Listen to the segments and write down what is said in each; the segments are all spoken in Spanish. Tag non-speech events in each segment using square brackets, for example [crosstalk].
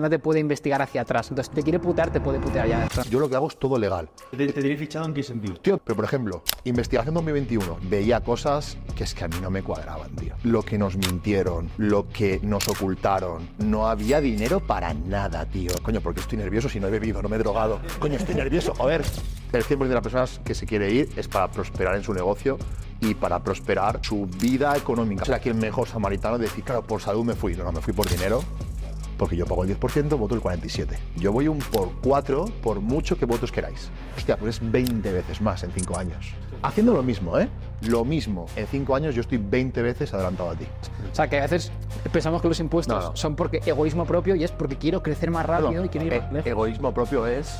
no te puede investigar hacia atrás. Entonces, te quiere putear, te puede putear ya. Yo lo que hago es todo legal. ¿Te, te fichado en qué sentido? Tío, pero por ejemplo, investigación 2021, veía cosas que es que a mí no me cuadraban, tío. Lo que nos mintieron, lo que nos ocultaron, no había dinero para nada, tío. Coño, porque estoy nervioso si no he bebido, no me he drogado. Coño, estoy nervioso, A ver, El 100% de las personas que se quiere ir es para prosperar en su negocio y para prosperar su vida económica. sea que el mejor samaritano de decir, claro, por salud me fui. No, no, me fui por dinero porque yo pago el 10%, voto el 47%. Yo voy un por 4 por mucho que votos queráis. Hostia, pues es 20 veces más en 5 años. Haciendo lo mismo, ¿eh? Lo mismo. En 5 años yo estoy 20 veces adelantado a ti. O sea, que a veces pensamos que los impuestos son porque egoísmo propio y es porque quiero crecer más rápido y quiero ir más eh, lejos. Egoísmo propio es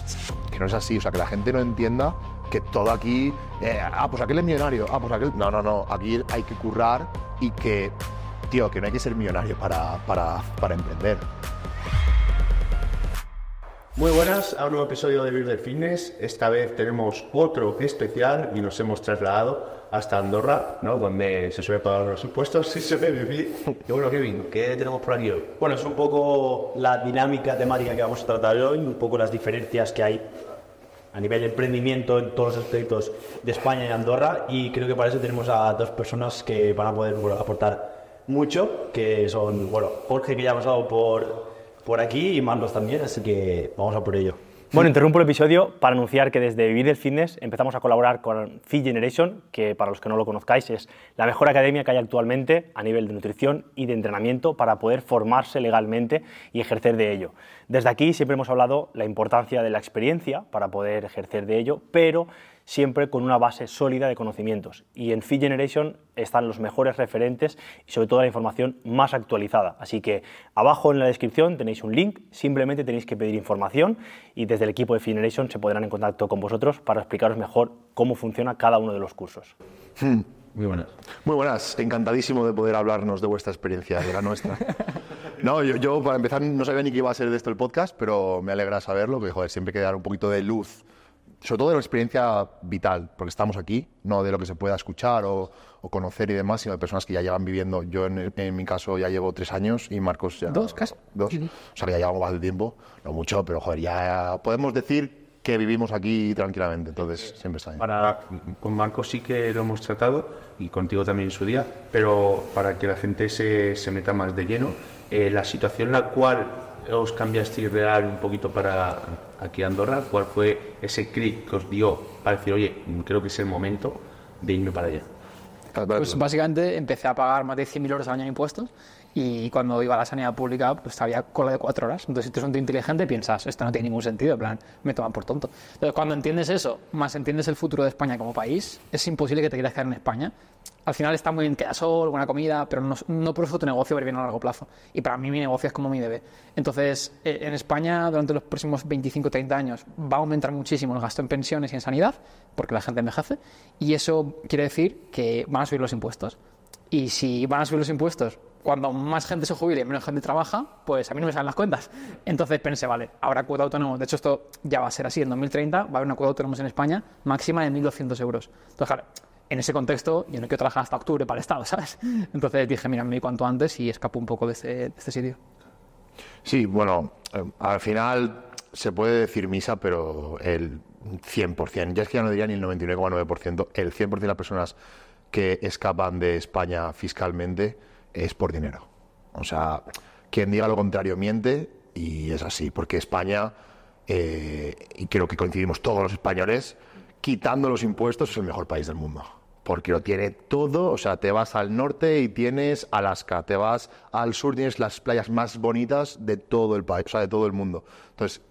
que no es así, o sea, que la gente no entienda que todo aquí, eh, ah, pues aquel es millonario, ah, pues aquel... No, no, no, aquí hay que currar y que que no hay que ser millonario para, emprender. Muy buenas a un nuevo episodio de del Fitness. Esta vez tenemos otro especial y nos hemos trasladado hasta Andorra, ¿no? donde se suele pagar los impuestos y [laughs] se ve vivir. Y bueno, Kevin, ¿qué tenemos por aquí hoy? Bueno, es un poco la dinámica temática que vamos a tratar hoy, un poco las diferencias que hay a nivel de emprendimiento en todos los aspectos de España y Andorra. Y creo que para eso tenemos a dos personas que van a poder aportar mucho, que son, bueno, Jorge que ya ha pasado por, por aquí y Marlos también, así que vamos a por ello. Bueno, interrumpo el episodio para anunciar que desde Vivir Fitness empezamos a colaborar con Feed Generation, que para los que no lo conozcáis es la mejor academia que hay actualmente a nivel de nutrición y de entrenamiento para poder formarse legalmente y ejercer de ello. Desde aquí siempre hemos hablado la importancia de la experiencia para poder ejercer de ello, pero siempre con una base sólida de conocimientos. Y en Feed Generation están los mejores referentes y sobre todo la información más actualizada. Así que abajo en la descripción tenéis un link, simplemente tenéis que pedir información y desde el equipo de Feed Generation se podrán en contacto con vosotros para explicaros mejor cómo funciona cada uno de los cursos. Hmm. Muy buenas. Muy buenas, encantadísimo de poder hablarnos de vuestra experiencia, de la nuestra. No, yo, para empezar no sabía ni qué iba a ser de esto el podcast, pero me alegra saberlo, que joder, siempre hay que dar un poquito de luz sobre todo de la experiencia vital, porque estamos aquí, no de lo que se pueda escuchar o, conocer y demás, sino de personas que ya llevan viviendo. Yo, en, mi caso, ya llevo tres años y Marcos ya. ¿Dos casi? Dos. O sea, que ya llevamos más de tiempo, no mucho, pero joder, ya podemos decir que vivimos aquí tranquilamente, entonces siempre está bien. Para, con Marcos sí que lo hemos tratado y contigo también en su día, pero para que la gente se, meta más de lleno, eh, la situación en la cual os cambiasteis de un poquito para aquí a Andorra? ¿Cuál fue ese clic que os dio para decir, oye, creo que es el momento de irme para allá? Pues, pues básicamente empecé a pagar más de 100.000 euros al año en impuestos y cuando iba a la sanidad pública, pues había cola de cuatro horas. Entonces, si tú eres un inteligente, piensas, esto no tiene ningún sentido, en plan, me toman por tonto. Entonces, cuando entiendes eso, más entiendes el futuro de España como país, es imposible que te quieras quedar en España. Al final está muy bien queda sol, buena comida, pero no, no por eso tu negocio va a bien a largo plazo. Y para mí mi negocio es como mi bebé. Entonces, e, en España, durante los próximos 25 30 años, va a aumentar muchísimo el gasto en pensiones y en sanidad, porque la gente envejece, y eso quiere decir que van a subir los impuestos. Y si van a subir los impuestos cuando más gente se jubile y menos gente trabaja, pues a mí no me salen las cuentas. Entonces pensé, vale, Ahora cuota autónomo. De hecho, esto ya va a ser así. En 2030 va a haber una cuota autónomo en España máxima de 1.200 euros. Entonces, claro, en ese contexto yo no quiero trabajar hasta octubre para el Estado, ¿sabes? Entonces dije, mira, me cuanto antes y escapo un poco de este, este sitio. Sí, bueno, eh, al final se puede decir misa, pero el 100%, ya es que ya no diría ni el 99,9%, el 100% de las personas que escapan de España fiscalmente es por dinero. O sea, quien diga lo contrario miente y es así, porque España, eh, y creo que coincidimos todos los españoles, quitando los impuestos es el mejor país del mundo. Porque lo tiene todo, o sea, te vas al norte y tienes Alaska, te vas al sur, y tienes las playas más bonitas de todo el país, o sea, de todo el mundo. Entonces,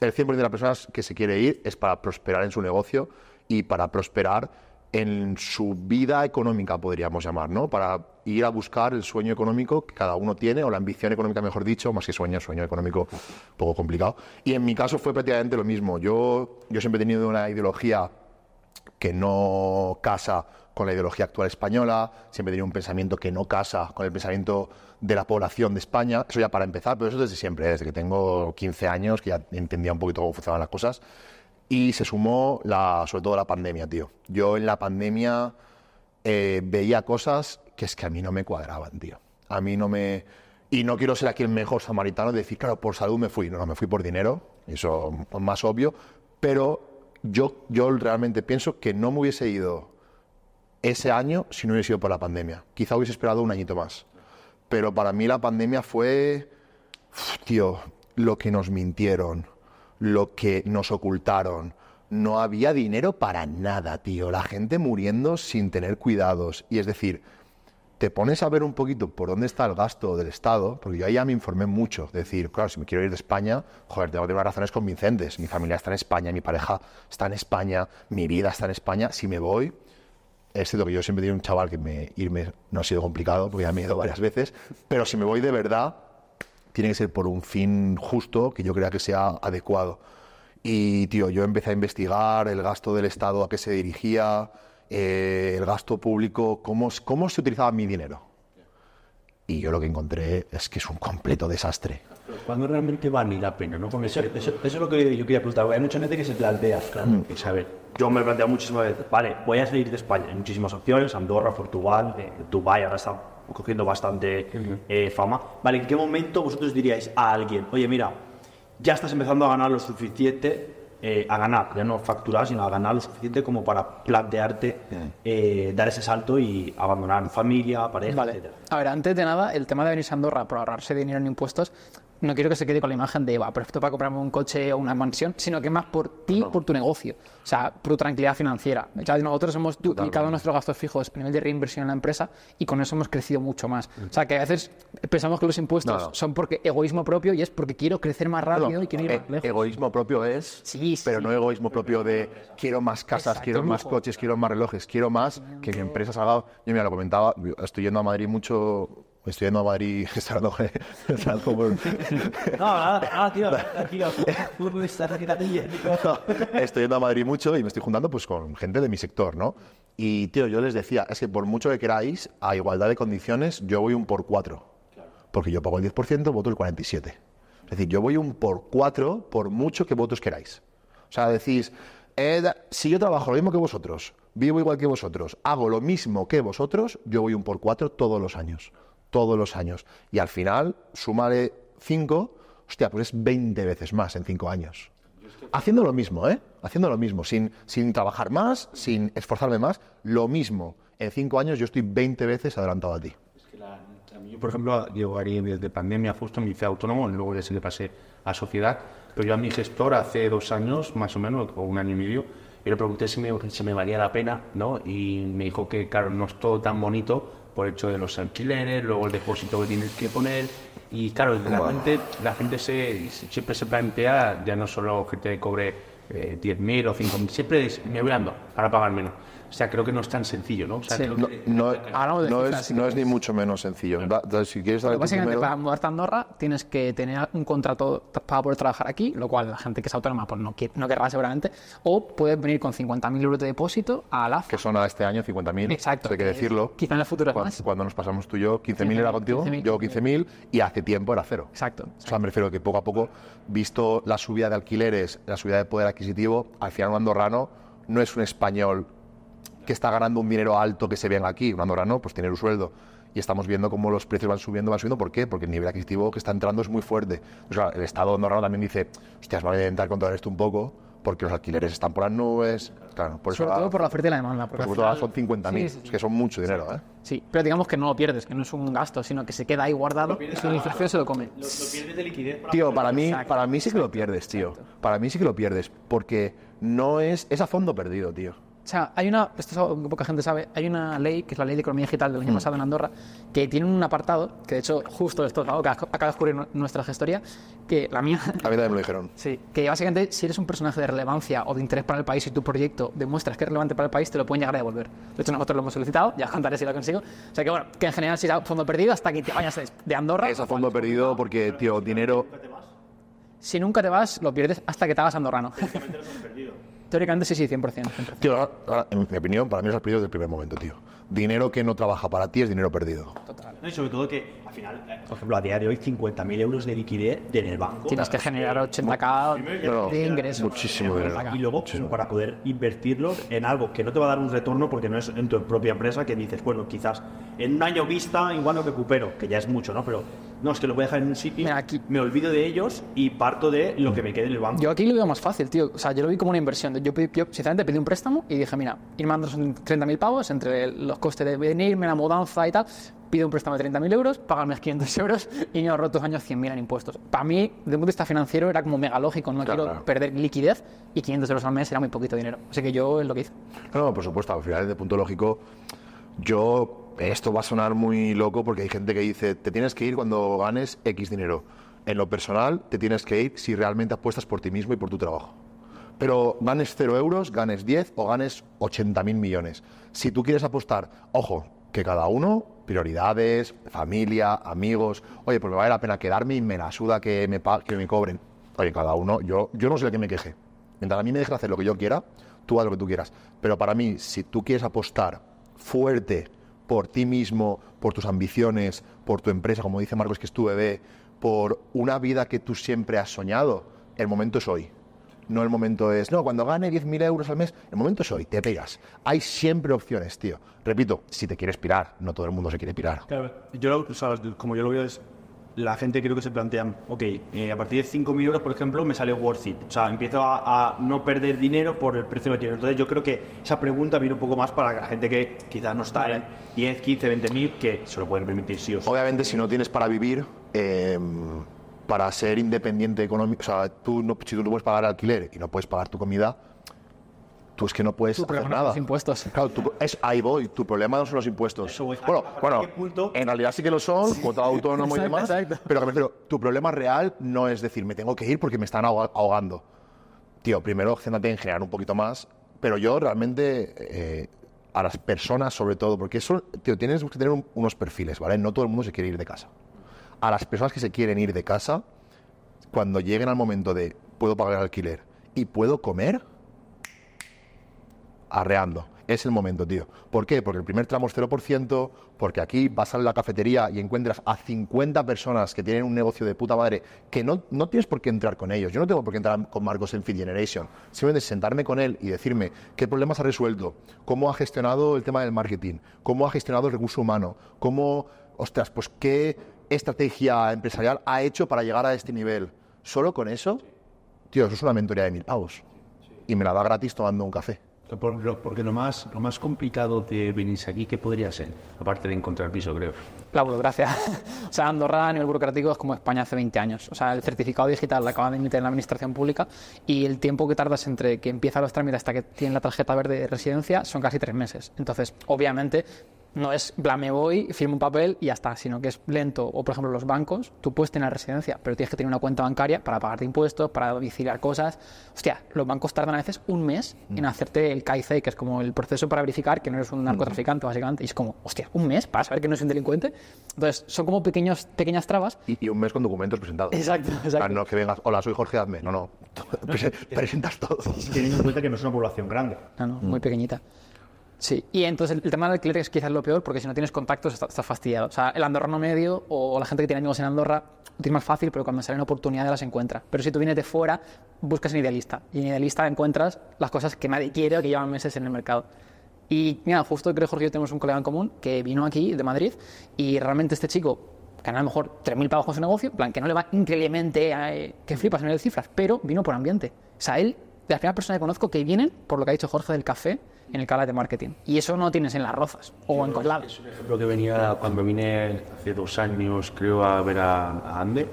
el 100% de las personas que se quiere ir es para prosperar en su negocio y para prosperar en su vida económica, podríamos llamar, Para ir a buscar el sueño económico que cada uno tiene, o la ambición económica, mejor dicho, más que sueño, sueño económico, poco complicado. Y en mi caso fue prácticamente lo mismo. Yo, yo siempre he tenido una ideología que no casa con la ideología actual española, siempre he tenido un pensamiento que no casa con el pensamiento de la población de España, eso ya para empezar, pero eso desde siempre, ¿eh? desde que tengo 15 años, que ya entendía un poquito cómo funcionaban las cosas y se sumó la, sobre todo la pandemia, tío. Yo en la pandemia eh, veía cosas que es que a mí no me cuadraban, tío. A mí no me... Y no quiero ser aquí el mejor samaritano de decir, claro, por salud me fui. No, no, me fui por dinero, eso es más obvio, pero yo, yo realmente pienso que no me hubiese ido ese año si no hubiese sido por la pandemia. Quizá hubiese esperado un añito más. Pero para mí la pandemia fue, tío, lo que nos mintieron, lo que nos ocultaron. No había dinero para nada, tío. La gente muriendo sin tener cuidados. Y es decir, te pones a ver un poquito por dónde está el gasto del Estado, porque yo ahí ya me informé mucho. Es decir, claro, si me quiero ir de España, joder, tengo que tener razones convincentes. Mi familia está en España, mi pareja está en España, mi vida está en España. Si me voy, es cierto que yo siempre digo un chaval que me, irme no ha sido complicado, porque ya me he ido varias veces, pero si me voy de verdad, tiene que ser por un fin justo que yo crea que sea adecuado. Y, tío, yo empecé a investigar el gasto del Estado, a qué se dirigía, eh, el gasto público, cómo, cómo se utilizaba mi dinero. Y yo lo que encontré es que es un completo desastre. Cuando realmente va vale la pena, ¿no? Eso, eso, es lo que yo quería preguntar. Hay mucha gente que se plantea, claro, mm. que saber. Yo me he planteado muchísimas veces, vale, voy a salir de España. Hay muchísimas opciones, Andorra, Portugal, Dubai, eh, Dubái, ahora está cogiendo bastante eh, fama. Vale, ¿en qué momento vosotros diríais a alguien, oye, mira, ya estás empezando a ganar lo suficiente, eh, a ganar, ya no facturar, sino a ganar lo suficiente como para plantearte eh, dar ese salto y abandonar familia, pareja, vale. A ver, antes de nada, el tema de venir a Andorra por ahorrarse dinero en impuestos, no quiero que se quede con la imagen de, va, perfecto para comprarme un coche o una mansión, sino que más por ti, por tu negocio, o sea, por tu tranquilidad financiera. nosotros hemos duplicado nuestros gastos fijos a nivel de reinversión en la empresa y con eso hemos crecido mucho más. O sea, que a veces pensamos que los impuestos son porque egoísmo propio y es porque quiero crecer más rápido y quiero ir más e-, egoísmo propio es, pero no egoísmo propio de quiero más casas, quiero más coches, quiero más relojes, quiero más que mi empresa salga. Yo, mira, lo comentaba, estoy yendo a Madrid mucho pues estoy yendo a Madrid no, tío, tranquilo. [laughs] estoy yendo a Madrid mucho y me estoy juntando pues con gente de mi sector, ¿no? Y, tío, yo les decía, es que por mucho que queráis, a igualdad de condiciones, yo voy un por cuatro. Porque yo pago el 10%, voto el 47%. Es decir, yo voy un por cuatro por mucho que votos queráis. O sea, decís, eh, si yo trabajo lo mismo que vosotros, vivo igual que vosotros, hago lo mismo que vosotros, yo voy un por cuatro todos los años todos los años. Y al final, sumaré 5, hostia, pues es 20 veces más en 5 años. Haciendo lo mismo, ¿eh? Haciendo lo mismo, sin, sin trabajar más, sin esforzarme más, lo mismo. En 5 años yo estoy 20 veces adelantado a ti. Es que yo, por ejemplo, desde pandemia justo, me hice autónomo, luego ya se le pasé a sociedad, pero yo a mi gestor hace dos años, más o menos, o un año y medio, y le pregunté si me, si me valía la pena, ¿no? Y me dijo que, claro, no es todo tan bonito, por el hecho de los alquileres, luego el depósito que tienes que poner. Y claro, la gente, la gente se, siempre se plantea, ya no solo que te cobre 10.000 eh, o 5.000, siempre me voy dando para pagar menos. O sea, creo que no es tan sencillo, ¿no? no, no es, ni mucho menos sencillo. si quieres darle básicamente, para mudarte a Andorra tienes que tener un contrato para poder trabajar aquí, lo cual la gente que es autónoma pues no, no querrá seguramente. O puedes venir con 50.000 euros de depósito a la Que son a este año 50.000. Exacto. Hay que decirlo. Quizá en el futuro cuando, nos pasamos tú y yo, 15.000 era contigo, yo 15.000 y hace tiempo era cero. Exacto, O sea, me refiero que poco a poco, visto la subida de alquileres, la subida de poder adquisitivo, al final un no es un español que está ganando un dinero alto que se vean aquí, una Andorra no, pues tiene un sueldo. Y estamos viendo cómo los precios van subiendo, van subiendo. ¿Por qué? Porque el nivel adquisitivo que está entrando es muy fuerte. el Estado andorrano también dice, hostias, vamos a intentar controlar esto un poco, porque los alquileres están por las nubes. Claro, por sobre todo por la oferta y la demanda. Por son 50.000, es que son mucho dinero. ¿eh? Sí, pero digamos que no lo pierdes, que no es un gasto, sino que se queda ahí guardado es su inflación se lo come. Lo, pierdes de liquidez. tío, para mí, para mí sí que lo pierdes, tío. Para mí sí que lo pierdes, porque no es, es a fondo perdido, tío. O sea, hay una, esto es que poca gente sabe, hay una ley, que es la ley de economía digital del año mm. pasado en Andorra, que tiene un apartado, que de hecho justo esto es algo que acaba de descubrir nuestra gestoría, que la mía... A mí también me lo dijeron. [laughs] Sí, que básicamente si eres un personaje de relevancia o de interés para el país y tu proyecto demuestras que es relevante para el país, te lo pueden llegar a devolver. De hecho, nosotros lo hemos solicitado, ya cantaré si lo consigo. O sea que bueno, que en general si es fondo perdido hasta que te vayas de Andorra. Es a fondo perdido porque, tío, dinero... Si nunca te vas, lo pierdes hasta que te hagas andorrano. Teóricamente sí, sí, 100%. Tío, ahora, en mi opinión, para mí es el perdido desde el primer momento, tío. Dinero que no trabaja para ti es dinero perdido. Total. y sobre todo que, al final, eh, por ejemplo, a día de hoy, 50.000 euros de liquidez en el banco. Tienes que generar 80k de ingresos. Muchísimo dinero. Y luego, para poder invertirlos en algo que no te va a dar un retorno porque no es en tu propia empresa, que dices, bueno, quizás en un año vista igual lo recupero, que ya es mucho, ¿no? Pero no, es que lo voy a dejar en un sitio, me olvido de ellos y parto de lo que me quede en el banco. Yo aquí lo veo más fácil, tío. O sea, yo lo vi como una inversión. Yo, sinceramente, pedí un préstamo y dije, mira, irme a son 30.000 pavos entre los costes de venirme, la mudanza y tal. Pido un préstamo de 30.000 euros, pagarme 500 euros y me ahorro dos años 100.000 en impuestos. Para mí, desde un punto de vista financiero, era como megalógico. No quiero perder liquidez y 500 euros al mes era muy poquito dinero. Así que yo es lo que hice. No, por supuesto, al final, de punto lógico, yo esto va a sonar muy loco porque hay gente que dice, te tienes que ir cuando ganes X dinero. En lo personal, te tienes que ir si realmente apuestas por ti mismo y por tu trabajo. Pero ganes 0 euros, ganes 10 o ganes 80 mil millones. Si tú quieres apostar, ojo, que cada uno, prioridades, familia, amigos, oye, pues me vale la pena quedarme y me la suda que me, que me cobren. Oye, cada uno, yo, yo no soy el que me queje. Mientras a mí me dejen hacer lo que yo quiera, tú haz lo que tú quieras. Pero para mí, si tú quieres apostar fuerte por ti mismo, por tus ambiciones, por tu empresa, como dice Marcos, que es tu bebé, por una vida que tú siempre has soñado, el momento es hoy. No el momento es, no, cuando gane 10.000 euros al mes, el momento es hoy, te pegas. Hay siempre opciones, tío. Repito, si te quieres pirar, no todo el mundo se quiere pirar. Claro, yo, como yo lo veo, es la gente creo que se plantean, ok, eh, a partir de 5.000 euros, por ejemplo, me sale worth it. O sea, empiezo a, no perder dinero por el precio que tiene. Entonces yo creo que esa pregunta viene un poco más para la gente que quizás no está en 10, 15, 20.000, que se lo pueden permitir sí o Obviamente si no tienes para vivir... Em, para ser independiente económico, o sea, tú no, si tú no puedes pagar alquiler y no puedes pagar tu comida, tú es que no puedes nada. impuestos. Claro, es, ahí voy, tu problema no son los impuestos. Bueno, bueno en realidad sí que lo son, sí. autónomo y demás, pero tu problema real no es decir, me tengo que ir porque me están ahogando. Tío, primero céntrate en generar un poquito más, pero yo realmente eh, a las personas sobre todo, porque eso, tío, tienes que tener unos perfiles, ¿vale? No todo el mundo se quiere ir de casa. A las personas que se quieren ir de casa, cuando lleguen al momento de puedo pagar el alquiler y puedo comer, arreando. Es el momento, tío. ¿Por qué? Porque el primer tramo es 0%, porque aquí vas a la cafetería y encuentras a 50 personas que tienen un negocio de puta madre, que no, tienes por qué entrar con ellos. Yo no tengo por qué entrar con Marcos en Fin Generation. Simplemente sentarme con él y decirme qué problemas ha resuelto, cómo ha gestionado el tema del marketing, cómo ha gestionado el recurso humano, cómo, ostras, pues qué estrategia empresarial ha hecho para llegar a este nivel. Solo con eso, tío, eso es una mentoría de mil pavos. Y me la da gratis tomando un café. Porque lo más, lo más complicado de venirse aquí, ¿qué podría ser? Aparte de encontrar piso, creo. Claro, pues gracias. [laughs] O sea, Andorra a nivel burocrático es como España hace 20 años. O sea, el certificado digital lo acaban de emitir en la administración pública y el tiempo que tardas entre que empiezan los trámites hasta que tienen la tarjeta verde de residencia son casi tres meses. Entonces, obviamente, no es, bla, me voy, firmo un papel y ya está, sino que es lento. O, por ejemplo, los bancos, tú puedes tener residencia, pero tienes que tener una cuenta bancaria para pagarte impuestos, para vigilar cosas. Hostia, los bancos tardan a veces un mes mm. en hacerte el KIC, que es como el proceso para verificar que no eres un narcotraficante, mm. básicamente. Y es como, hostia, un mes para saber que no es un delincuente. Entonces, son como pequeños, pequeñas trabas. Y, un mes con documentos presentados. Exacto, ah, exacto. no que vengas, hola, soy Jorge, hazme. No, no. [laughs] Presentas todo. Teniendo en cuenta que no es una población grande. No, no, mm. muy pequeñita. Sí, y entonces el, tema del alquiler es quizás lo peor porque si no tienes contactos estás está fastidiado. O sea, el andorrano medio o la gente que tiene amigos en Andorra lo tiene más fácil, pero cuando salen oportunidades las encuentra. Pero si tú vienes de fuera, buscas en idealista y en idealista encuentras las cosas que nadie quiere o que llevan meses en el mercado. Y mira, justo creo que Jorge y yo tenemos un colega en común que vino aquí de Madrid y realmente este chico gana a lo mejor 3.000 pavos con su negocio, plan que no le va increíblemente a, eh, que flipas en el cifras, pero vino por ambiente. O sea, él, de las primeras personas que conozco que vienen, por lo que ha dicho Jorge del café, en el canal de marketing. Y eso no tienes en las rozas o en Coslada. Es un ejemplo que venía cuando vine hace dos años, creo, a ver a, a Ande.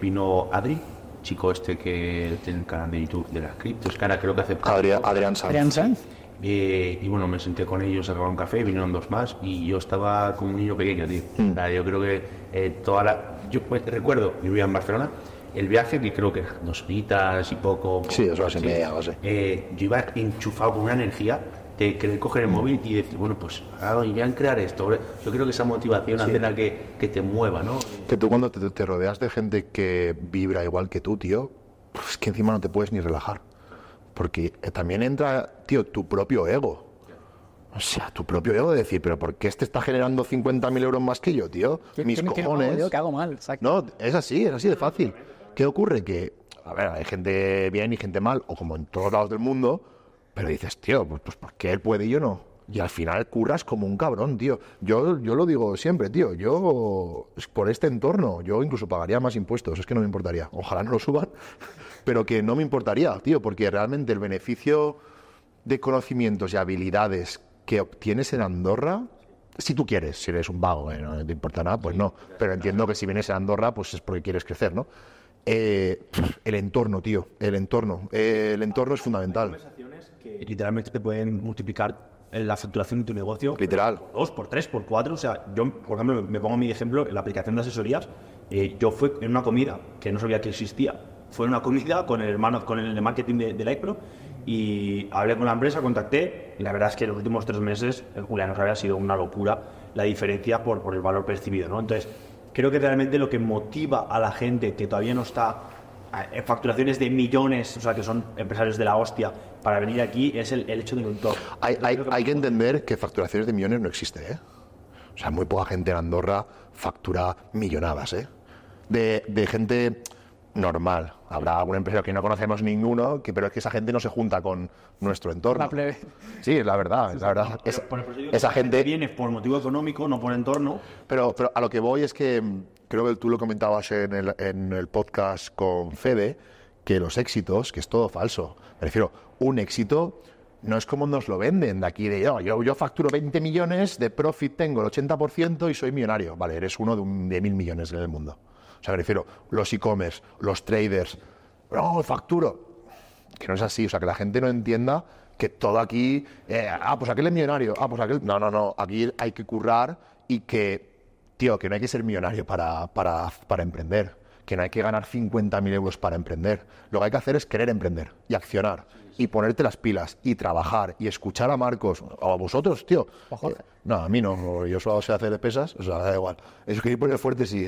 vino Adri, chico este que tiene el canal de YouTube de las criptos, que ahora creo que hace... Adrián, Adrián Sanz. Adrián Sanz. y bueno, me senté con ellos a tomar un café, vinieron dos más y yo estaba como un niño pequeño, mm. yo creo que eh, toda la... Yo pues, recuerdo, vivía en Barcelona, el viaje, que creo que nos dos horitas y poco. Sí, horas y media, eh, yo iba enchufado con una energía de querer coger el móvil y decir, bueno, pues ah, irían a crear esto. Yo creo que esa motivación hace la que, te mueva, ¿no? Que tú cuando te, rodeas de gente que vibra igual que tú, tío, es que encima no te puedes ni relajar. Porque eh, también entra, tío, tu propio ego. O sea, tu propio ego de decir, pero ¿por qué este está generando 50.000 euros más que yo, tío? Mis cojones. hago, mal, No, es así, es así de fácil. ¿Qué ocurre? Que, a ver, hay gente bien y gente mal, o como en todos lados del mundo, pero dices, tío, pues, pues, ¿por qué él puede y yo no? Y al final curras como un cabrón, tío. Yo, yo lo digo siempre, tío. Yo, por este entorno, yo incluso pagaría más impuestos. Es que no me importaría. Ojalá no lo suban, [laughs] pero que no me importaría, tío, porque realmente el beneficio de conocimientos y habilidades que obtienes en Andorra, si tú quieres, si eres un vago, eh, no te importa nada, pues no. Pero entiendo que si vienes a Andorra, pues es porque quieres crecer, ¿no? Eh, el entorno, tío, el entorno. Eh, el entorno es fundamental. literalmente te pueden multiplicar la facturación de tu negocio. Literal. Por dos, por tres, por cuatro. O sea, yo, por ejemplo, me pongo mi ejemplo en la aplicación de asesorías. Eh, yo fui en una comida que no sabía que existía. Fue una comida con el hermano, con el marketing de, la Lightpro y hablé con la empresa, contacté. Y la verdad es que en los últimos tres meses, el sabía, ha sido una locura la diferencia por, por el valor percibido, ¿no? Entonces, creo que realmente lo que motiva a la gente que todavía no está en facturaciones de millones, o sea, que son empresarios de la hostia, para venir aquí es el, hecho de un top. Hay, que, entender que facturaciones de millones no existen, ¿eh? O sea, muy poca gente en Andorra factura millonadas, ¿eh? De, de gente normal. Habrá algún empresario que no conocemos ninguno, que, pero es que esa gente no se junta con nuestro entorno. La plebe. Sí, es la verdad, es la verdad. esa gente... Viene por motivo económico, no por entorno. Pero, a lo que voy es que mm, creo que tú lo comentabas en el, en el podcast con Fede, que los éxitos, que es todo falso. Me refiero, un éxito no es como nos lo venden de aquí, de yo, oh, yo, yo facturo 20 millones, de profit tengo el 80% y soy millonario. Vale, eres uno de, un, de mil millones en el mundo. O sea, me refiero, los e-commerce, los traders, no, facturo. Que no es así, o sea, que la gente no entienda que todo aquí, eh, ah, pues aquel es millonario, ah, pues aquel... No, no, no, aquí hay que currar y que, tío, que no hay que ser millonario para, para emprender, que no hay que ganar 50.000 euros para emprender. Lo que hay que hacer es querer emprender y accionar y ponerte las pilas y trabajar y escuchar a Marcos o a vosotros, tío. Eh, no, a mí no, yo solo sé hacer pesas, o sea, da igual. Es que ir por fuerte sí.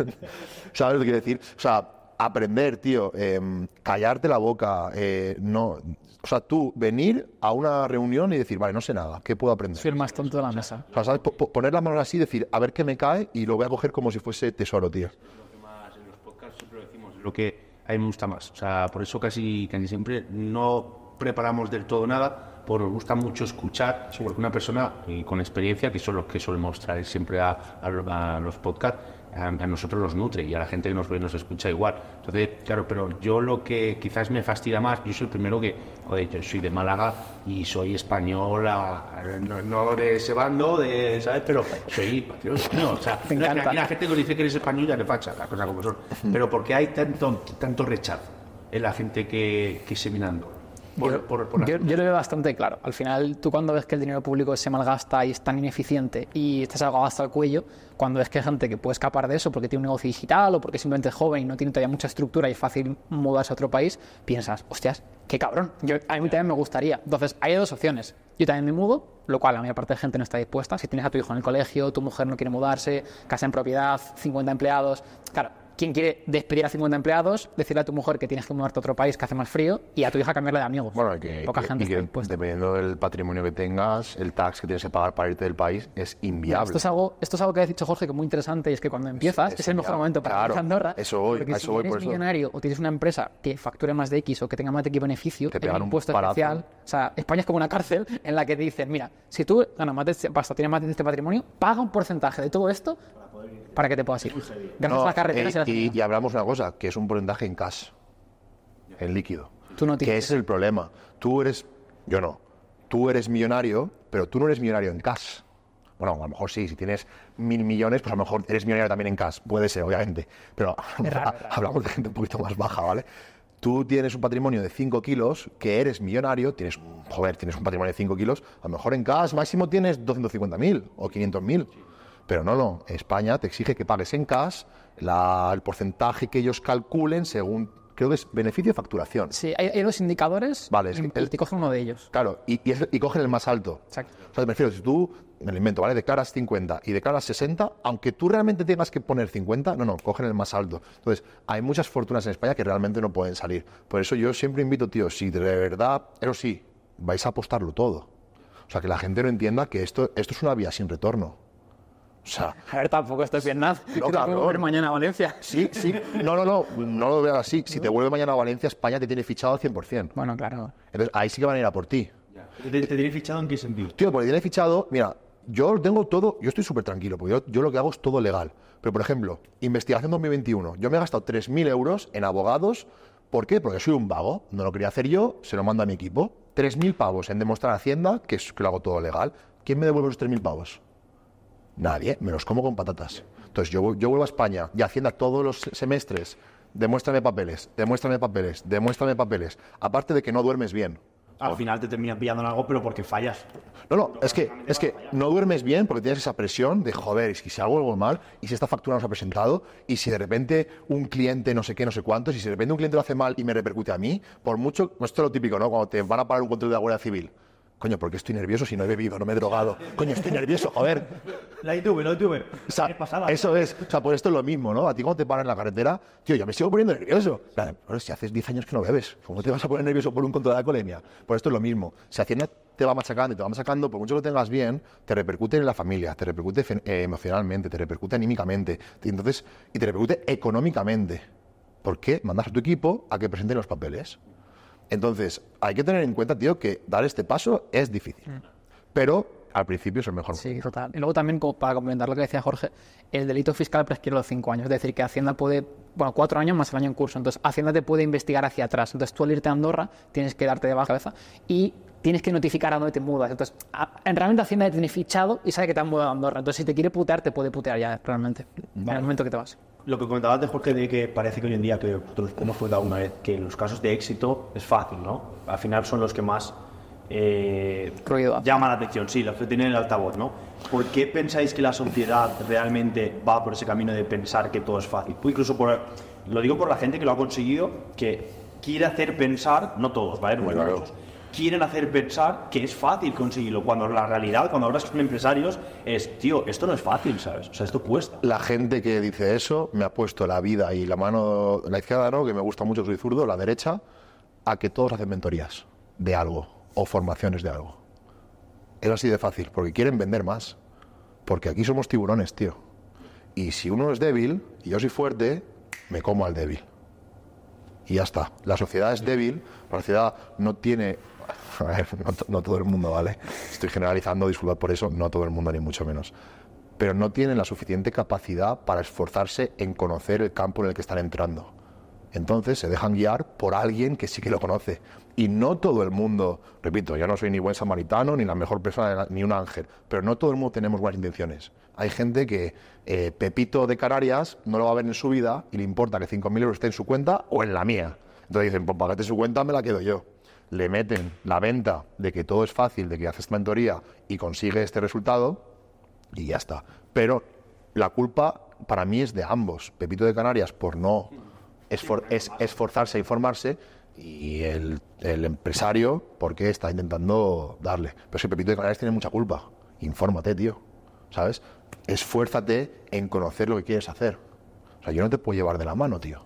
[laughs] ¿Sabes lo que quiero decir? O sea, aprender, tío, em, callarte la boca, eh, no. O sea, tú venir a una reunión y decir, vale, no sé nada, ¿qué puedo aprender? firmas tonto la mesa. O sea, poner la mano así decir, a ver qué me cae y lo voy a coger como si fuese tesoro, tío. Lo que más en los podcasts siempre lo decimos, lo que a mí me gusta más. O sea, por eso casi, casi siempre no preparamos del todo nada, porque nos gusta mucho escuchar, porque una persona eh, con experiencia, que son los que solemos mostrar siempre a, a los podcasts, a, nosotros los nutre y a la gente que nos ve nos escucha igual. Entonces, claro, pero yo lo que quizás me fastida más, yo soy el primero que, he yo soy de Málaga y soy española, no, de ese bando, de, ¿sabes? Pero soy patriota, o sea, [laughs] me la gente que dice que eres español ya le facha, ...la cosa como son. [laughs] Pero porque hay tanto, tanto rechazo en la gente que, que se mirando yo, lo veo bastante claro. Al final, tú cuando ves que el dinero público se malgasta y es tan ineficiente y estás algo hasta el cuello, cuando ves que hay gente que puede escapar de eso porque tiene un negocio digital o porque simplemente es joven y no tiene todavía mucha estructura y es fácil mudarse a otro país, piensas, hostias, qué cabrón. Yo, a mí también me gustaría. Entonces, hay dos opciones. Yo también me mudo, lo cual la mayor parte de gente no está dispuesta. Si tienes a tu hijo en el colegio, tu mujer no quiere mudarse, casa en propiedad, 50 empleados, claro ¿Quién quiere despedir a 50 empleados, decirle a tu mujer que tienes que mudarte a otro país que hace más frío y a tu hija cambiarle de amigos? Bueno, Poca gente y dependiendo del patrimonio que tengas, el tax que tienes que pagar para irte del país es inviable. esto, es algo, que ha dicho Jorge que es muy interesante y es que cuando empiezas es, el mejor momento para claro, Andorra. Eso hoy, porque eso si eres millonario o tienes una empresa que facture más de X o que tenga más de X beneficio, te pegan un impuesto especial. O sea, España es como una cárcel en la que te dicen, mira, si tú ganas más de, este, tienes más de este patrimonio, paga un porcentaje de todo esto para que te puedas ir. y, hablamos eh, hablamos una cosa, que es un porcentaje en cash, en líquido. Tú no tienes. Que ese es el problema. Tú eres, yo no, tú eres millonario, pero tú no eres millonario en cash. Bueno, a lo mejor sí, si tienes mil millones, pues a lo mejor eres millonario también en cash. Puede ser, obviamente. Pero [laughs] hablamos de gente un poquito más baja, ¿vale? Tú tienes un patrimonio de 5 kilos, que eres millonario, tienes, joder, tienes un patrimonio de 5 kilos, a lo mejor en cash máximo tienes 250.000 o 500.000. mil. Pero no, no, España te exige que pagues en cash el porcentaje que ellos calculen según creo que es beneficio de facturación. Sí, hay, dos indicadores vale, y, te cogen uno de ellos. Claro, y, cogen el más alto. Exacto. O sea, me refiero, si tú, me el invento, ¿vale? Declaras 50 y declaras 60, aunque tú realmente tengas que poner 50, no, no, cogen el más alto. Entonces, hay muchas fortunas en España que realmente no pueden salir. Por eso yo siempre invito, tío, si de verdad, eso sí, vais a apostarlo todo. O sea, que la gente no entienda que esto, esto es una vía sin retorno. O sea, a ver, tampoco estoy bien nada. No, mañana a Valencia. Sí, sí. No, no, no. No lo veas así. Si te vuelve mañana a Valencia, España te tiene fichado al 100%. Bueno, claro. Entonces, ahí sí que van a ir a por ti. ¿Te, tiene fichado en qué sentido? Tío, porque tiene fichado. Mira, yo tengo todo. Yo estoy súper tranquilo, porque yo, lo que hago es todo legal. Pero, por ejemplo, investigación 2021. Yo me he gastado 3.000 euros en abogados. ¿Por qué? Porque soy un vago. No lo quería hacer yo, se lo mando a mi equipo. 3.000 pavos en demostrar a Hacienda que, es, que lo hago todo legal. ¿Quién me devuelve los 3.000 pavos? Nadie, me los como con patatas. Entonces yo, yo vuelvo a España y Hacienda todos los semestres, demuéstrame papeles, demuéstrame papeles, demuéstrame papeles. Aparte de que no duermes bien. Al final te terminas pillando en algo, pero porque fallas. No, no, es que, es que no duermes bien porque tienes esa presión de joder, y si hago algo mal, y si esta factura no se ha presentado, y si de repente un cliente no sé qué, no sé cuánto, y si de repente un cliente lo hace mal y me repercute a mí, por mucho, pues esto es lo típico, ¿no? Cuando te van a parar un control de la Guardia Civil. Coño, ¿por qué estoy nervioso si no he bebido, no me he drogado? Coño, estoy nervioso, joder. La YouTube, la YouTube. O sea, eso es. O sea, por pues esto es lo mismo, ¿no? A ti cuando te paran en la carretera, tío, yo me sigo poniendo nervioso. Claro, si haces 10 años que no bebes, ¿cómo te vas a poner nervioso por un control de colemia? Por pues esto es lo mismo. Si Hacienda te va machacando y te va machacando, por mucho que lo tengas bien, te repercute en la familia, te repercute eh, emocionalmente, te repercute anímicamente, y entonces, y te repercute económicamente. ¿Por qué mandas a tu equipo a que presenten los papeles? Entonces, hay que tener en cuenta, tío, que dar este paso es difícil. Mm. Pero al principio es el mejor. Sí, total. Y luego también, para complementar lo que decía Jorge, el delito fiscal prescribe los cinco años. Es decir, que Hacienda puede, bueno, cuatro años más el año en curso. Entonces, Hacienda te puede investigar hacia atrás. Entonces, tú al irte a Andorra tienes que darte de baja cabeza y tienes que notificar a dónde te mudas. Entonces, en realidad Hacienda te tiene fichado y sabe que te han mudado a Andorra. Entonces, si te quiere putear, te puede putear ya, realmente, en el momento que te vas. Lo que comentabas de Jorge, de que parece que hoy en día, que fue comentado una vez, que los casos de éxito es fácil, ¿no? Al final son los que más eh, llaman la atención, sí, los que tienen el altavoz, ¿no? ¿Por qué pensáis que la sociedad realmente va por ese camino de pensar que todo es fácil? Pues incluso por, lo digo por la gente que lo ha conseguido, que quiere hacer pensar, no todos, ¿vale? quieren hacer pensar que es fácil conseguirlo, cuando la realidad, cuando hablas con empresarios, es, tío, esto no es fácil, ¿sabes? O sea, esto cuesta. La gente que dice eso me ha puesto la vida y la mano, la izquierda no, que me gusta mucho, soy zurdo, la derecha, a que todos hacen mentorías de algo o formaciones de algo. Es así de fácil, porque quieren vender más. Porque aquí somos tiburones, tío. Y si uno es débil y yo soy fuerte, me como al débil. Y ya está. La sociedad es débil, la sociedad no tiene a [laughs] no, todo el mundo, ¿vale? Estoy generalizando, disculpad por eso, no todo el mundo, ni mucho menos. Pero no tienen la suficiente capacidad para esforzarse en conocer el campo en el que están entrando. Entonces se dejan guiar por alguien que sí que lo conoce. Y no todo el mundo, repito, yo no soy ni buen samaritano, ni la mejor persona, ni un ángel, pero no todo el mundo tenemos buenas intenciones. Hay gente que eh, Pepito de Canarias no lo va a ver en su vida y le importa que 5.000 euros esté en su cuenta o en la mía. Entonces dicen, pues pagate su cuenta, me la quedo yo le meten la venta de que todo es fácil, de que haces mentoría y consigue este resultado y ya está. Pero la culpa para mí es de ambos. Pepito de Canarias por no esforzarse a e informarse y el, empresario porque está intentando darle. Pero que Pepito de Canarias tiene mucha culpa. Infórmate, tío. ¿Sabes? Esfuérzate en conocer lo que quieres hacer. O sea, yo no te puedo llevar de la mano, tío.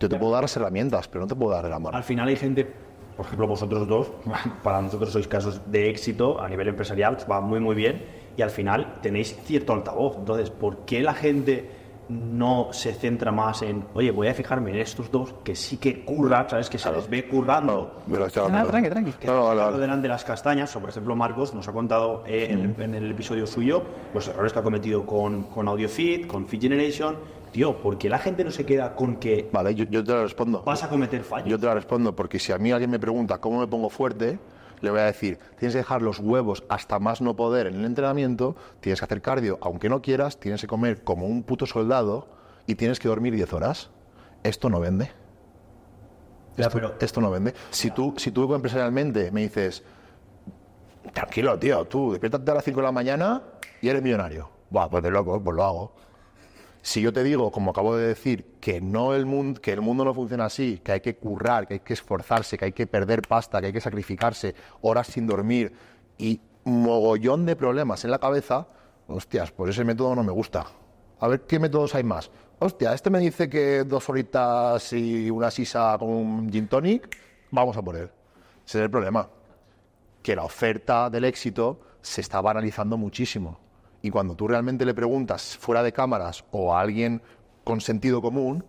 Yo te puedo dar las herramientas, pero no te puedo dar de la mano. Al final hay gente por ejemplo, vosotros dos, [laughs] para nosotros sois casos de éxito a nivel empresarial, va muy, muy bien, y al final tenéis cierto altavoz. Entonces, ¿por qué la gente no se centra más en, oye, voy a fijarme en estos dos que sí que curran, ¿sabes? Que se los ve currando. no, tranqui, tranqui. Que no, no, delante de las castañas, o por ejemplo, Marcos nos ha contado eh, en, el, episodio suyo pues ahora está cometido con, con AudioFit, con Feed Generation tío, porque la gente no se queda con que... Vale, yo, te la respondo. Vas a cometer fallos. Yo te la respondo, porque si a mí alguien me pregunta cómo me pongo fuerte, le voy a decir, tienes que dejar los huevos hasta más no poder en el entrenamiento, tienes que hacer cardio aunque no quieras, tienes que comer como un puto soldado y tienes que dormir 10 horas. Esto no vende. esto, no vende. Si tú, si tú empresarialmente me dices, tranquilo, tío, tú despiértate a las 5 de la mañana y eres millonario. Buah, pues de loco, pues lo hago. Si yo te digo, como acabo de decir, que, no el mundo, que el mundo no funciona así, que hay que currar, que hay que esforzarse, que hay que perder pasta, que hay que sacrificarse, horas sin dormir y mogollón de problemas en la cabeza, hostias, pues ese método no me gusta. A ver qué métodos hay más. Hostia, este me dice que dos horitas y una sisa con un gin tonic, vamos a por él. Ese es el problema. Que la oferta del éxito se está banalizando muchísimo. Y cuando tú realmente le preguntas fuera de cámaras o a alguien con sentido común,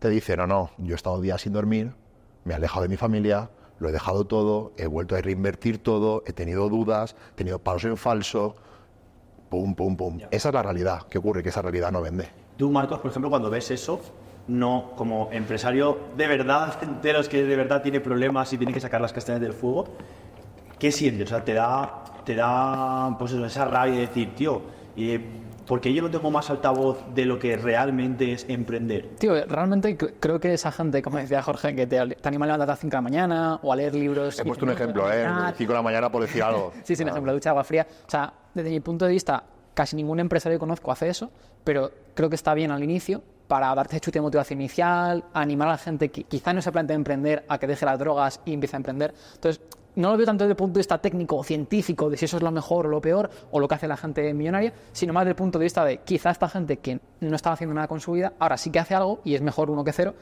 te dice, no, no, yo he estado días sin dormir, me he alejado de mi familia, lo he dejado todo, he vuelto a reinvertir todo, he tenido dudas, he tenido paros en falso, pum, pum, pum. Esa es la realidad. ¿Qué ocurre? Que esa realidad no vende. Tú, Marcos, por ejemplo, cuando ves eso, no como empresario de verdad, de los que de verdad tiene problemas y tiene que sacar las castañas del fuego, ¿qué sientes? O sea, te da te da pues esa rabia de decir, tío, eh, porque yo lo tengo más altavoz de lo que realmente es emprender. Tío, realmente creo que esa gente, como decía Jorge, que te, anima a levantarte a las 5 de la mañana o a leer libros. He puesto un ejemplo, ¿eh? 5 ah, de la mañana por decir [laughs] algo. sí, sí, un ah. ejemplo, ducha de agua fría. O sea, desde mi punto de vista, casi ningún empresario que conozco hace eso, pero creo que está bien al inicio para darte chute de motivación inicial, animar a la gente que quizá no se plantea emprender a que deje las drogas y empiece a emprender. Entonces, no lo veo tanto desde el punto de vista técnico o científico, de si eso es lo mejor o lo peor, o lo que hace la gente millonaria, sino más desde el punto de vista de quizá esta gente que no estaba haciendo nada con su vida, ahora sí que hace algo y es mejor uno que cero,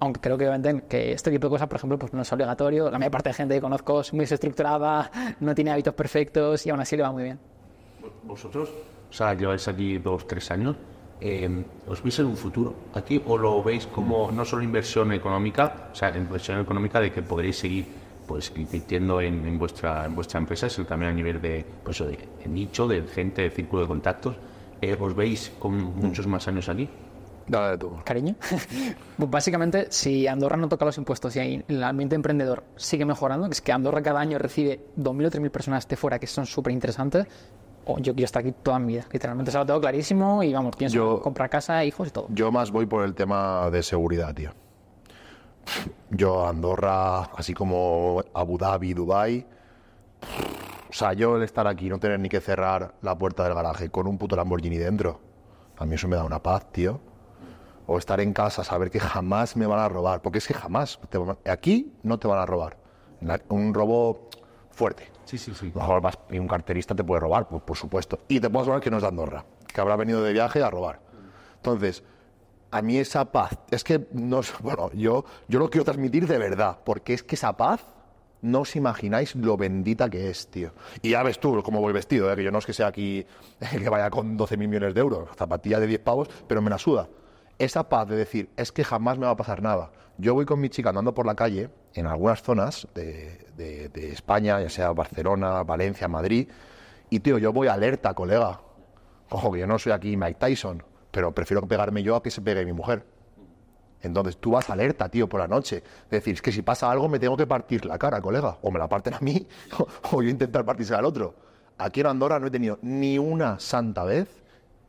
aunque creo que obviamente que este tipo de cosas, por ejemplo, pues no es obligatorio, la mayor parte de gente que conozco es muy desestructurada, no tiene hábitos perfectos y aún así le va muy bien. ¿Vosotros, o sea, lleváis aquí dos, tres años, eh, ¿os veis en un futuro aquí o lo veis como no solo inversión económica, o sea, inversión económica de que podréis seguir pues invirtiendo en, vuestra, en vuestra empresa, sino también a nivel de, pues, nicho, de gente, de círculo de contactos. Eh, ¿Os veis con muchos mm. más años aquí? de tú. Cariño. [laughs] pues básicamente, si Andorra no toca los impuestos y ahí el ambiente emprendedor sigue mejorando, que es que Andorra cada año recibe 2.000 o 3.000 personas de fuera que son súper interesantes, oh, yo quiero estar aquí toda mi vida. Literalmente, se lo tengo clarísimo y vamos, pienso comprar casa, hijos y todo. Yo más voy por el tema de seguridad, tío. Yo Andorra, así como Abu Dhabi, Dubai. O sea, yo el estar aquí, no tener ni que cerrar la puerta del garaje con un puto Lamborghini dentro, a mí eso me da una paz, tío. O estar en casa, saber que jamás me van a robar, porque es que jamás, aquí no te van a robar. Un robo fuerte. Sí, sí, sí. y un carterista te puede robar, pues, por supuesto. Y te puedo robar que no es de Andorra, que habrá venido de viaje a robar. Entonces, a mí esa paz, es que no, bueno, yo, yo lo quiero transmitir de verdad, porque es que esa paz no os imagináis lo bendita que es, tío. Y ya ves tú cómo voy vestido, ¿eh? que yo no es que sea aquí [laughs] el que vaya con 12 mil millones de euros, zapatilla de 10 pavos, pero me la suda. Esa paz de decir, es que jamás me va a pasar nada. Yo voy con mi chica andando por la calle, en algunas zonas de, de España, ya sea Barcelona, Valencia, Madrid, y tío, yo voy alerta, colega. Ojo, que yo no soy aquí Mike Tyson, pero prefiero pegarme yo a que se pegue mi mujer. Entonces tú vas alerta, tío, por la noche. Es decir, es que si pasa algo me tengo que partir la cara, colega. O me la parten a mí, [laughs] o yo intentar partirse al otro. Aquí en Andorra no he tenido ni una santa vez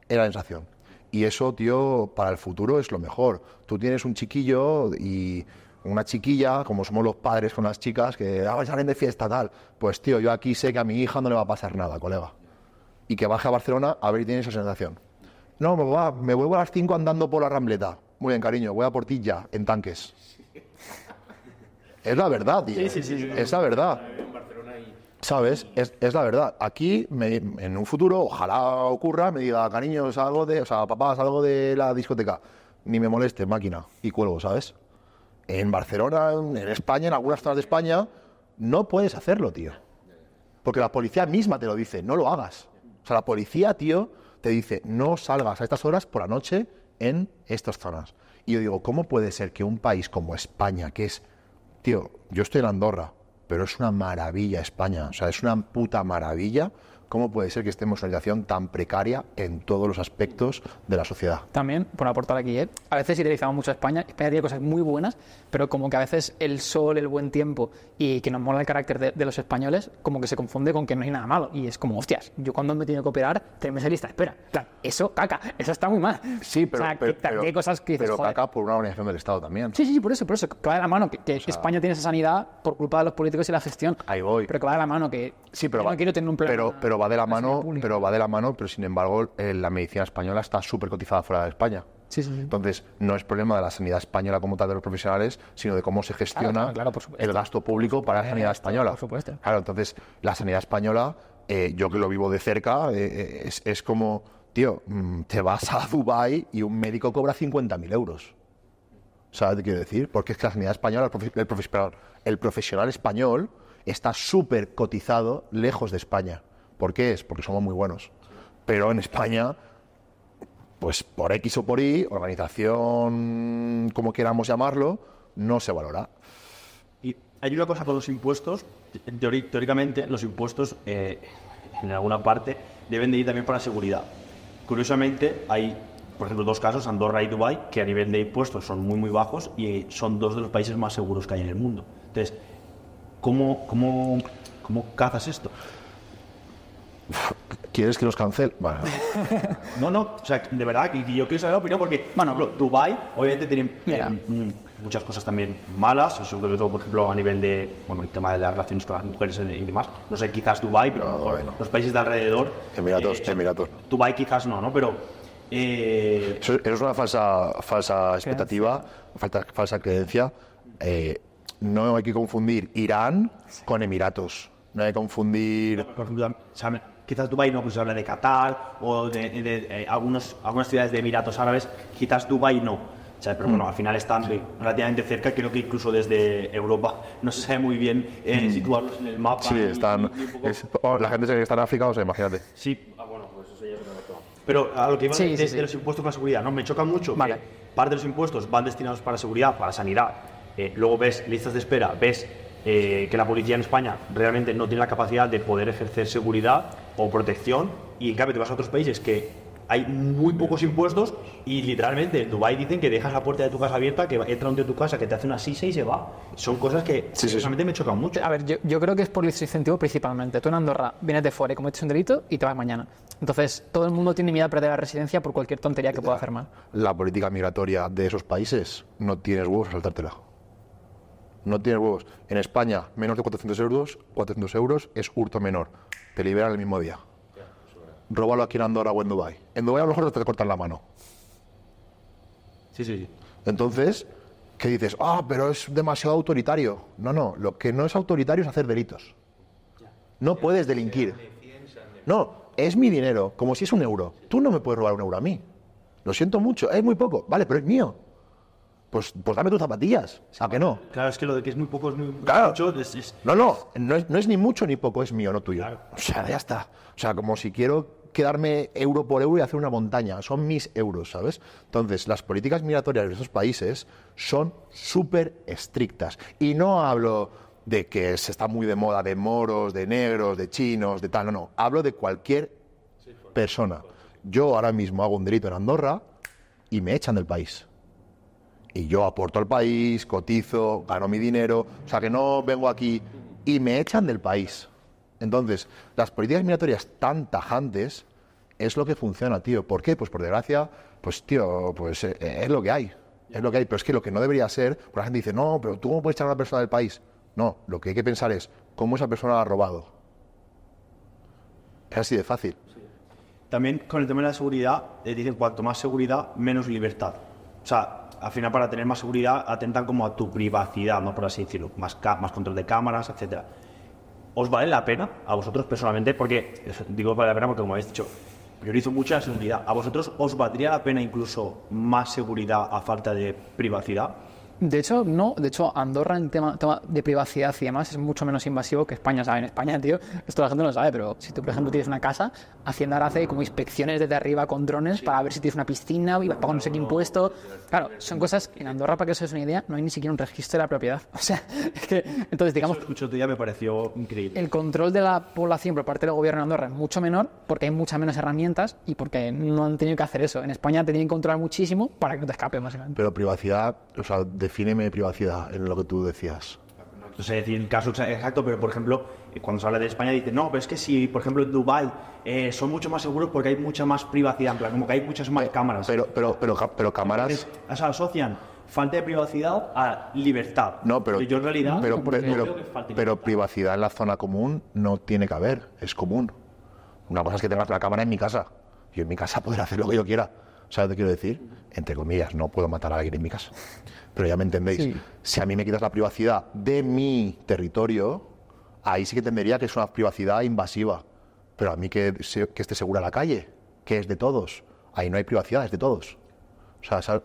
en la sensación. Y eso, tío, para el futuro es lo mejor. Tú tienes un chiquillo y una chiquilla, como somos los padres con las chicas, que ah, pues salen de fiesta, tal. Pues, tío, yo aquí sé que a mi hija no le va a pasar nada, colega. Y que baje a Barcelona a ver si tiene esa sensación. No, papá, me vuelvo a las 5 andando por la rambleta. Muy bien, cariño, voy a por ti ya, en tanques. Es la verdad, tío. Sí, sí, sí. Es la verdad. ¿Sabes? Es, la verdad. Aquí, en un futuro, ojalá ocurra, me diga, cariño, salgo de, o sea, papá, salgo de la discoteca. Ni me moleste, máquina. Y cuelgo, ¿sabes? En Barcelona, en España, en algunas zonas de España, no puedes hacerlo, tío. Porque la policía misma te lo dice, no lo hagas. O sea, la policía, tío, te dice, no salgas a estas horas por la noche en estas zonas. Y yo digo, ¿cómo puede ser que un país como España, que es, tío, yo estoy en Andorra, pero es una maravilla España, o sea, es una puta maravilla, cómo puede ser que estemos en una situación tan precaria en todos los aspectos de la sociedad. También, por aportar aquí, ¿eh? a veces idealizamos mucho a España, España tiene cosas muy buenas, pero como que a veces el sol, el buen tiempo y que nos mola el carácter de, los españoles, como que se confunde con que no hay nada malo. Y es como, hostias, yo cuando me tiene que operar, tres meses lista, espera. Claro, eso, caca, eso está muy mal. Sí, pero, hay cosas que dices, pero caca por una organización del Estado también. Sí, sí, por eso, por eso, que va de la mano, que, España tiene esa sanidad por culpa de los políticos y la gestión. Ahí voy. Pero que va de la mano, que... Sí, pero... no quiero tener un plan... pero va de la mano, pero va de la mano, pero sin embargo eh, la medicina española está súper cotizada fuera de España. Entonces, no es problema de la sanidad española como tal de los profesionales, sino de cómo se gestiona el gasto público para la eh, sanidad española. Claro, entonces, la sanidad española, eh, yo que lo vivo de cerca, es, como, tío, mm, te vas a Dubai y un médico cobra 50.000 euros. ¿Sabes qué quiero decir? Porque es que la sanidad española, el, el profesional español está súper cotizado lejos de España. ¿Por qué es? Porque somos muy buenos. Pero en España, pues por X o por Y, organización, como queramos llamarlo, no se valora. Y hay una cosa con los impuestos. Teóricamente, los impuestos eh, en alguna parte deben de ir también para la seguridad. Curiosamente, hay, por ejemplo, dos casos, Andorra y Dubái, que a nivel de impuestos son muy, muy bajos y son dos de los países más seguros que hay en el mundo. Entonces, ¿cómo, cómo, cómo cazas esto? ¿Quieres que los cancele? no, no, o sea, de verdad, que yo quiero saber la opinión porque, bueno, Dubái obviamente tiene eh, mm, muchas cosas también malas, sobre todo, por ejemplo, a nivel de, bueno, el tema de las relaciones con las mujeres y demás. No sé, quizás Dubai, pero ah, los países de alrededor. Emiratos, eh, Emiratos. Dubái quizás no, ¿no? Pero eh, Eso es una falsa, falsa expectativa, falsa, falsa creencia. no hay que confundir Irán con Emiratos. No hay que confundir. Quizás Dubái no, pues se habla de Qatar o de, eh, algunos, algunas ciudades de Emiratos Árabes, quizás Dubái no. pero mm. bueno, al final están relativamente cerca, creo que incluso desde Europa no se sabe muy bien eh, mm. situarlos en el mapa. Sí, están. Oh, la gente que está en África, o sea, imagínate. Sí, ah, bueno, pues eso ya es Pero a lo que iba de, de, los impuestos para seguridad, ¿no? Me choca mucho parte de los impuestos van destinados para seguridad, para sanidad. Eh, luego ves listas de espera, ves que la policía en España realmente no tiene la capacidad de poder ejercer seguridad o protección, y en cambio te vas a otros países que hay muy pocos impuestos y literalmente en Dubai dicen que dejas la puerta de tu casa abierta, que entra un tío de tu casa, que te hace una sisa y se va. Son cosas que sí, me chocan mucho. A ver, yo, creo que es por el incentivo principalmente. Tú en Andorra vienes de fuera y cometes un delito y te vas mañana. Entonces, todo el mundo tiene miedo a perder la residencia por cualquier tontería que pueda hacer mal. La política migratoria de esos países no tienes huevos a saltártela no tienes huevos. En España, menos de 400 euros, 400 euros es hurto menor. Te liberan el mismo día. Róbalo aquí en Andorra o en Dubai. En Dubai a lo mejor te cortan la mano. Sí, sí, sí. Entonces, ¿qué dices? Ah, pero es demasiado autoritario. No, no, lo que no es autoritario es hacer delitos. No puedes delinquir. No, es mi dinero, como si es un euro. Tú no me puedes robar un euro a mí. Lo siento mucho, es muy poco. Vale, pero es mío. Pues, pues, dame tus zapatillas. ¿A que no? Claro, es que lo de que es muy poco es muy mucho. No, no, no es, ni mucho ni poco, es mío, no tuyo. O sea, ya está. O sea, como si quiero quedarme euro por euro y hacer una montaña. Son mis euros, ¿sabes? Entonces, las políticas migratorias de esos países son súper estrictas. Y no hablo de que se está muy de moda de moros, de negros, de chinos, de tal. No, no. Hablo de cualquier persona. Yo ahora mismo hago un delito en Andorra y me echan del país y yo aporto al país, cotizo, gano mi dinero, o sea que no vengo aquí y me echan del país. Entonces, las políticas migratorias tan tajantes es lo que funciona, tío. ¿Por qué? Pues por desgracia, pues tío, pues eh, eh, es lo que hay. Es lo que hay, pero es que lo que no debería ser, pues la gente dice, no, pero tú cómo puedes echar a una persona del país. No, lo que hay que pensar es cómo esa persona la ha robado. Es así de fácil. También con el tema de la seguridad, eh, dicen cuanto más seguridad, menos libertad. O sea, al final para tener más seguridad atentan como a tu privacidad, ¿no? por así decirlo, más, más control de cámaras, etcétera. ¿Os vale la pena a vosotros personalmente? Porque, digo vale la pena porque como habéis dicho, priorizo mucho la seguridad. ¿A vosotros os valdría la pena incluso más seguridad a falta de privacidad? De hecho, no. De hecho, Andorra en tema, de privacidad y demás es mucho menos invasivo que España, En España, tío, esto la gente no lo sabe, pero si tú, por ejemplo, tienes una casa, Hacienda ahora hace como inspecciones desde arriba con drones para ver si tienes una piscina y vas pagar no sé qué impuesto. Claro, son cosas en Andorra, para que os hagáis una idea, no hay ni siquiera un registro de la propiedad. [laughs] O sea, es que, entonces, digamos... mucho me pareció increíble. El control de la población por parte del gobierno de Andorra es mucho menor porque hay muchas menos herramientas y porque no han tenido que hacer eso. En España te tienen que controlar muchísimo para que no te escape, básicamente. Pero privacidad, o sea, defíneme privacidad en lo que tú decías. No sé decir caso exacto, pero por ejemplo, cuando se habla de España dicen, no, pero es que si, por ejemplo, en Dubái eh, son mucho más seguros porque hay mucha más privacidad, como que hay muchas más cámaras. Pero, pero, pero, pero cámaras... O sea, asocian falta de privacidad a libertad. No, pero, yo en realidad... Pero, pero, pero privacidad en la zona común no tiene que haber, es común. Una cosa es que tengas la cámara en mi casa. Yo en mi casa podré hacer lo que yo quiera ¿Sabes lo que quiero decir? Entre comillas, no puedo matar a alguien en mi casa. Pero ya me entendéis. Si a mí me quitas la privacidad de mi territorio, ahí sí que entendería que es una privacidad invasiva. Pero a mí que, que esté segura la calle, que es de todos. Ahí no hay privacidad, es de todos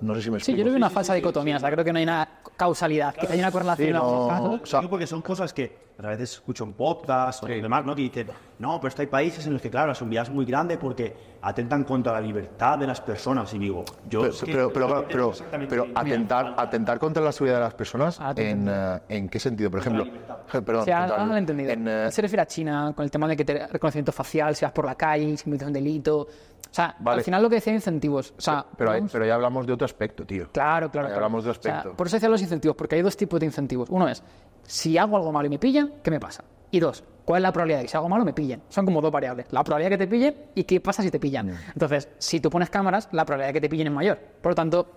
no sé si me explico. Sí, yo no veo una falsa dicotomía, creo que no hay una causalidad, que hay una correlación. No. porque son cosas que a veces escucho en podcast o demás, ¿no? Que dicen, no, pero hay países en los que, claro, la seguridad es muy grande porque atentan contra la libertad de las personas. Y digo, yo... Pero, pero, pero, pero, atentar, atentar contra la seguridad de las personas, ah, eh, en, qué sentido? Por ejemplo... [laughs] Eh, Se refiere a China con el tema de que te reconocimiento facial, si vas por la calle, si cometes un delito, o sea, al final lo que decía incentivos. O sea, pero, pero, ya hablamos de otro aspecto, tío. Claro, claro. hablamos de aspecto. por eso decía los incentivos, porque hay dos tipos de incentivos. Uno es, si hago algo malo y me pillan, ¿qué me pasa? Y dos, ¿cuál es la probabilidad de que si hago malo me pillen? Son como dos variables. La probabilidad de que te pillen y qué pasa si te pillan. Entonces, si tú pones cámaras, la probabilidad de que te pillen es mayor. Por lo tanto,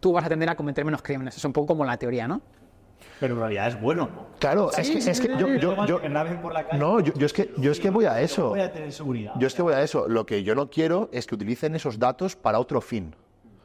tú vas a tender a cometer menos crímenes. Es un poco como la teoría, ¿no? Pero en realidad es bueno. Claro, es que, yo, no, yo, es que yo es que voy a eso. Voy a tener seguridad. Yo es que voy a eso. Lo que yo no quiero es que utilicen esos datos para otro fin.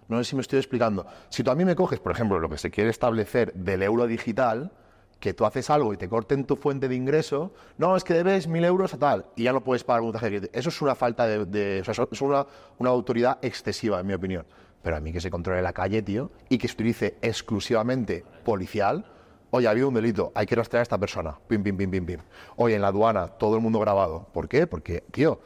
No sé si me estoy explicando. Si tú a mí me coges, por ejemplo, lo que se quiere establecer del euro digital, que tú haces algo y te corten tu fuente de ingreso, no, es que debes mil euros a tal y ya no puedes pagar un tarjeta. Eso es una falta de... o sea, es una, una autoridad excesiva, en mi opinión. Pero a mí que se controle la calle, tío, y que se utilice exclusivamente policial Oye, ha habido un delito, hay que rastrear a esta persona. Pim, pim, pim, pim, pim. Oye, en la aduana, todo el mundo grabado. ¿Por qué? Porque, tío,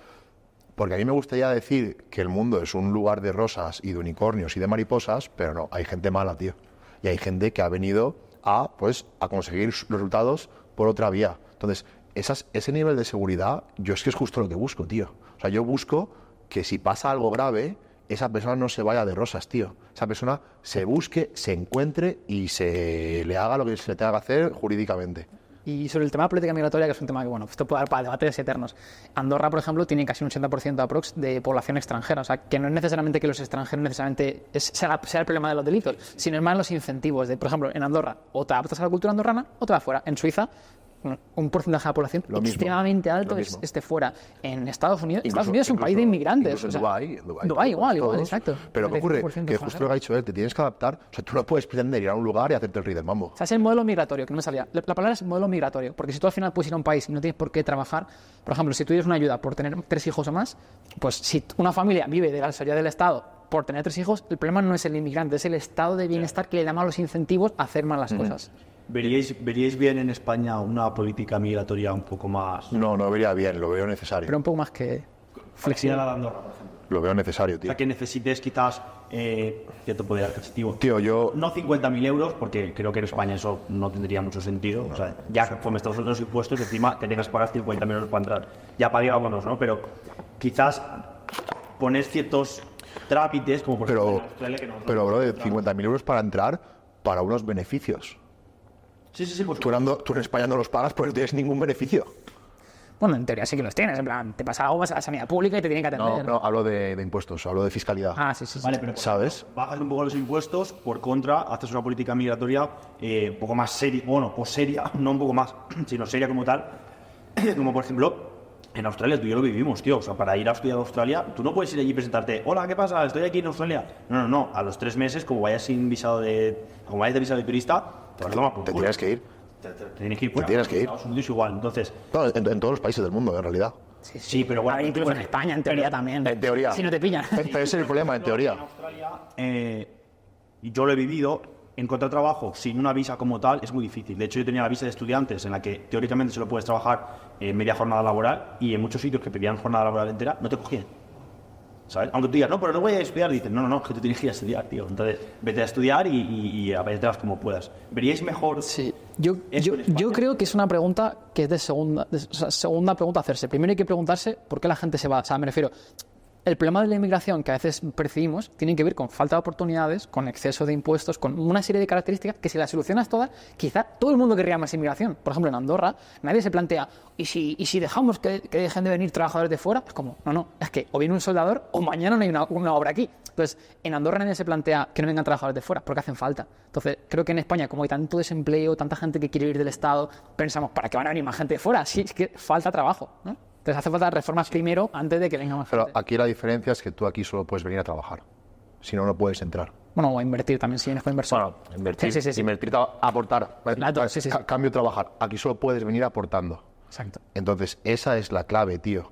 porque a mí me gustaría decir que el mundo es un lugar de rosas y de unicornios y de mariposas, pero no, hay gente mala, tío. Y hay gente que ha venido a, pues, a conseguir resultados por otra vía. Entonces, ese nivel de seguridad, yo es que es justo lo que busco, tío. O sea, yo busco que si pasa algo grave, esa persona no se vaya de rosas, tío. Esa persona se busque, se encuentre y se le haga lo que se le tenga que hacer jurídicamente. Y sobre el tema de política migratoria, que es un tema que, bueno, esto puede dar para debates eternos. Andorra, por ejemplo, tiene casi un 80% aprox de población extranjera. O sea, que no es necesariamente que los extranjeros necesariamente sea, el problema de los delitos, sino es más los incentivos. De, por ejemplo, en Andorra, o te adaptas a la cultura andorrana o te vas fuera. En Suiza, un porcentaje de la población extremadamente alto este esté fuera. En Estados Unidos, Estados Unidos es un país de inmigrantes. En igual, igual, exacto. Pero ¿qué ocurre? Que justo lo que ha dicho él, te tienes que adaptar. O sea, tú no puedes pretender ir a un lugar y hacerte el rey mambo. O sea, es el modelo migratorio, que no me salía. La, palabra es modelo migratorio, porque si tú al final puedes ir a un país y no tienes por qué trabajar, por ejemplo, si tú tienes una ayuda por tener tres hijos o más, pues si una familia vive de la salida del Estado por tener tres hijos, el problema no es el inmigrante, es el estado de bienestar que le da los incentivos a hacer malas las cosas. ¿Veríais, ¿Veríais bien en España una política migratoria un poco más...? No, no vería bien, lo veo necesario. Pero un poco más que... Flexible. Lo veo necesario, tío. O sea, que necesites quizás eh, cierto poder adquisitivo. Tío, yo... No 50.000 euros, porque creo que en España eso no tendría mucho sentido. O sea, ya pues que con Estados otros impuestos, encima te que pagar 50.000 euros para entrar. Ya dos, ¿no? Pero quizás pones ciertos trámites, como por pero, ejemplo pero, bro, de 50.000 euros para entrar para unos beneficios. Sí, sí, sí. tú, en España no los pagas porque no tienes ningún beneficio. Bueno, en teoría sí que los tienes. En plan, te pasa algo, vas a la sanidad pública y te tienen que atender. No, no, hablo de, impuestos, hablo de fiscalidad. Ah, sí, sí. sí. Vale, pero ¿sabes? Bajas un poco los impuestos, por contra, haces una política migratoria eh, un poco más seria, bueno, pues seria, [laughs] no un poco más, [clears throat] sino seria como tal. [clears throat] Como por ejemplo, en Australia tú y yo lo vivimos, tío. O sea, para ir a Australia, tú no puedes ir allí y presentarte, hola, ¿qué pasa? Estoy aquí en Australia. No, no, no. A los tres meses, como vayas sin visado de, como vayas de visado de turista, te tienes que ir. Te, tienes que ir Te tienes que ir. igual, entonces. en, todos los países del mundo, en realidad. Sí, pero bueno. Ah, incluso en España, en teoría también. En teoría. Si no te pillan. Pero ese es el problema, en teoría. Eh, yo lo he vivido. Encontrar trabajo sin una visa como tal es muy difícil. De hecho, yo tenía la visa de estudiantes en la que teóricamente solo puedes trabajar en eh, media jornada laboral y en muchos sitios que pedían jornada laboral entera no te cogían. Aunque tú digas, no, pero no voy a estudiar, dicen, no, no, no, que tú tienes que ir a estudiar, tío. Entonces, vete a estudiar y, y, a como puedas. ¿Veríais mejor? Sí, yo, creo que es una pregunta que es de segunda, segunda pregunta hacerse. Primero hay que preguntarse por qué la gente se va. O sea, me refiero, el problema de la inmigración que a veces percibimos tiene que ver con falta de oportunidades, con exceso de impuestos, con una serie de características que si las solucionas todas, quizá todo el mundo querría más inmigración. Por ejemplo, en Andorra nadie se plantea, ¿y si, dejamos que, dejen de venir trabajadores de fuera? Es como, no, no, es que o viene un soldador o mañana no hay una, obra aquí. Entonces, en Andorra nadie se plantea que no vengan trabajadores de fuera porque hacen falta. Entonces, creo que en España, como hay tanto desempleo, tanta gente que quiere ir del Estado, pensamos, ¿para qué van a venir más gente de fuera? Sí, es que falta trabajo. Entonces hace falta reformas primero antes de que venga más Pero aquí la diferencia es que tú aquí solo puedes venir a trabajar. Si no, no puedes entrar. Bueno, o a invertir también, si vienes con inversor. Bueno, invertir, invertir aportar. cambio, trabajar. Aquí solo puedes venir aportando. Exacto. Entonces, esa es la clave, tío.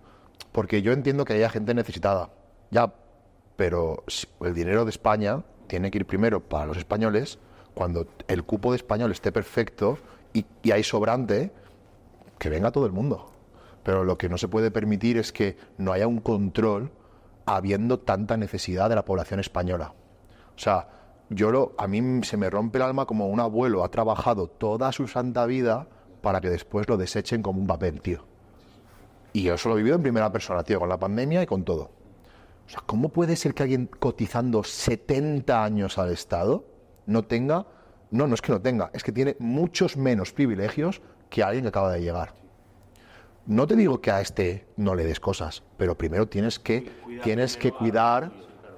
Porque yo entiendo que haya gente necesitada. Ya, pero el dinero de España tiene que ir primero para los españoles. Cuando el cupo de español esté perfecto y, y hay sobrante, que venga todo el mundo. Pero lo que no se puede permitir es que no haya un control habiendo tanta necesidad de la población española. O sea, yo lo, a mí se me rompe el alma como un abuelo ha trabajado toda su santa vida para que después lo desechen como un papel, tío. Y yo eso lo he vivido en primera persona, tío, con la pandemia y con todo. O sea, ¿cómo puede ser que alguien cotizando 70 años al Estado no tenga, no, no es que no tenga, es que tiene muchos menos privilegios que alguien que acaba de llegar? no te digo que a este no le des cosas, pero primero tienes que, cuidar, tienes que cuidar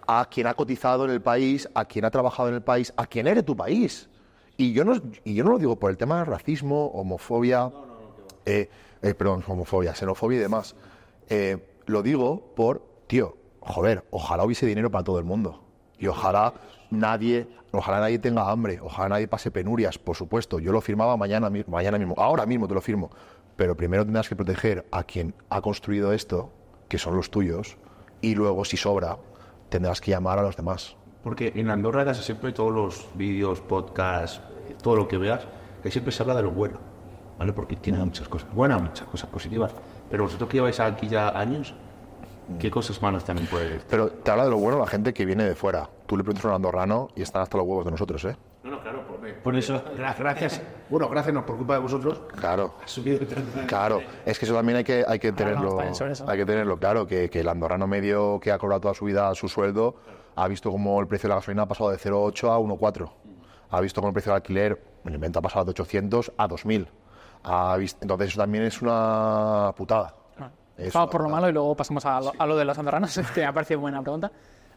a quien ha cotizado en el país, a quien ha trabajado en el país, a quien eres tu país. Y yo no, yo no lo digo por el tema de racismo, homofobia, eh, eh, perdón, homofobia, xenofobia y demás. Eh, lo digo por, tío, joder, ojalá hubiese dinero para todo el mundo. Y ojalá nadie, ojalá nadie tenga hambre, ojalá nadie pase penurias, por supuesto. Yo lo firmaba mañana, mañana mismo, ahora mismo te lo firmo pero primero tendrás que proteger a quien ha construido esto, que son los tuyos, y luego, si sobra, tendrás que llamar a los demás. Porque en Andorra casi siempre todos los vídeos, podcasts, todo lo que veas, que siempre se habla de lo bueno, ¿vale? Porque tiene muchas cosas buenas, muchas cosas positivas. Pero vosotros que lleváis aquí ya años, ¿qué cosas malas también puede Pero te habla de lo bueno la gente que viene de fuera. Tú le preguntas a un andorrano y están hasta los huevos de nosotros, ¿eh? No, no, claro, por, por eso, [laughs] gracias. bueno, gracias, no, por culpa de vosotros. Claro. Claro, es que eso también hay que, hay que tenerlo. Hay que tenerlo claro, que, el andorrano medio que ha cobrado toda su vida su sueldo ha visto como el precio de la gasolina ha pasado de 0,8 a 1,4. Ha visto como el precio del alquiler, en el invento, ha pasado de 800 a 2000. Ha visto, entonces, eso también es una putada. Vamos por lo malo y luego pasamos a lo, de los andorranos, [laughs] que me parece buena pregunta.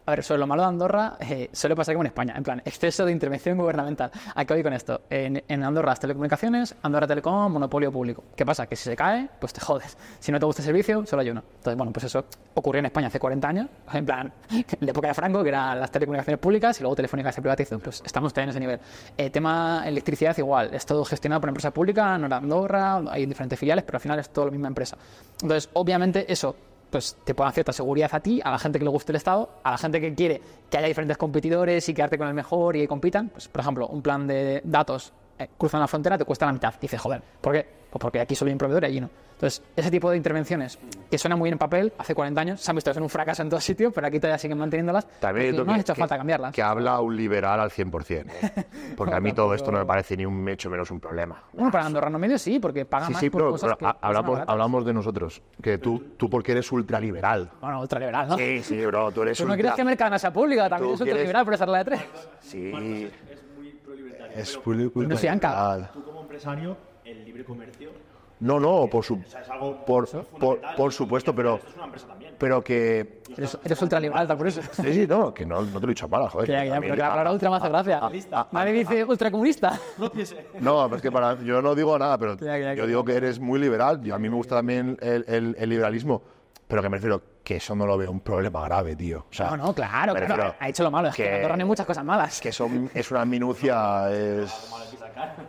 A ver, sobre lo malo de Andorra, eh, suele pasar como en España, en plan, exceso de intervención gubernamental. ¿A qué voy con esto? En, Andorra las telecomunicaciones, Andorra Telecom, monopolio público. ¿Qué pasa? Que si se cae, pues te jodes. Si no te gusta el servicio, solo hay uno. Entonces, bueno, pues eso ocurrió en España hace 40 años, en plan, en la época de Franco, que eran las telecomunicaciones públicas y luego Telefónica se privatizó. Pues estamos todavía en ese nivel. Eh, tema electricidad, igual, es todo gestionado por una empresa pública, no era Andorra, hay diferentes filiales, pero al final es todo la misma empresa. Entonces, obviamente, eso pues te puedan cierta seguridad a ti, a la gente que le guste el Estado, a la gente que quiere que haya diferentes competidores y quedarte con el mejor y compitan. Pues, por ejemplo, un plan de datos cruza eh, cruzan la frontera, te cuesta la mitad. Dices, joder, ¿por qué? Pues porque aquí solo hay un proveedor y allí no. Entonces, ese tipo de intervenciones que suenan muy bien en papel hace 40 años, se han visto que son un fracaso en todo sitio, pero aquí todavía siguen manteniéndolas. También no ha hecho que, falta cambiarlas. Que habla un liberal al 100%. ¿eh? [laughs] Porque a mí todo esto no me parece ni un hecho menos un problema. Bueno, para Andorrano Medio sí, porque paga más sí, por pero, cosas hablamos, hablamos de nosotros, que tú, tú porque eres ultraliberal. Bueno, ultraliberal, ¿no? Sí, sí, bro, tú eres ¿Tú no quieres que Mercadona sea pública, también Es ultraliberal pero por esa la de tres. Sí. es, muy prolibertario. Es muy prolibertario. Tú como empresario el libre comercio. No, no, por, por, supuesto, pero, pero que... Eres, eres ultraliberal, por eso. Sí, sí, no, que no, no te lo he dicho para, joder. pero que la palabra ultra más gracia. dice ultracomunista. No, no, pero es que para, yo no digo nada, pero yo digo que eres muy liberal. Yo, a mí me gusta también el, el liberalismo pero que me refiero que eso no lo veo un problema grave, tío. no, no, claro, claro. Ha hecho lo malo, es que, que hay muchas cosas malas. Que son, es una minucia.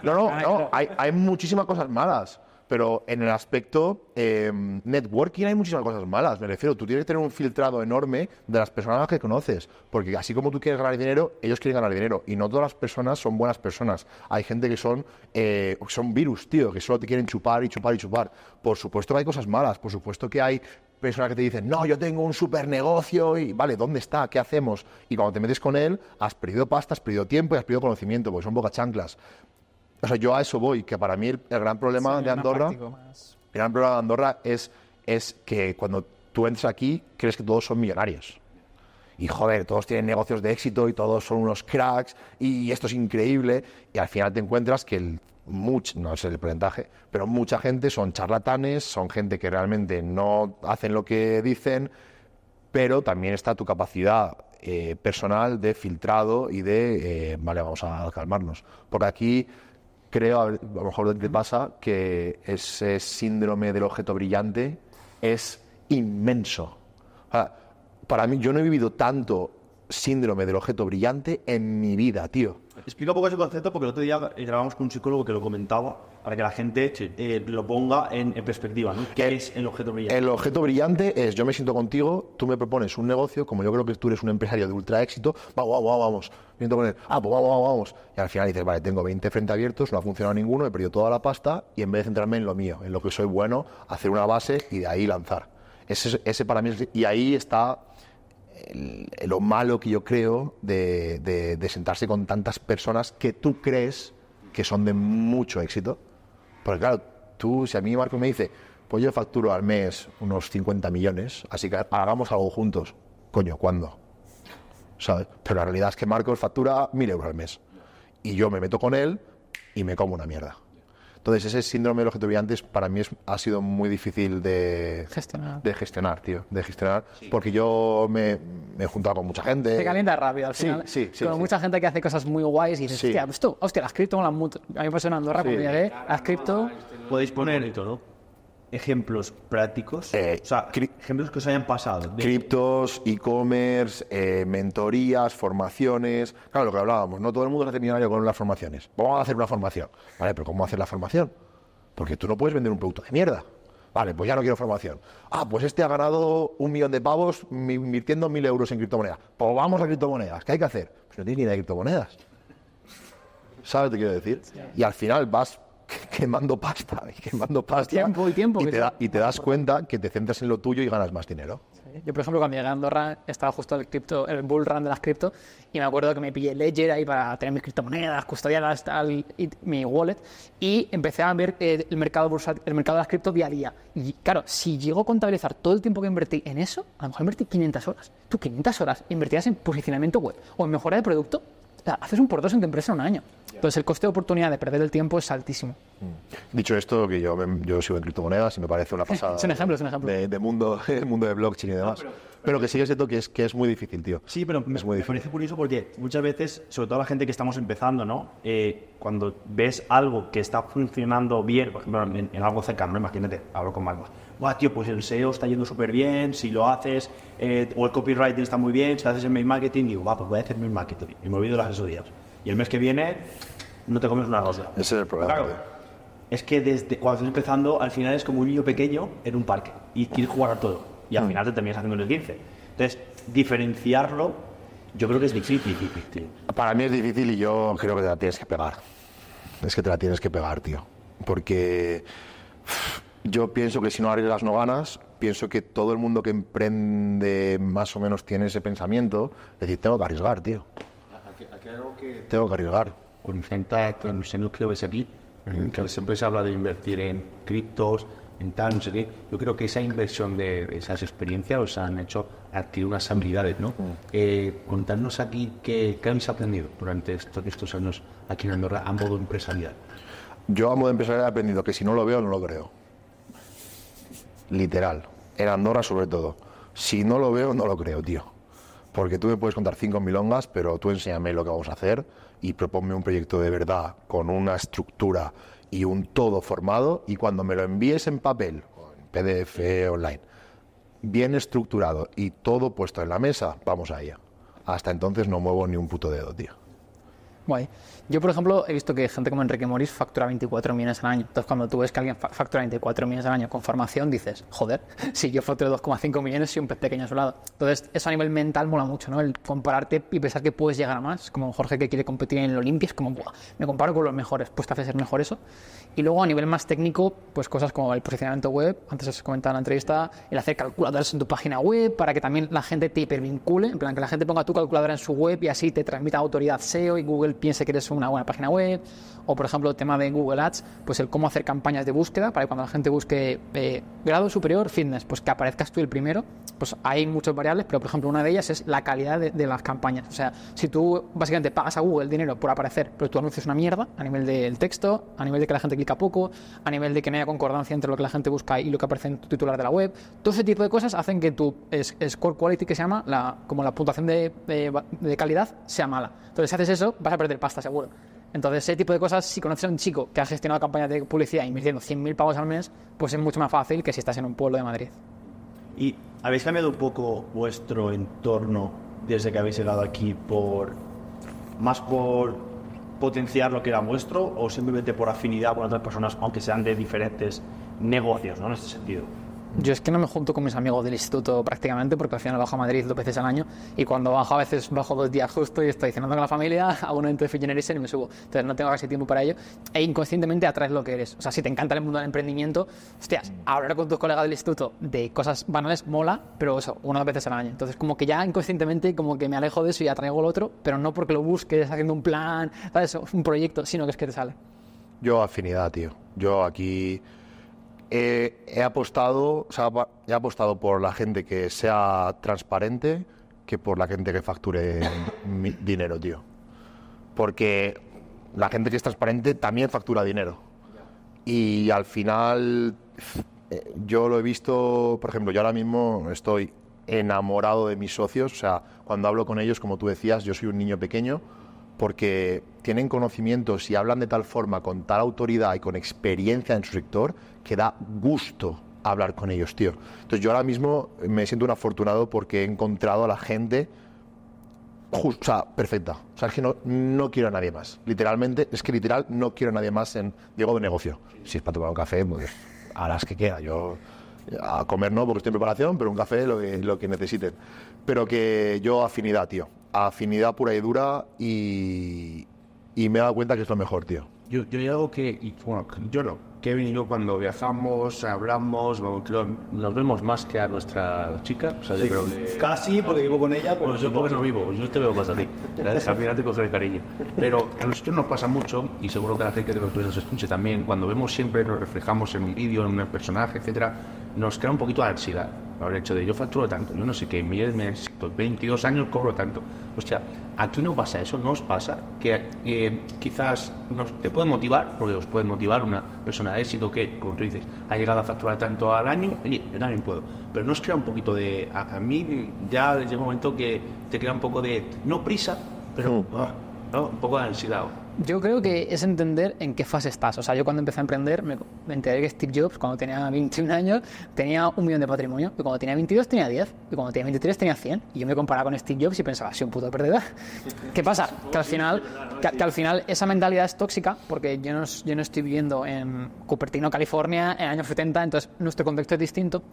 No, no, no. Hay, hay muchísimas cosas malas pero en el aspecto em, networking hay muchísimas cosas malas. Me refiero, tú tienes que tener un filtrado enorme de las personas que conoces, porque así como tú quieres ganar dinero, ellos quieren ganar dinero. Y no todas las personas son buenas personas. Hay gente que son, eh, son virus, tío, que solo te quieren chupar y chupar y chupar. Por supuesto que hay cosas malas, por supuesto que hay personas que te dicen, no, yo tengo un super negocio y, vale, ¿dónde está? ¿Qué hacemos? Y cuando te metes con él, has perdido pasta, has perdido tiempo y has perdido conocimiento, porque son boca chanclas. O sea, yo a eso voy, que para mí el, gran problema de Andorra, gran problema de Andorra es, es que cuando tú entras aquí, crees que todos son millonarios. Y joder, todos tienen negocios de éxito y todos son unos cracks y esto es increíble. Y al final te encuentras que el much, no es el porcentaje, pero mucha gente son charlatanes, son gente que realmente no hacen lo que dicen, pero también está tu capacidad eh, personal de filtrado y de, eh, vale, vamos a calmarnos. Porque aquí creo, a lo mejor te pasa, que ese síndrome del objeto brillante es inmenso. para mí, yo no he vivido tanto síndrome del objeto brillante en mi vida, tío. Explica un poco ese concepto porque el otro día grabamos con un psicólogo que lo comentaba para que la gente eh, lo ponga en, perspectiva. ¿no? ¿Qué es el objeto brillante? El objeto brillante es yo me siento contigo, tú me propones un negocio, como yo creo que tú eres un empresario de ultra éxito, vamos, vamos, vamos, siento con él, ah, vamos, pues vamos, vamos. Y al final dices, vale, tengo 20 frente abiertos, no ha funcionado ninguno, he perdido toda la pasta y en vez de centrarme en lo mío, en lo que soy bueno, hacer una base y de ahí lanzar. Ese, ese para mí es, y ahí está lo malo que yo creo de, sentarse con tantas personas que tú crees que son de mucho éxito. Porque claro, tú, si a mí Marco me dice, pues yo facturo al mes unos 50 millones, así que hagamos algo juntos. Coño, ¿cuándo? ¿Sabes? Pero la realidad es que Marcos factura 1.000 euros al mes. Y yo me meto con él y me como una mierda. Entonces, ese síndrome de los que antes para mí ha sido muy difícil de gestionar, tío. De gestionar, porque yo me, he juntado con mucha gente. Se calienta rápido al final. Sí, sí, sí Con mucha gente que hace cosas muy guays y dices, hostia, pues tú, hostia, las cripto la A mí me pasó en Andorra ¿eh? La las cripto. Podéis poner, ¿no? ejemplos prácticos? Eh, o sea, ejemplos que os hayan pasado. Criptos, e-commerce, eh, mentorías, formaciones. Claro, lo que hablábamos, no todo el mundo se hace millonario con las formaciones. Vamos a hacer una formación. Vale, pero ¿cómo hacer la formación? Porque tú no puedes vender un producto de mierda. Vale, pues ya no quiero formación. Ah, pues este ha ganado un millón de pavos invirtiendo mil euros en criptomonedas. Pues vamos a criptomonedas. ¿Qué hay que hacer? Pues no tienes ni idea de criptomonedas. ¿Sabes lo que quiero decir? Y al final vas quemando pasta y quemando pasta. Tiempo y tiempo. Y te, das cuenta que te centras en lo tuyo y ganas más dinero. Yo, por ejemplo, cuando llegué a Andorra estaba justo el, cripto, el bull run de las cripto y me acuerdo que me pillé Ledger ahí para tener mis criptomonedas, custodiadas, tal, mi wallet y empecé a ver eh, el mercado, el mercado de las cripto día a día. Y claro, si llego a contabilizar todo el tiempo que invertí en eso, a lo mejor invertí 500 horas. Tú 500 horas invertidas en posicionamiento web o en mejora de producto, haces un por dos en tu empresa en un año. Entonces el coste de oportunidad de perder el tiempo es altísimo. Mm. Dicho esto, que yo, em, yo sigo en criptomonedas y me parece una [laughs] pasada. es un ejemplo, es un ejemplo. De, mundo, [laughs] mundo de blockchain y demás. Ah, pero, que sigue siendo que es, que es muy difícil, tío. Sí, pero es me, muy parece curioso porque muchas veces, sobre todo la gente que estamos empezando, ¿no? Eh, cuando ves algo que está funcionando bien, por ejemplo, en, algo cercano, imagínate, hablo con algo. Buah, tío, pues el SEO está yendo súper bien, si lo haces, eh, o el copywriting está muy bien, si haces el mail marketing, digo, va, pues voy a hacer mail marketing. Y me olvido las asesorías. Y el mes que viene no te comes una rosa. Ese es el problema. es que desde cuando estás empezando, al final es como un niño pequeño en un parque y quieres jugar a todo. Y al mm. final te terminas haciendo el 15. Entonces, diferenciarlo, yo creo que es difícil, Para mí es difícil y yo creo que te la tienes que pegar. Es que te la tienes que pegar, tío. Porque yo pienso que si no arriesgas no ganas. Pienso que todo el mundo que emprende más o menos tiene ese pensamiento. Es decir, tengo que arriesgar, tío tengo que arriesgar. Con los seno que ves aquí, que siempre se habla de invertir en criptos, en tal, no sé qué. Yo creo que esa inversión de esas experiencias os han hecho adquirir unas habilidades, ¿no? Eh, contarnos aquí qué, qué, habéis aprendido durante estos, estos años aquí en Andorra a modo empresarial. Yo a modo empresarial he aprendido que si no lo veo, no lo creo. Literal. En Andorra sobre todo. Si no lo veo, no lo creo, tío. Porque tú me puedes contar cinco milongas, pero tú enséñame lo que vamos a hacer y proponme un proyecto de verdad con una estructura y un todo formado y cuando me lo envíes en papel, en PDF, online, bien estructurado y todo puesto en la mesa, vamos a ella. Hasta entonces no muevo ni un puto dedo, tío. Guay. Yo, por ejemplo, he visto que gente como Enrique Moris factura 24 millones al año. Entonces, cuando tú ves que alguien factura 24 millones al año con formación, dices, joder, [laughs] si yo facturo 2,5 millones, y un pequeño lado. Entonces, eso a nivel mental mola mucho, ¿no? El compararte y pensar que puedes llegar a más. Como Jorge que quiere competir en el Olimpia, es como, me comparo con los mejores, pues te hace ser mejor eso. Y luego, a nivel más técnico, pues cosas como el posicionamiento web, antes os comentaba en la entrevista, el hacer calculadores en tu página web para que también la gente te hipervincule, en plan, que la gente ponga tu calculadora en su web y así te transmita autoridad SEO y Google piense que eres un una buena página web, o por ejemplo el tema de Google Ads, pues el cómo hacer campañas de búsqueda para que cuando la gente busque eh, grado superior fitness, pues que aparezcas tú el primero, pues hay muchas variables, pero por ejemplo una de ellas es la calidad de, las campañas. O sea, si tú básicamente pagas a Google dinero por aparecer, pero tu anuncio es una mierda a nivel del texto, a nivel de que la gente clica poco, a nivel de que no haya concordancia entre lo que la gente busca y lo que aparece en tu titular de la web, todo ese tipo de cosas hacen que tu score quality que se llama, como la puntuación de calidad, sea mala. Entonces si haces eso, vas a perder pasta seguro. Entonces, ese tipo de cosas, si conoces a un chico que ha gestionado campañas de publicidad invirtiendo 100.000 pavos al mes, pues es mucho más fácil que si estás en un pueblo de Madrid. ¿Y habéis cambiado un poco vuestro entorno desde que habéis llegado aquí por más por potenciar lo que era vuestro o simplemente por afinidad con otras personas, aunque sean de diferentes negocios, ¿no? En este sentido yo es que no me junto con mis amigos del instituto prácticamente porque al final bajo a Madrid dos veces al año y cuando bajo a veces bajo dos días justo y estoy cenando con la familia, [laughs] hago un evento de y me subo. Entonces no tengo casi tiempo para ello e inconscientemente atraes lo que eres. O sea, si te encanta el mundo del emprendimiento, hostias, mm. hablar con tus colegas del instituto de cosas banales mola, pero eso, una o dos veces al año. Entonces como que ya inconscientemente como que me alejo de eso y atraigo lo otro, pero no porque lo busques haciendo un plan, ¿sabes? un proyecto, sino que es que te sale. Yo afinidad, tío. Yo aquí he, apostado, he apostado por la gente que sea transparente que por la gente que facture [laughs] dinero, tío. Porque la gente que es transparente también factura dinero. Y al final, eh, yo lo he visto, por ejemplo, yo ahora mismo estoy enamorado de mis socios, o sea, cuando hablo con ellos, como tú decías, yo soy un niño pequeño porque tienen conocimientos y hablan de tal forma, con tal autoridad y con experiencia en su sector, que da gusto hablar con ellos, tío. Entonces yo ahora mismo me siento un afortunado porque he encontrado a la gente justa, perfecta. O sea, es que no, no, quiero a nadie más. Literalmente, es que literal no quiero a nadie más en, Diego de negocio. Si es para tomar un café, pues, a las que queda. Yo, a comer no, porque estoy en preparación, pero un café lo que, lo que necesiten. Pero que yo afinidad, tío afinidad pura y dura y, y me he dado cuenta que es lo mejor, tío. Yo, yo digo algo que, bueno, yo no, Kevin y yo cuando viajamos, hablamos, nos vemos más que a nuestra chica. Casi, porque vivo con ella. Pero... Pues yo no vivo, yo te veo más a ti. Al cariño. Pero a nosotros nos pasa mucho, y seguro que la gente que nos escuche también, cuando vemos siempre, nos reflejamos en un vídeo, en un personaje, etcétera, nos crea un poquito de ansiedad el hecho de yo facturo tanto, yo no sé qué, miles meses, 22 años cobro tanto. O sea, ¿a ti no pasa eso? ¿No os pasa? Que quizás nos, te puede motivar, porque os puede motivar una persona de éxito que, como tú dices, ha llegado a facturar tanto al año, oye, yo también puedo. Pero nos crea un poquito de... A, mí ya desde el momento que te crea un poco de, no prisa, pero mm. ah, un poco de ansiedad. Yo creo que es entender en qué fase estás. O sea, yo cuando empecé a emprender me enteré que Steve Jobs, cuando tenía 21 años, tenía un millón de patrimonio. Y cuando tenía 22 tenía 10. Y cuando tenía 23 tenía 100. Y yo me comparaba con Steve Jobs y pensaba, soy un puto perdedor. [laughs] ¿Qué pasa? Que al final, al final esa mentalidad es tóxica porque yo no, yo no estoy viviendo en Cupertino, California, en años 70, entonces nuestro contexto es distinto.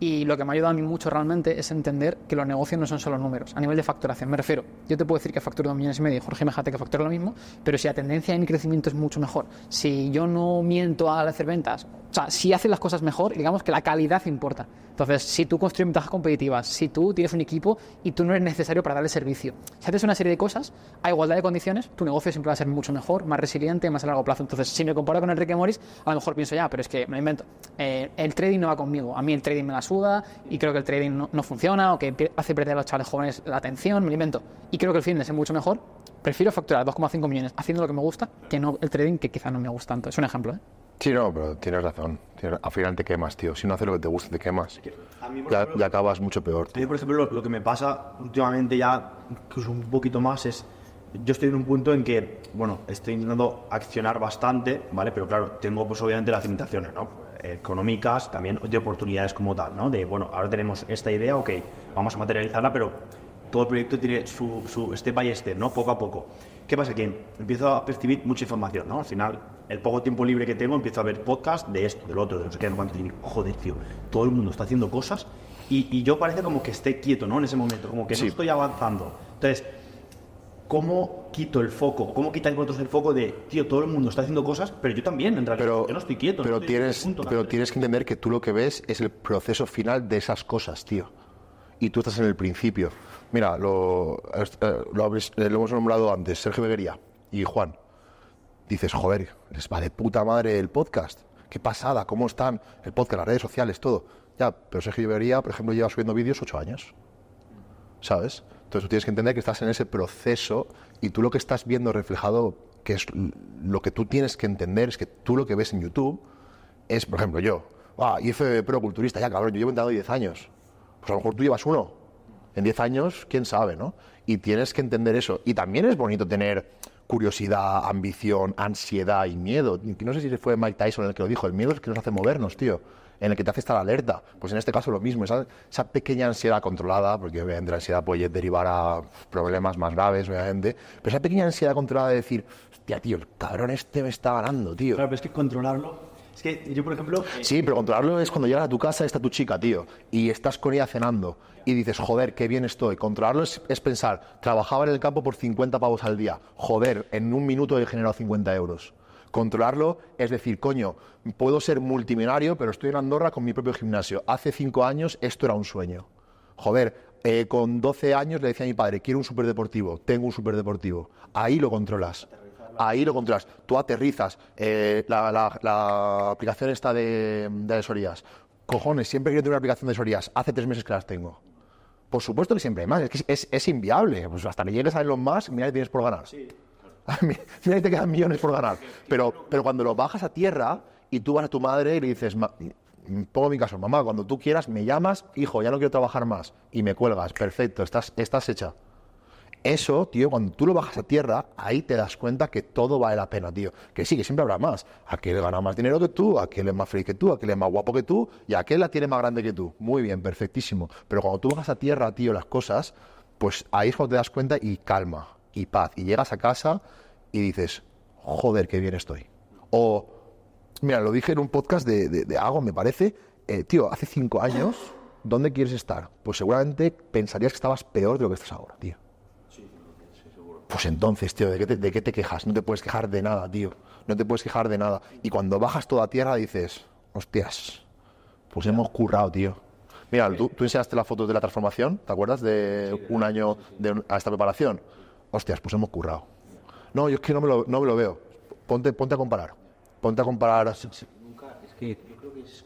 Y lo que me ha ayudado a mí mucho realmente es entender que los negocios no son solo números. A nivel de facturación, me refiero. Yo te puedo decir que facturo dos millones y medio y Jorge Mejate que factura lo mismo, pero si la tendencia en crecimiento es mucho mejor, si yo no miento al hacer ventas o sea, si haces las cosas mejor, digamos que la calidad importa. Entonces, si tú construyes ventajas competitivas, si tú tienes un equipo y tú no eres necesario para darle servicio, si haces una serie de cosas, a igualdad de condiciones, tu negocio siempre va a ser mucho mejor, más resiliente, más a largo plazo. Entonces, si me comparo con Enrique Morris, a lo mejor pienso ya, pero es que me invento. Eh, el trading no va conmigo. A mí el trading me la suda y creo que el trading no, funciona o que hace perder a los chavales jóvenes la atención, me invento. Y creo que el fitness es mucho mejor. Prefiero facturar 2,5 millones haciendo lo que me gusta que no el trading que quizá no me gusta tanto. Es un ejemplo, ¿eh? Sí, no, pero tienes razón. Al final te quemas, tío. Si no haces lo que te gusta, te quemas. Y acabas mucho peor. A por ejemplo, lo, que me pasa últimamente ya, incluso un poquito más, es. Yo estoy en un punto en que, bueno, estoy intentando accionar bastante, ¿vale? Pero claro, tengo pues obviamente las limitaciones, ¿no? Económicas, también de oportunidades como tal, ¿no? De, bueno, ahora tenemos esta idea, ok, vamos a materializarla, pero todo el proyecto tiene su, su step by step, ¿no? Poco a poco. ¿Qué pasa? Que empiezo a percibir mucha información, ¿no? Al final, el poco tiempo libre que tengo empiezo a ver podcasts de esto, del otro, de no sé qué, no cuánto. tiene. joder, tío, todo el mundo está haciendo cosas y, yo parece como que esté quieto, ¿no? En ese momento, como que no estoy avanzando. Entonces, ¿cómo quito el foco? ¿Cómo quitáis vosotros el foco de, tío, todo el mundo está haciendo cosas, pero yo también, en realidad, pero, yo no estoy quieto. Pero, tienes, pero tienes que entender que tú lo que ves es el proceso final de esas cosas, tío. Y tú estás en el principio. Mira, lo, eh, eh, lo hemos nombrado antes, Sergio Beguería y Juan dices, joder, les va de puta madre el podcast. Qué pasada, cómo están el podcast, las redes sociales, todo. Ya, pero Sergio Ibería, por ejemplo, lleva subiendo vídeos ocho años. ¿Sabes? Entonces tú tienes que entender que estás en ese proceso y tú lo que estás viendo reflejado, que es lo que tú tienes que entender, es que tú lo que ves en YouTube es, por ejemplo, yo. Ah, hice pro culturista, ya cabrón, yo llevo entrando diez años. Pues a lo mejor tú llevas uno. En 10 años, quién sabe, ¿no? Y tienes que entender eso. Y también es bonito tener curiosidad, ambición, ansiedad y miedo. No sé si fue Mike Tyson el que lo dijo, el miedo es el que nos hace movernos, tío, en el que te hace estar alerta. Pues en este caso lo mismo, esa, esa pequeña ansiedad controlada, porque obviamente la ansiedad puede derivar a problemas más graves, obviamente, pero esa pequeña ansiedad controlada de decir, hostia, tío, el cabrón este me está ganando, tío. Claro, pero es que controlarlo es que yo, por ejemplo... Eh, sí, pero controlarlo es cuando llegas a tu casa, está tu chica, tío, y estás con ella cenando y dices, joder, qué bien estoy. Controlarlo es, pensar, trabajaba en el campo por 50 pavos al día. Joder, en un minuto he generado 50 euros. Controlarlo es decir, coño, puedo ser multimillonario, pero estoy en Andorra con mi propio gimnasio. Hace cinco años esto era un sueño. Joder, eh, con 12 años le decía a mi padre, quiero un superdeportivo, tengo un superdeportivo. Ahí lo controlas ahí lo controlas. Tú aterrizas, eh, la, aplicación está de, de asesorías. Cojones, siempre quiero tener una aplicación de asesorías. Hace tres meses que las tengo. Por supuesto que siempre hay más, es que es, inviable. Pues hasta que llegues a los más, mira tienes por ganar. Sí, [laughs] te quedan millones por ganar. Pero, pero cuando lo bajas a tierra y tú vas a tu madre y le dices, pongo mi caso, mamá, cuando tú quieras me llamas, hijo, ya no quiero trabajar más. Y me cuelgas, perfecto, estás, estás hecha. Eso, tío, cuando tú lo bajas a tierra, ahí te das cuenta que todo vale la pena, tío. Que sí, que siempre habrá más. Aquel gana más dinero que tú, aquel es más feliz que tú, aquel es más guapo que tú y aquel la tiene más grande que tú. Muy bien, perfectísimo. Pero cuando tú bajas a tierra, tío, las cosas, pues ahí es cuando te das cuenta y calma y paz. Y llegas a casa y dices, joder, qué bien estoy. O, mira, lo dije en un podcast de, de, me parece, eh, tío, hace cinco años, ¿dónde quieres estar? Pues seguramente pensarías que estabas peor de lo que estás ahora, tío. Pues entonces, tío, ¿de qué, te, quejas? No te puedes quejar de nada, tío. No te puedes quejar de nada. Y cuando bajas toda tierra dices, hostias, pues hemos currado, tío. Mira, tú, enseñaste la fotos de la transformación, ¿te acuerdas? De un año de, a esta preparación. Hostias, pues hemos currado. No, yo es que no me lo, no me lo veo. Ponte, ponte a comparar. Ponte a comparar. es que yo creo que es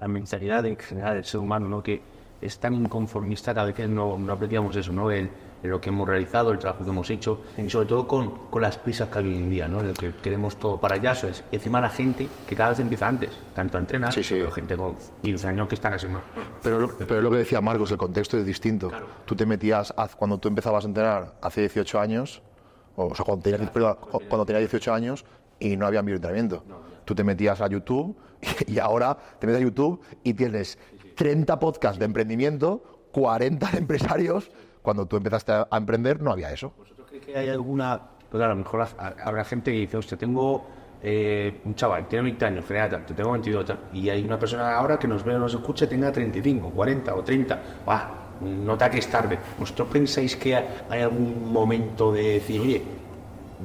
la mentalidad en general del ser humano, ¿no? Que es tan inconformista cada vez que no, no apreciamos eso, ¿no? en lo que hemos realizado, el trabajo que hemos hecho, y sobre todo con, con las prisas que hay hoy en día, ¿no? que queremos todo para allá, eso es. Y encima la gente que cada vez empieza antes, tanto a entrenar, sí, gente con 15 años que está casi más. Pero, lo, pero lo que decía Marcos, el contexto es distinto. Claro. Tú te metías, cuando tú empezabas a entrenar hace 18 años, o sea, cuando tenías, cuando 18 años y no había entrenamiento. No, tú te metías a YouTube [laughs] y ahora te metes a YouTube y tienes 30 podcasts de emprendimiento, 40 de empresarios cuando tú empezaste a, emprender no había eso. ¿Vosotros creéis que hay alguna... Pues a lo mejor habrá gente que dice, hostia, tengo eh, un chaval, tiene 20 años, genera tanto, tengo 22, y hay una persona ahora que nos ve o nos escucha tenga 35, 40 o 30, va, nota que es tarde. ¿Vosotros pensáis que hay algún momento de decir, oye,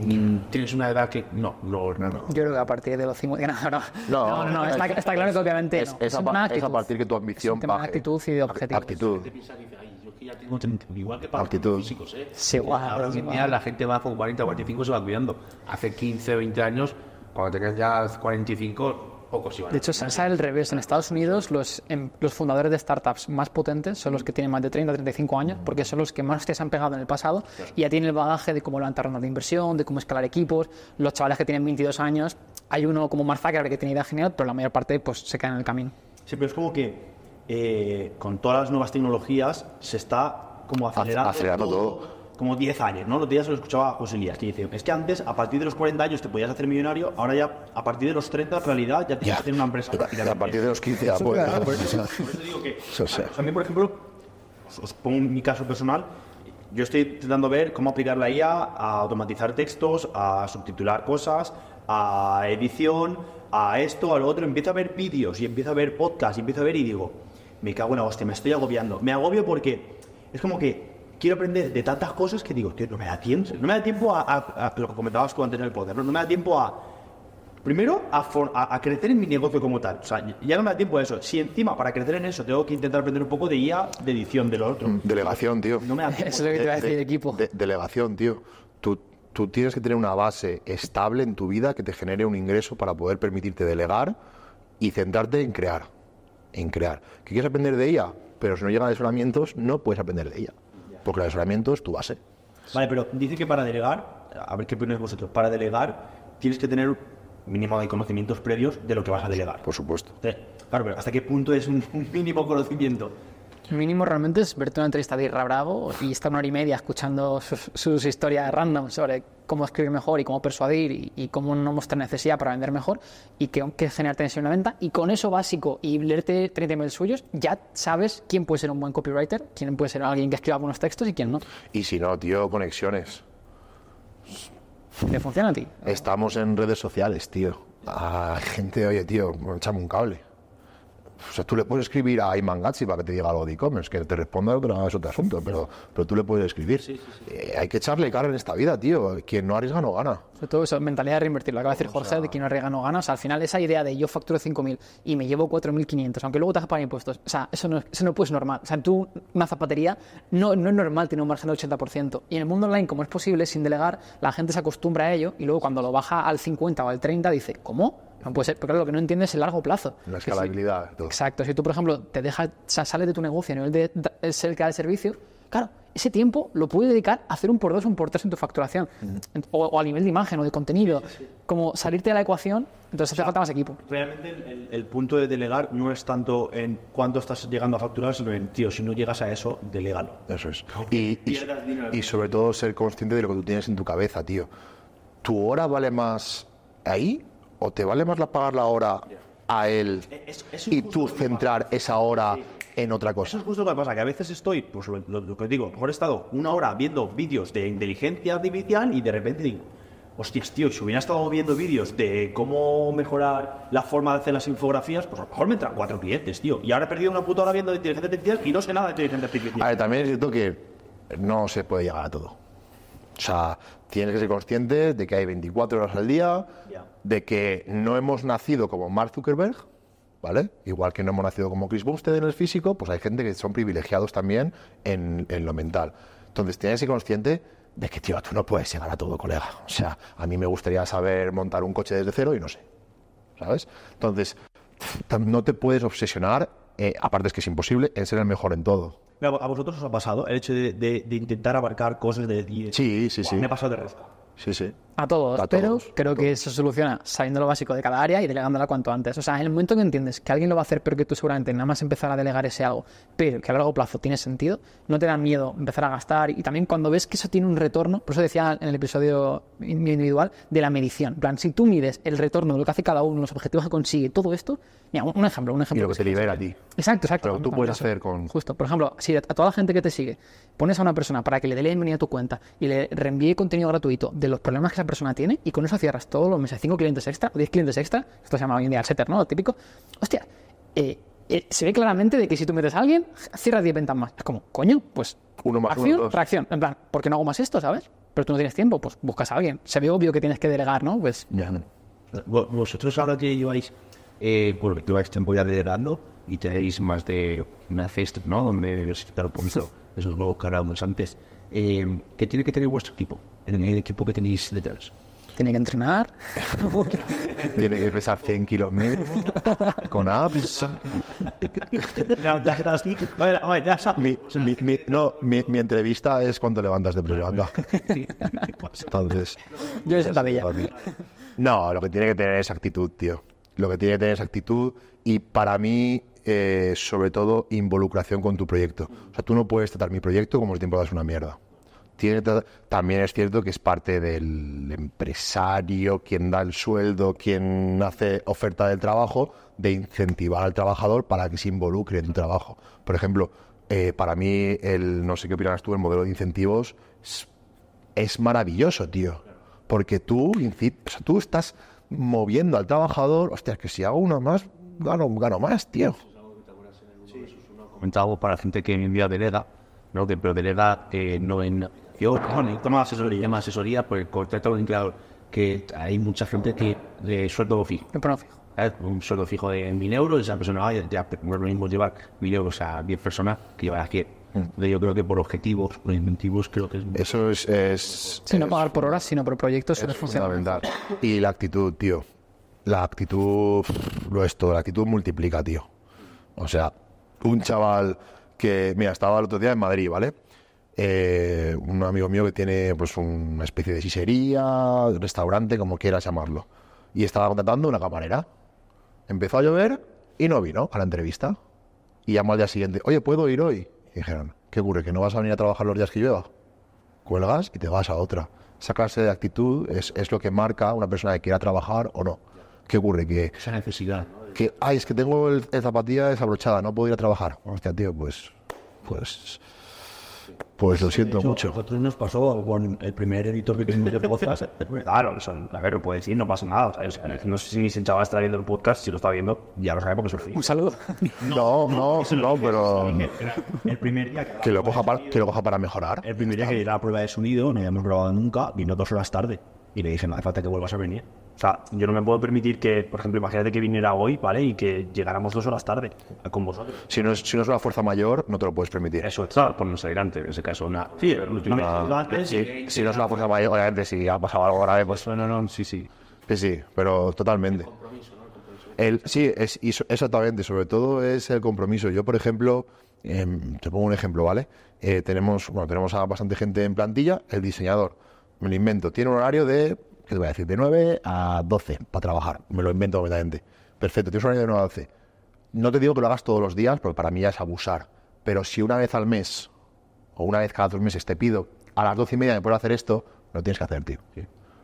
mm, tienes una edad que no, no, no, no. Yo creo que a partir de los 50 no, no, no, no, no está, claro que obviamente es, no. Es, es, a, es, a, partir que tu ambición es un tema baje. de actitud y de objetivos. Actitud. Igual que para los físicos, ¿eh? Se va, Ahora pues la gente va con 40 o 45 se va cuidando. Hace 15, 20 años, cuando tenías ya 45, pocos iban. De hecho, es al revés. En Estados Unidos, los, em, los fundadores de startups más potentes son los que tienen más de 30, 35 años, porque son los que más se han pegado en el pasado y ya tienen el bagaje de cómo levantar rondas de inversión, de cómo escalar equipos. Los chavales que tienen 22 años, hay uno como que ver que tiene idea genial, pero la mayor parte pues, se queda en el camino. Sí, pero es como que eh, con todas las nuevas tecnologías se está como acelerando, todo. Como 10 años, ¿no? Los días lo escuchaba José Lías, que es que antes, a partir de los 40 años te podías hacer millonario, ahora ya, a partir de los 30, en realidad, ya tienes que tener una empresa. [laughs] A partir de los 15, [laughs] a por, a mí, por ejemplo, os, pongo mi caso personal, yo estoy intentando ver cómo aplicar la IA a automatizar textos, a subtitular cosas, a edición, a esto, a lo otro. Empiezo a ver vídeos y empiezo a ver podcasts y empiezo a ver y digo, me cago en la hostia, me estoy agobiando. Me agobio porque es como que quiero aprender de tantas cosas que digo, tío, no me da tiempo. No me da tiempo a, lo que comentabas con tener el poder, ¿no? me da tiempo a. Primero, a, a, crecer en mi negocio como tal. O sea, ya no me da tiempo a eso. Si encima, para crecer en eso, tengo que intentar aprender un poco de IA, de edición, de lo otro. Mm, delegación, tío. No me da Eso es lo que te va a decir, equipo. delegación, tío. Tú, tú tienes que tener una base estable en tu vida que te genere un ingreso para poder permitirte delegar y centrarte en crear en crear. ¿Que quieres aprender de ella? Pero si no llegan asesoramientos, no puedes aprender de ella. Porque el asesoramiento es tu base. Vale, pero dice que para delegar, a ver qué opináis vosotros, para delegar tienes que tener mínimo de conocimientos previos de lo que vas a delegar. Por supuesto. claro, pero ¿hasta qué punto es un [laughs] mínimo conocimiento? mínimo realmente es verte una entrevista de Irra Bravo y estar una hora y media escuchando sus, historias random sobre cómo escribir mejor y cómo persuadir y, cómo no mostrar necesidad para vender mejor y que, aunque generar tensión en la venta. Y con eso básico y leerte 30 suyos, ya sabes quién puede ser un buen copywriter, quién puede ser alguien que escriba buenos textos y quién no. Y si no, tío, conexiones. ¿Le funciona a ti? Estamos en redes sociales, tío. Hay gente, oye, tío, echame un cable. O sea, tú le puedes escribir a Iman Gatsi para que te diga algo de e-commerce, que te responda otra, es otro asunto, pero, pero tú le puedes escribir. Eh, hay que echarle cara en esta vida, tío. Quien no arriesga no gana. Sobre todo esa mentalidad de reinvertir, lo acaba de decir Jorge, de quien no arriesga no gana. O sea, al final esa idea de yo facturo 5.000 y me llevo 4.500, aunque luego te hagas pagar impuestos. O sea, eso no, eso no puede normal. O sea, tú, una zapatería, no, no es normal tener un margen del 80%. Y en el mundo online, como es posible, sin delegar, la gente se acostumbra a ello y luego cuando lo baja al 50 o al 30 dice, ¿cómo? No pero claro, lo que no entiendes es el largo plazo. La escalabilidad. exacto. Si tú, por ejemplo, te dejas, sales de tu negocio a nivel de, que da el servicio, claro, ese tiempo lo puedes dedicar a hacer un por dos, un por tres en tu facturación, o, a nivel de imagen o de contenido, como salirte de la ecuación, entonces hace falta más equipo. Realmente el, punto de delegar no es tanto en cuánto estás llegando a facturar, sino en, tío, si no llegas a eso, delégalo. Eso es. Y, y sobre todo ser consciente de lo que tú tienes en tu cabeza, tío. ¿Tu hora vale más ahí o te vale más la pagar la hora a él e-, y tú centrar esa hora en otra cosa. Eso es justo lo que pasa, que a veces estoy, pues lo, que os digo, mejor he estado una hora viendo vídeos de inteligencia artificial y de repente digo, hostias, tío, si hubiera estado viendo vídeos de cómo mejorar la forma de hacer las infografías, pues a lo mejor me entran cuatro clientes, tío. Y ahora he perdido una puta hora viendo inteligencia artificial y no sé nada de inteligencia artificial. A ver, también es cierto que no se puede llegar a todo. O sea, tienes que ser consciente de que hay 24 horas al día, de que no hemos nacido como Mark Zuckerberg, ¿vale? Igual que no hemos nacido como Chris Bumstead en el físico, pues hay gente que son privilegiados también en, lo mental. Entonces, tienes que ser consciente de que, tío, tú no puedes llegar a todo, colega. O sea, a mí me gustaría saber montar un coche desde cero y no sé, ¿sabes? Entonces, no te puedes obsesionar eh, aparte es que es imposible, es ser el mejor en todo. ¿A vosotros os ha pasado el hecho de, intentar abarcar cosas de, 10 sí, sí, sí. Me ha pasado de rosca. Sí, sí. A todos, pero creo que se soluciona sabiendo lo básico de cada área y delegándola cuanto antes. O sea, en el momento que entiendes que alguien lo va a hacer, pero que tú seguramente nada más empezar a delegar ese algo, pero que a largo plazo tiene sentido, no te da miedo empezar a gastar. Y también cuando ves que eso tiene un retorno, por eso decía en el episodio individual de la medición. En plan, si tú mides el retorno de lo que hace cada uno, los objetivos que consigue, todo esto, mira, un ejemplo, un ejemplo. Y lo que, se te libera a ti. Exacto, exacto. Pero tú puedes hacer con. Justo, por ejemplo, si a toda la gente que te sigue pones a una persona para que le dé la bienvenida a tu cuenta y le reenvíe contenido gratuito los problemas que esa persona tiene y con eso cierras todos los meses 5 clientes extra o 10 clientes extra. Esto se llama hoy en día el setter, ¿no? típico. Hostia, eh, eh, se ve claramente de que si tú metes a alguien, cierras 10 ventas más. Es como, coño, pues. Uno más acción, reacción. En plan, ¿por qué no hago más esto, sabes? Pero tú no tienes tiempo, pues buscas a alguien. Se ve obvio que tienes que delegar, ¿no? Pues. Vosotros ahora que lleváis. Eh, pues lleváis tiempo ya delegando y tenéis más de una cesta, ¿no? Donde os el punto. Eso es lo que hablábamos antes. Eh, ¿Qué tiene que tener vuestro equipo? en el equipo que tenéis detrás? Tiene que entrenar. [laughs] Tiene que pesar 100 kilómetros Con abs. mi, no, mi, entrevista es cuando levantas de prueba No. Entonces. Yo es No, lo que tiene que tener es actitud, tío. Lo que tiene que tener es actitud y para mí, eh, sobre todo, involucración con tu proyecto. O sea, tú no puedes tratar mi proyecto como si te das una mierda también es cierto que es parte del empresario, quien da el sueldo, quien hace oferta del trabajo, de incentivar al trabajador para que se involucre en el trabajo. Por ejemplo, eh, para mí, el no sé qué opinas tú, el modelo de incentivos es, maravilloso, tío. Porque tú, o sea, tú estás moviendo al trabajador, hostia, que si hago uno más, gano, gano más, tío. Comentaba para gente que hoy en día ¿no? pero delega eh, no en yo toma asesoría. Más asesoría por el un claro, que hay mucha gente que de sueldo fijo. fijo. ¿Eh? Un sueldo fijo de mil euros, esa persona ya, no es lo mismo llevar mil euros a diez personas que llevar a 100. Mm. Yo creo que por objetivos, por inventivos, creo que es... Eso es... si no pagar por horas, sino por proyectos, eso es fundamental. Y la actitud, tío. La actitud lo es todo. La actitud multiplica, tío. O sea, un chaval que... Mira, estaba el otro día en Madrid, ¿vale? Eh, un amigo mío que tiene pues una especie de sisería, restaurante, como quieras llamarlo. Y estaba contratando una camarera. Empezó a llover y no vino a la entrevista. Y llamó al día siguiente, oye, ¿puedo ir hoy? Y dijeron, ¿qué ocurre? ¿Que no vas a venir a trabajar los días que llueva? Cuelgas y te vas a otra. Esa clase de actitud es, lo que marca una persona que quiera trabajar o no. ¿Qué ocurre? Que, Esa necesidad. Que, ay, es que tengo el, zapatilla desabrochada, no puedo ir a trabajar. Hostia, tío, pues... pues pues lo siento mucho. Nosotros nos pasó con el primer editor que tuvimos de podcast. [laughs] claro, a ver, lo puedes decir, no pasa nada. no sé si ese chaval está viendo el podcast, si lo está viendo, ya lo sabe porque surfí. Un saludo. No, no, [laughs] no, pero. El primer día que, [laughs] lo coja para, para mejorar. El primer día que era la prueba de sonido, no habíamos probado nunca, vino dos horas tarde. Y le dije, no hace falta que vuelvas a venir. O sea, yo no me puedo permitir que, por ejemplo, imagínate que viniera hoy, ¿vale? Y que llegáramos dos horas tarde con vosotros. Si no es, si una fuerza mayor, no te lo puedes permitir. Eso está, por no ser en ese caso, una... Sí, últimamente. si, si no es una fuerza mayor, obviamente, si ha pasado algo grave, pues... No, no, no, sí, sí. Sí, sí, pero totalmente. compromiso, ¿no? sí, es, exactamente, sobre todo es el compromiso. Yo, por ejemplo, em, te pongo un ejemplo, ¿vale? Eh, tenemos, bueno, tenemos a bastante gente en plantilla, el diseñador, me lo invento, tiene un horario de que te voy a decir? De 9 a 12 para trabajar. Me lo invento completamente. Perfecto, tienes un horario de 9 a 12. No te digo que lo hagas todos los días, porque para mí ya es abusar. Pero si una vez al mes o una vez cada dos meses te pido a las 12 y media me puedo hacer esto, no tienes que hacer, tío.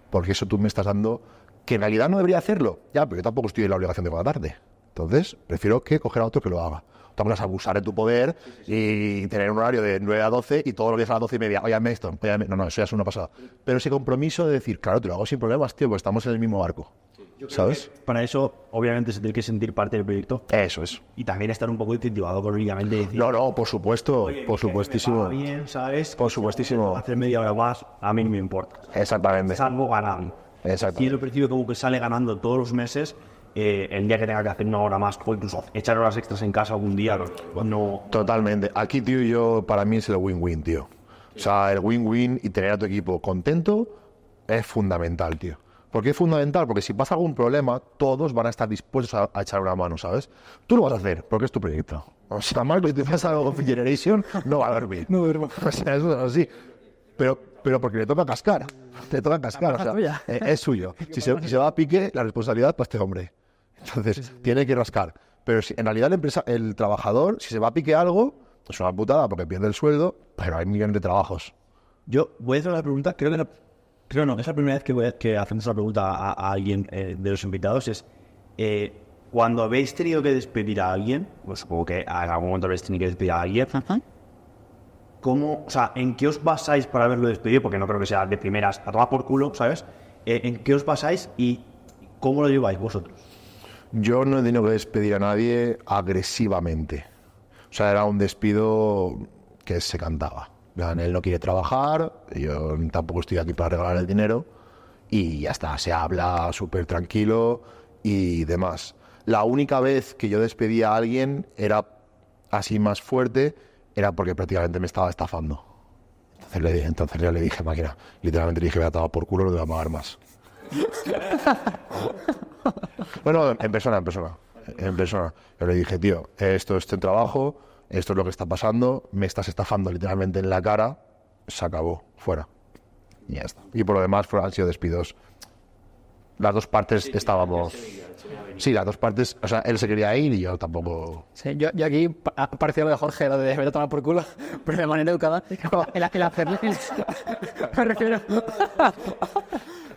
Porque eso tú me estás dando que en realidad no debería hacerlo. Ya, pero yo tampoco estoy en la obligación de tarde Entonces, prefiero que coger a otro que lo haga tú a abusar de tu poder y tener un horario de 9 a 12 y todos los días a las 12 y media, oye esto, óyame. No, no, eso ya es una pasada. Pero ese compromiso de decir, claro, te lo hago sin problemas, tío, pues estamos en el mismo barco. ¿Sabes? para eso, obviamente, se tiene que sentir parte del proyecto. Eso es. Y también estar un poco incentivado económicamente. Decir, no, no, por supuesto. por supuestísimo. Bien, ¿sabes? Por supuestísimo. Hacer media hora más, a mí no me importa. Exactamente. Salvo ganando. Exactamente. Y el principio como que sale ganando todos los meses, eh, el día que tenga que hacer una hora más o incluso echar horas extras en casa algún día. No... Totalmente. Aquí, tío, yo para mí es el win-win, tío. O sea, el win-win y tener a tu equipo contento es fundamental, tío. ¿Por qué es fundamental? Porque si pasa algún problema, todos van a estar dispuestos a, echar una mano, ¿sabes? Tú lo vas a hacer, porque es tu proyecto. O sea, Marco, si te pasa algo con Generation, no va a dormir. No O sea, eso es así. Pero, pero porque le toca cascar. Te toca cascar, o sea, eh, es, suyo. Si se, se va a pique, la responsabilidad para este hombre. Entonces, tiene que rascar. Pero si, en realidad el, empresa, el trabajador, si se va a pique algo, es una putada porque pierde el sueldo, pero hay millones de trabajos. Yo voy a hacer una pregunta, creo que creo no, es la primera vez que, voy a, que hacemos la pregunta a, alguien eh, de los invitados, es eh, cuando habéis tenido que despedir a alguien, pues supongo que en algún momento habéis tenido que despedir a alguien, ¿cómo, o sea, en qué os basáis para haberlo despedido? Porque no creo que sea de primeras, a por culo, ¿sabes? Eh, ¿En qué os basáis y cómo lo lleváis vosotros? Yo no he que despedir a nadie agresivamente. O sea, era un despido que se cantaba. Él no quiere trabajar, yo tampoco estoy aquí para regalar el dinero y ya está, se habla súper tranquilo y demás. La única vez que yo despedía a alguien era así más fuerte, era porque prácticamente me estaba estafando. Entonces, le, entonces ya le dije, máquina, literalmente le dije, me atado por culo, no te voy a pagar más. [laughs] bueno, en persona, en persona. En persona. Yo le dije, tío, esto es tu trabajo, esto es lo que está pasando, me estás estafando literalmente en la cara, se acabó, fuera. Y ya está. Y por lo demás han sido despidos. Las dos partes estábamos... Sí, las dos partes, o sea, él se quería ir y yo tampoco... Sí, yo, yo aquí parecía lo de Jorge, lo de vete a tomar por culo, [laughs] pero de manera educada. El, hacerle... [laughs] Me refiero...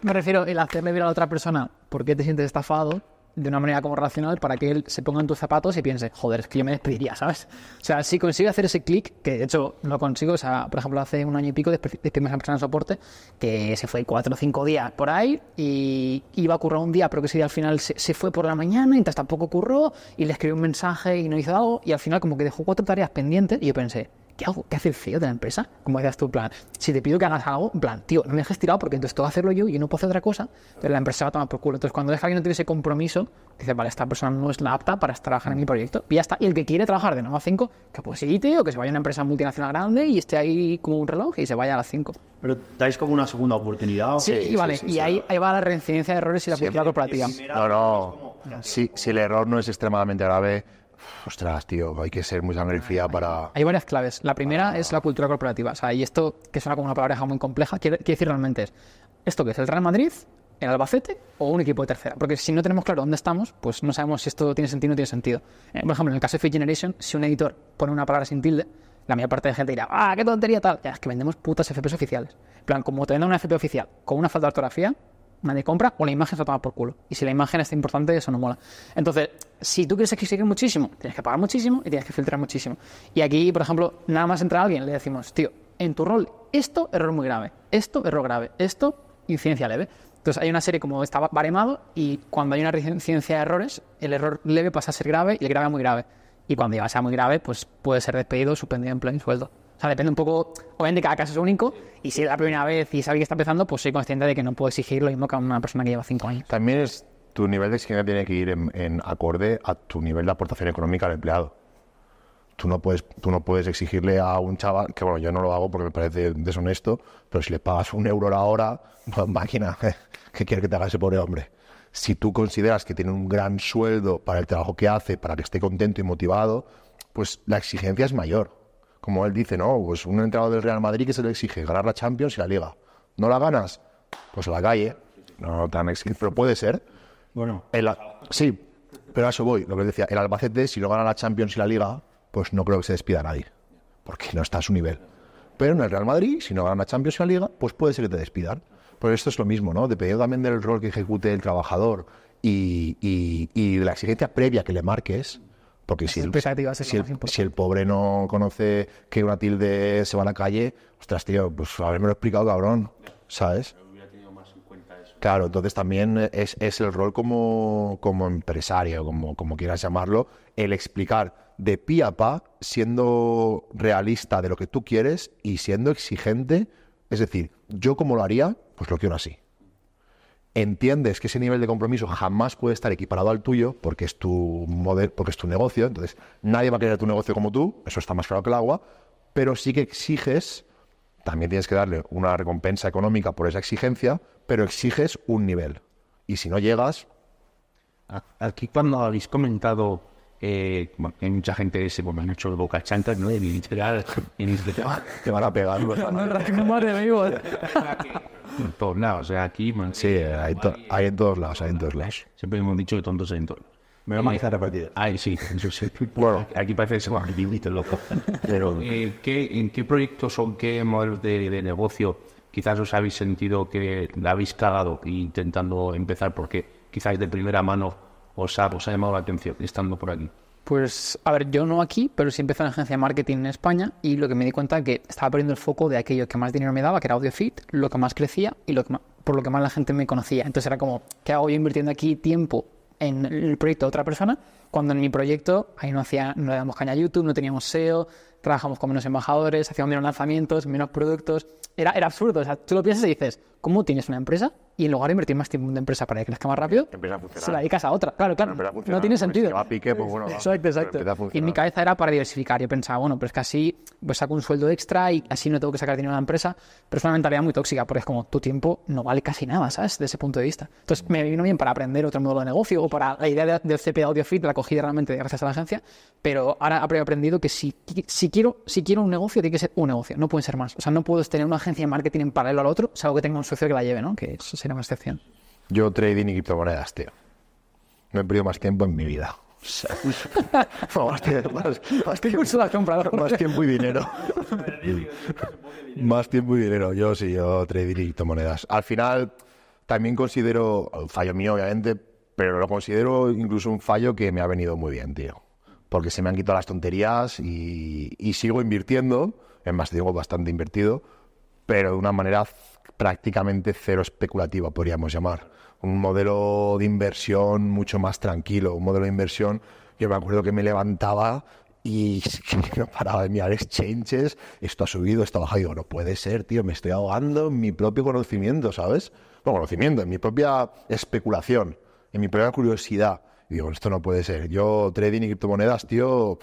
Me refiero el hacerle ver a la otra persona por qué te sientes estafado de una manera como racional para que él se ponga en tus zapatos y piense, joder, es que yo me despediría, ¿sabes? O sea, si consigue hacer ese clic, que de hecho lo consigo, o sea, por ejemplo, hace un año y pico de a me persona de soporte que se fue cuatro o cinco días por ahí y iba a currar un día, pero que si al final se, fue por la mañana, mientras tampoco curró y le escribí un mensaje y no hizo algo y al final como que dejó cuatro tareas pendientes y yo pensé, ¿qué hago? ¿Qué hace el CEO de la empresa? Como decías tú, plan, si te pido que hagas algo, en plan, tío, no me dejes tirado porque entonces todo hacerlo yo y yo no puedo hacer otra cosa, entonces la empresa va a tomar por culo. Entonces, cuando deja que no tiene ese compromiso, dice, vale, esta persona no es la apta para trabajar en mi proyecto, y ya está. Y el que quiere trabajar de 9 a 5, que pues sí, tío, que se vaya a una empresa multinacional grande y esté ahí como un reloj y se vaya a las 5. Pero dais como una segunda oportunidad. Sí, y vale, y ahí, va la reincidencia de errores y la publicidad corporativa. No, no, si, si el error no es extremadamente grave Ostras, tío, hay que ser muy sangre fría para... Hay varias claves. La primera ah. es la cultura corporativa. O sea, y esto, que suena como una palabra muy compleja, quiere, decir realmente es, ¿esto que es? ¿El Real Madrid? ¿El Albacete? ¿O un equipo de tercera? Porque si no tenemos claro dónde estamos, pues no sabemos si esto tiene sentido o no tiene sentido. Eh, por ejemplo, en el caso de Fit Generation, si un editor pone una palabra sin tilde, la mayor parte de gente dirá, ¡ah, qué tontería tal! Ya, es que vendemos putas FPS oficiales. En plan, como te venden una FP oficial con una falta de ortografía, nadie compra o la imagen está tomada por culo. Y si la imagen está importante, eso no mola. Entonces, si tú quieres exigir muchísimo, tienes que pagar muchísimo y tienes que filtrar muchísimo. Y aquí, por ejemplo, nada más entra alguien, le decimos, tío, en tu rol, esto, error muy grave, esto, error grave, esto, incidencia leve. Entonces hay una serie como estaba baremado y cuando hay una incidencia de errores, el error leve pasa a ser grave y el grave a muy grave. Y cuando ya sea muy grave, pues puede ser despedido, suspendido, en y sueldo. O sea, depende un poco, obviamente cada caso es único y si es la primera vez y alguien que está empezando, pues soy consciente de que no puedo exigir lo mismo que a una persona que lleva cinco años. También es tu nivel de exigencia tiene que ir en, acorde a tu nivel de aportación económica al empleado. Tú no, puedes, tú no puedes exigirle a un chaval, que bueno, yo no lo hago porque me parece deshonesto, pero si le pagas un euro la hora, pues [laughs] máquina, [laughs] ¿qué quiere que te haga ese pobre hombre? Si tú consideras que tiene un gran sueldo para el trabajo que hace, para que esté contento y motivado, pues la exigencia es mayor como él dice, no, pues un entrenador del Real Madrid que se le exige ganar la Champions y la Liga. ¿No la ganas? Pues la calle. No tan exigente. Pero puede ser. Bueno. sí, pero a eso voy. Lo que decía, el Albacete, si no gana la Champions y la Liga, pues no creo que se despida nadie. Porque no está a su nivel. Pero en el Real Madrid, si no gana la Champions y la Liga, pues puede ser que te despidan. Pero esto es lo mismo, ¿no? Dependiendo también del rol que ejecute el trabajador y, y de la exigencia previa que le marques, porque si el, pobre no conoce que una tilde se va a la calle, ostras, tío, pues haberme lo explicado, cabrón, ¿sabes? Claro, entonces también es, el rol como, como empresario, como, como quieras llamarlo, el explicar de pi a pa, siendo realista de lo que tú quieres y siendo exigente. Es decir, yo como lo haría, pues lo quiero así entiendes que ese nivel de compromiso jamás puede estar equiparado al tuyo porque es tu porque es tu negocio, entonces nadie va a querer tu negocio como tú, eso está más claro que el agua, pero sí que exiges, también tienes que darle una recompensa económica por esa exigencia, pero exiges un nivel. Y si no llegas... Aquí cuando habéis comentado eh, hay mucha gente que se bueno, pues, han hecho boca chanta ¿no? de literal, y ah, te, van, a pegar. no, no, madre mía. En todos lados, o sea, aquí... sí, hay, en todos lados, hay en todos lados. Siempre hemos dicho que tontos hay en todos lados. Me voy a manizar a partir de... Ay, sí, yo Bueno, [laughs] aquí parece que se va a loco. Pero... [laughs] Eh, ¿qué, ¿En qué proyectos o qué modelos de, de negocio quizás os habéis sentido que la habéis cagado intentando empezar? Porque quizás de primera mano os ha, ha llamado la atención estando por aquí? Pues, a ver, yo no aquí, pero sí empecé en la agencia de marketing en España y lo que me di cuenta es que estaba perdiendo el foco de aquello que más dinero me daba, que era AudioFit, lo que más crecía y por lo que más la gente me conocía. Entonces era como, ¿qué hago yo invirtiendo aquí tiempo en el proyecto de otra persona? Cuando en mi proyecto ahí no, hacía, le caña a YouTube, no teníamos SEO, trabajamos con menos embajadores, hacíamos menos lanzamientos, menos productos. Era, era absurdo. O sea, tú lo piensas y dices, cómo tienes una empresa y en lugar de invertir más tiempo en una empresa para que crezca más rápido, se la dedicas a otra. Claro, claro, no, tiene sentido. pues bueno, Exacto, Y en mi cabeza era para diversificar. Yo pensaba, bueno, pero es que así pues saco un sueldo extra y así no tengo que sacar dinero de la empresa. Pero es una mentalidad muy tóxica porque es como tu tiempo no vale casi nada, ¿sabes? De ese punto de vista. Entonces me vino bien para aprender otro modelo de negocio o para la idea del de CP la cogí realmente gracias a la agencia. Pero ahora he aprendido que si, si, quiero, si quiero un negocio, tiene que ser un negocio, no pueden ser más. O sea, no puedo tener una agencia de marketing en paralelo al otro, salvo que tenga un socio que la lleve, ¿no? Que eso sería una excepción. Yo trading y criptomonedas, tío. No he perdido más tiempo en mi vida. [laughs] más, tiempo, más, tiempo, más, tiempo, y dinero. [laughs] más tiempo y dinero. Yo sí, yo trading y criptomonedas. Al final, también considero, fallo mío obviamente, pero lo considero incluso un fallo que me ha venido muy bien, tío. Porque se me han quitado las tonterías y, sigo invirtiendo. Es más, digo, bastante invertido, pero de una manera prácticamente cero especulativa, podríamos llamar. Un modelo de inversión mucho más tranquilo, un modelo de inversión, yo me acuerdo que me levantaba y [laughs] no paraba de mirar exchanges, esto ha subido, esto ha bajado, digo, no puede ser, tío, me estoy ahogando en mi propio conocimiento, ¿sabes? Bueno, conocimiento, en mi propia especulación, en mi propia curiosidad. Y digo, esto no puede ser. Yo trading y criptomonedas, tío,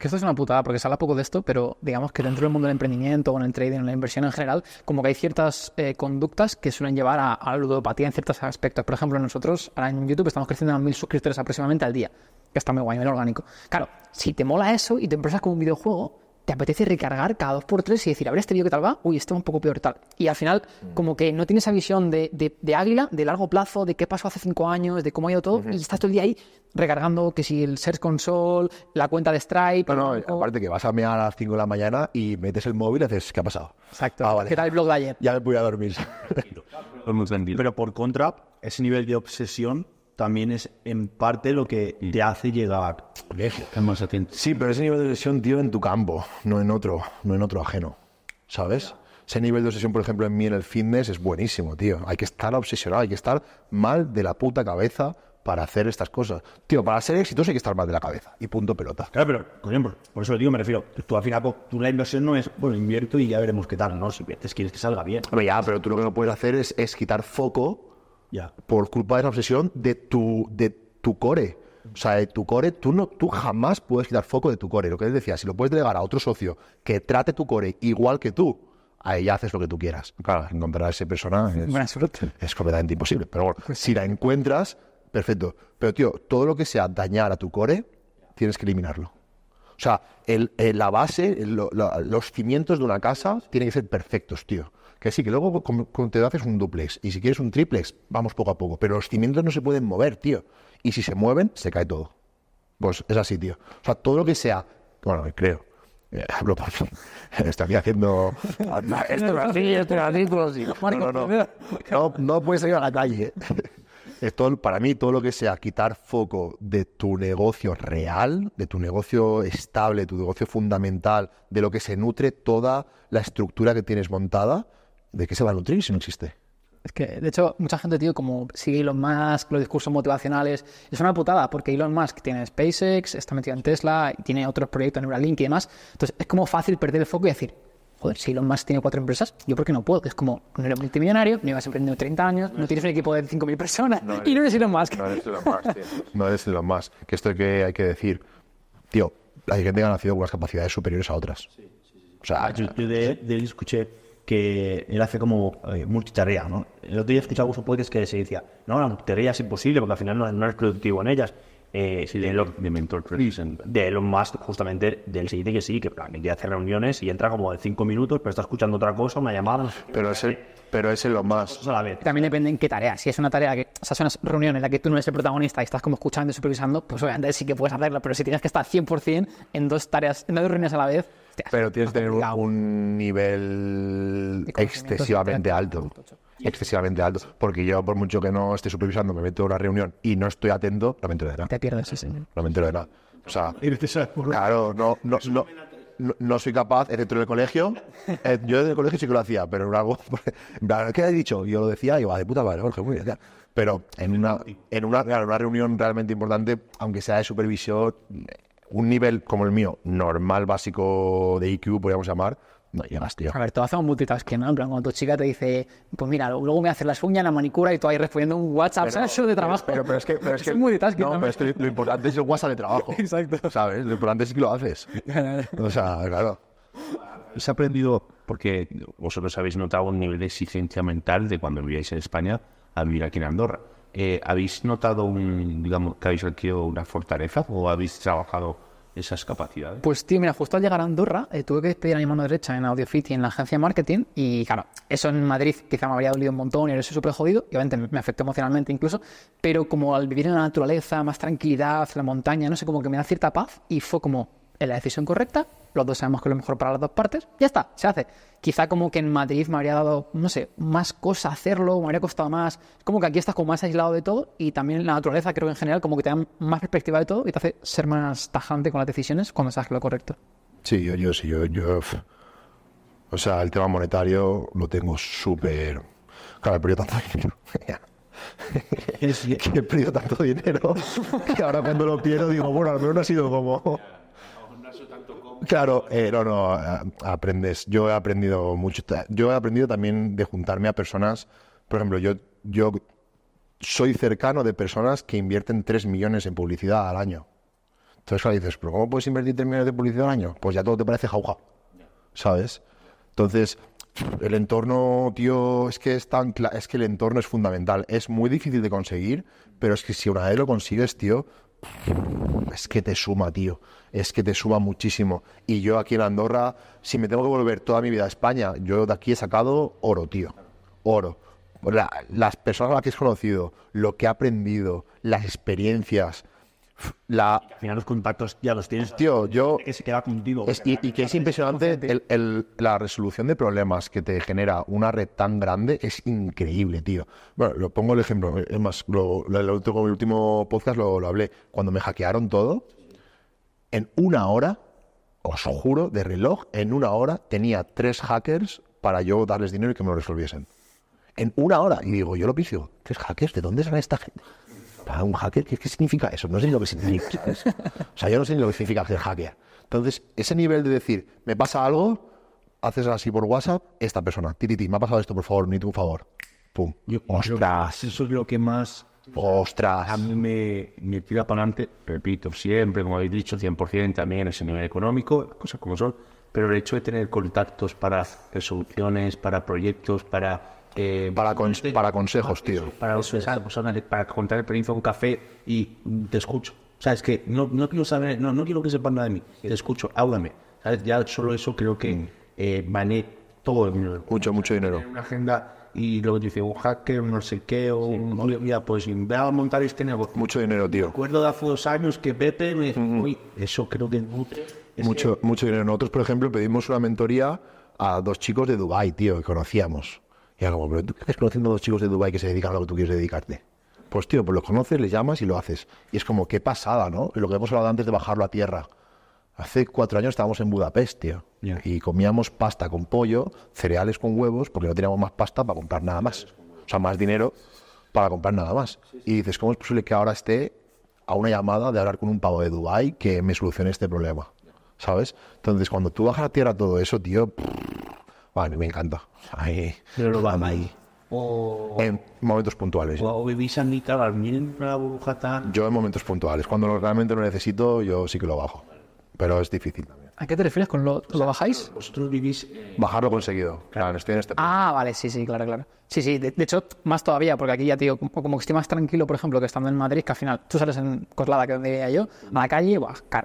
que esto es una putada porque se habla poco de esto, pero digamos que dentro del mundo del emprendimiento, o en el trading, en la inversión en general, como que hay ciertas eh, conductas que suelen llevar a, la ludopatía en ciertos aspectos. Por ejemplo, nosotros ahora en YouTube estamos creciendo a mil suscriptores aproximadamente al día, que está muy guay en orgánico. Claro, si te mola eso y te empresas con un videojuego, te apetece recargar cada dos por tres y decir, a ver, este vídeo qué tal va, uy, este va un poco peor tal. Y al final, mm. como que no tienes esa visión de, águila, de largo plazo, de qué pasó hace cinco años, de cómo ha ido todo, y estás todo el día ahí recargando que si el Search Console, la cuenta de Stripe. No, aparte que vas a mear a las 5 de la mañana y metes el móvil y haces, ¿qué ha pasado? Exacto. Ah, ¿Qué tal el blog de ayer? Ya me voy a dormir. [laughs] Pero por contra, ese nivel de obsesión también es en parte lo que mm. te hace llegar lejos, Sí, pero ese nivel de obsesión, tío, en tu campo, no en otro, no en otro ajeno, ¿sabes? Ese nivel de obsesión, por ejemplo, en mí en el fitness es buenísimo, tío. Hay que estar obsesionado, hay que estar mal de la puta cabeza para hacer estas cosas. Tío, para ser exitoso hay que estar mal de la cabeza. Y punto pelota. Claro, pero, por por, por eso tío, digo, me refiero. Tú al final, tú la inversión no es, bueno, invierto y ya veremos qué tal. No, si quieres que salga bien. Pero ya, pero tú lo que no puedes hacer es, es quitar foco por culpa de esa obsesión de tu, de tu core. O sea, de tu core, tú, no, tú jamás puedes quitar foco de tu core. Lo que les decía, si lo puedes delegar a otro socio que trate tu core igual que tú, ahí ya haces lo que tú quieras. Claro, encontrar a esa persona es, completamente imposible. Pero bueno, pues si la encuentras, perfecto. Pero tío, todo lo que sea dañar a tu core, tienes que eliminarlo. O sea, eh, la base, los cimientos de una casa tienen que ser perfectos, tío que sí, que luego te haces un duplex y si quieres un triplex, vamos poco a poco, pero los cimientos no se pueden mover, tío. Y si se mueven, se cae todo. Pues es así, tío. O sea, todo lo que sea, bueno, creo, eh, hablo por [laughs] haciendo. [laughs] Esto así, esto así, No, no, no. puedes salir a la calle. [laughs] para mí, todo lo que sea quitar foco de tu negocio real, de tu negocio estable, tu negocio fundamental, de lo que se nutre toda la estructura que tienes montada, ¿de qué se va a nutrir si no existe? Es que, de hecho, mucha gente, tío, como sigue Elon Musk, los discursos motivacionales, es una putada, porque Elon Musk tiene SpaceX, está metido en Tesla, tiene otros proyectos, en Neuralink y demás. Entonces, es como fácil perder el foco y decir, joder, si Elon Musk tiene cuatro empresas, ¿yo por qué no puedo? Que es como, no eres multimillonario, no ibas emprender 30 años, no, tienes un equipo de 5.000 personas [laughs] y no eres Elon Musk. No eres Elon Musk, tío. [laughs] no eres Elon Musk. Que esto que hay que decir, tío, hay gente que ha nacido con unas capacidades superiores a otras. O sea, ah, yo, de, de escuché que él hace como eh, multitarea, ¿no? El otro día escuchaba un podcast que se decía, no, la multitarea es imposible porque al final no, eres productivo en ellas. Eh, de, lo de Mentor De Musk, justamente, del dice que sí, que planea hace reuniones y entra como de cinco minutos, pero está escuchando otra cosa, una llamada. Pero es, el, pero es lo más. También depende en qué tarea. Si es una tarea que, o sea, es una reunión en la que tú no eres el protagonista y estás como escuchando y supervisando, pues obviamente sí que puedes hacerla, pero si tienes que estar 100% en dos tareas, en dos reuniones a la vez, pero tienes que tener un, nivel excesivamente alto. Excesivamente alto. Porque yo, por mucho que no esté supervisando, me meto a una reunión y no estoy atento, no me de nada. Te pierdes, ese señor. No me de nada. O sea, claro, no, no, no, soy capaz, excepto en el colegio. Eh, yo desde el colegio sí que lo hacía, pero en algo. [laughs] ¿qué he dicho? Yo lo decía y va ah, de puta madre, Jorge, muy bien. Pero en una, en una reunión realmente importante, aunque sea de supervisión, un nivel como el mío, normal, básico de IQ, podríamos llamar, no llegas, tío. A ver, haces un multitasking, ¿no? En plan, cuando tu chica te dice, pues mira, luego me haces las uñas, la manicura y tú ahí respondiendo un WhatsApp, ¿sabes? Eso de trabajo. Pero, pero es que. Pero es, [laughs] que, multitasking. No, pero es lo importante es el WhatsApp de trabajo. [laughs] Exacto. ¿Sabes? Lo importante es que lo haces. [laughs] o sea, claro. Se ha aprendido, porque vosotros habéis notado un nivel de exigencia mental de cuando vivíais en España a vivir aquí en Andorra. Eh, ¿habéis notado un, digamos, que habéis adquirido una fortaleza o habéis trabajado esas capacidades? Pues tío, mira, justo al llegar a Andorra eh, tuve que despedir a mi mano derecha en AudioFit y en la agencia de marketing y claro, eso en Madrid quizá me habría dolido un montón y eso súper jodido y obviamente me afectó emocionalmente incluso, pero como al vivir en la naturaleza, más tranquilidad, la montaña, no sé, como que me da cierta paz y fue como, en la decisión correcta, los dos sabemos que es lo mejor para las dos partes, ya está, se hace. Quizá como que en Madrid me habría dado, no sé, más cosa hacerlo, me habría costado más. Es como que aquí estás como más aislado de todo y también la naturaleza, creo que en general, como que te da más perspectiva de todo y te hace ser más tajante con las decisiones cuando sabes que lo correcto. Sí, yo, yo, sí, yo, yo. O sea, el tema monetario lo tengo súper. Claro, he perdido tanto dinero. [laughs] que he perdido tanto dinero que ahora cuando lo pierdo digo, bueno, al menos no ha sido como Claro, eh, no, no, aprendes. Yo he aprendido mucho. Yo he aprendido también de juntarme a personas. Por ejemplo, yo, soy cercano de personas que invierten 3 millones en publicidad al año. Entonces, claro, dices, ¿pero cómo puedes invertir 3 millones de publicidad al año? Pues ya todo te parece jauja, ¿sabes? Entonces, el entorno, tío, es que es tan es que el entorno es fundamental. Es muy difícil de conseguir, pero es que si una vez lo consigues, tío, es que te suma, tío. Es que te suma muchísimo. Y yo aquí en Andorra, si me tengo que volver toda mi vida a España, yo de aquí he sacado oro, tío. Oro. las personas a las que he conocido, lo que he aprendido, las experiencias, al final los contactos ya los tienes. Tío, yo... se y, que es impresionante la resolución de problemas que te genera una red tan grande es increíble, tío. Bueno, lo pongo el ejemplo. Eh, es más, lo, último podcast lo, lo hablé. Cuando me hackearon todo, en una hora, os juro, de reloj, en una hora tenía tres hackers para yo darles dinero y que me lo resolviesen. En una hora. Y digo, yo lo piso. ¿Tres hackers? ¿De dónde sale esta gente? un hacker? ¿Qué, ¿Qué, significa eso? No sé ni lo que significa, [laughs] O sea, yo no sé ni lo que significa ser hacker. Entonces, ese nivel de decir, me pasa algo, haces así por WhatsApp, esta persona, tiriti, me ha pasado esto, por favor, ni por un favor. Pum. ¡Ostras! eso es lo que más... ¡Ostras! A mí me, me tira para adelante, repito, siempre, como habéis dicho, 100% también ese nivel económico, cosas como son, pero el hecho de tener contactos para resoluciones, para proyectos, para eh, para, consejos, tío. Para, pues, contar el pues, para contar con café y te escucho. O sea, que no, quiero saber, no, quiero que sepan nada de mí. Te escucho, háblame. ¿Sabes? Ya solo eso creo que mm. eh, todo el dinero. Mucho, mucho dinero. Una agenda y lo que dice un hacker, no sé qué, o pues montar este Mucho dinero, tío. Recuerdo de hace dos años que Pepe me eso creo que Mucho, mucho dinero. Nosotros, por ejemplo, pedimos una mentoría a dos chicos de Dubai, tío, que conocíamos. Y era como, pero ¿tú qué estás conociendo a los chicos de Dubai que se dedican a lo que tú quieres dedicarte? Pues tío, pues los conoces, les llamas y lo haces. Y es como, qué pasada, ¿no? Lo que hemos hablado antes de bajarlo a tierra. Hace cuatro años estábamos en Budapest, tío. Y comíamos pasta con pollo, cereales con huevos, porque no teníamos más pasta para comprar nada más. O sea, más dinero para comprar nada más. Y dices, ¿cómo es posible que ahora esté a una llamada de hablar con un pavo de Dubai que me solucione este problema? ¿Sabes? Entonces, cuando tú bajas a tierra todo eso, tío, bueno, me encanta. Pero lo ahí. en momentos puntuales. Yo en momentos puntuales. Cuando realmente lo necesito, yo sí que lo bajo. Pero es difícil. ¿A qué te refieres con lo, ¿lo bajáis? Vosotros vivís. Bajarlo conseguido. Claro, estoy en este punto. Ah, vale, sí, sí, claro, claro. Sí, sí, de, hecho, más todavía, porque aquí ya, tío, como, que estoy más tranquilo, por ejemplo, que estando en Madrid, que al final tú sales en Coslada, que es donde vivía yo, a la calle,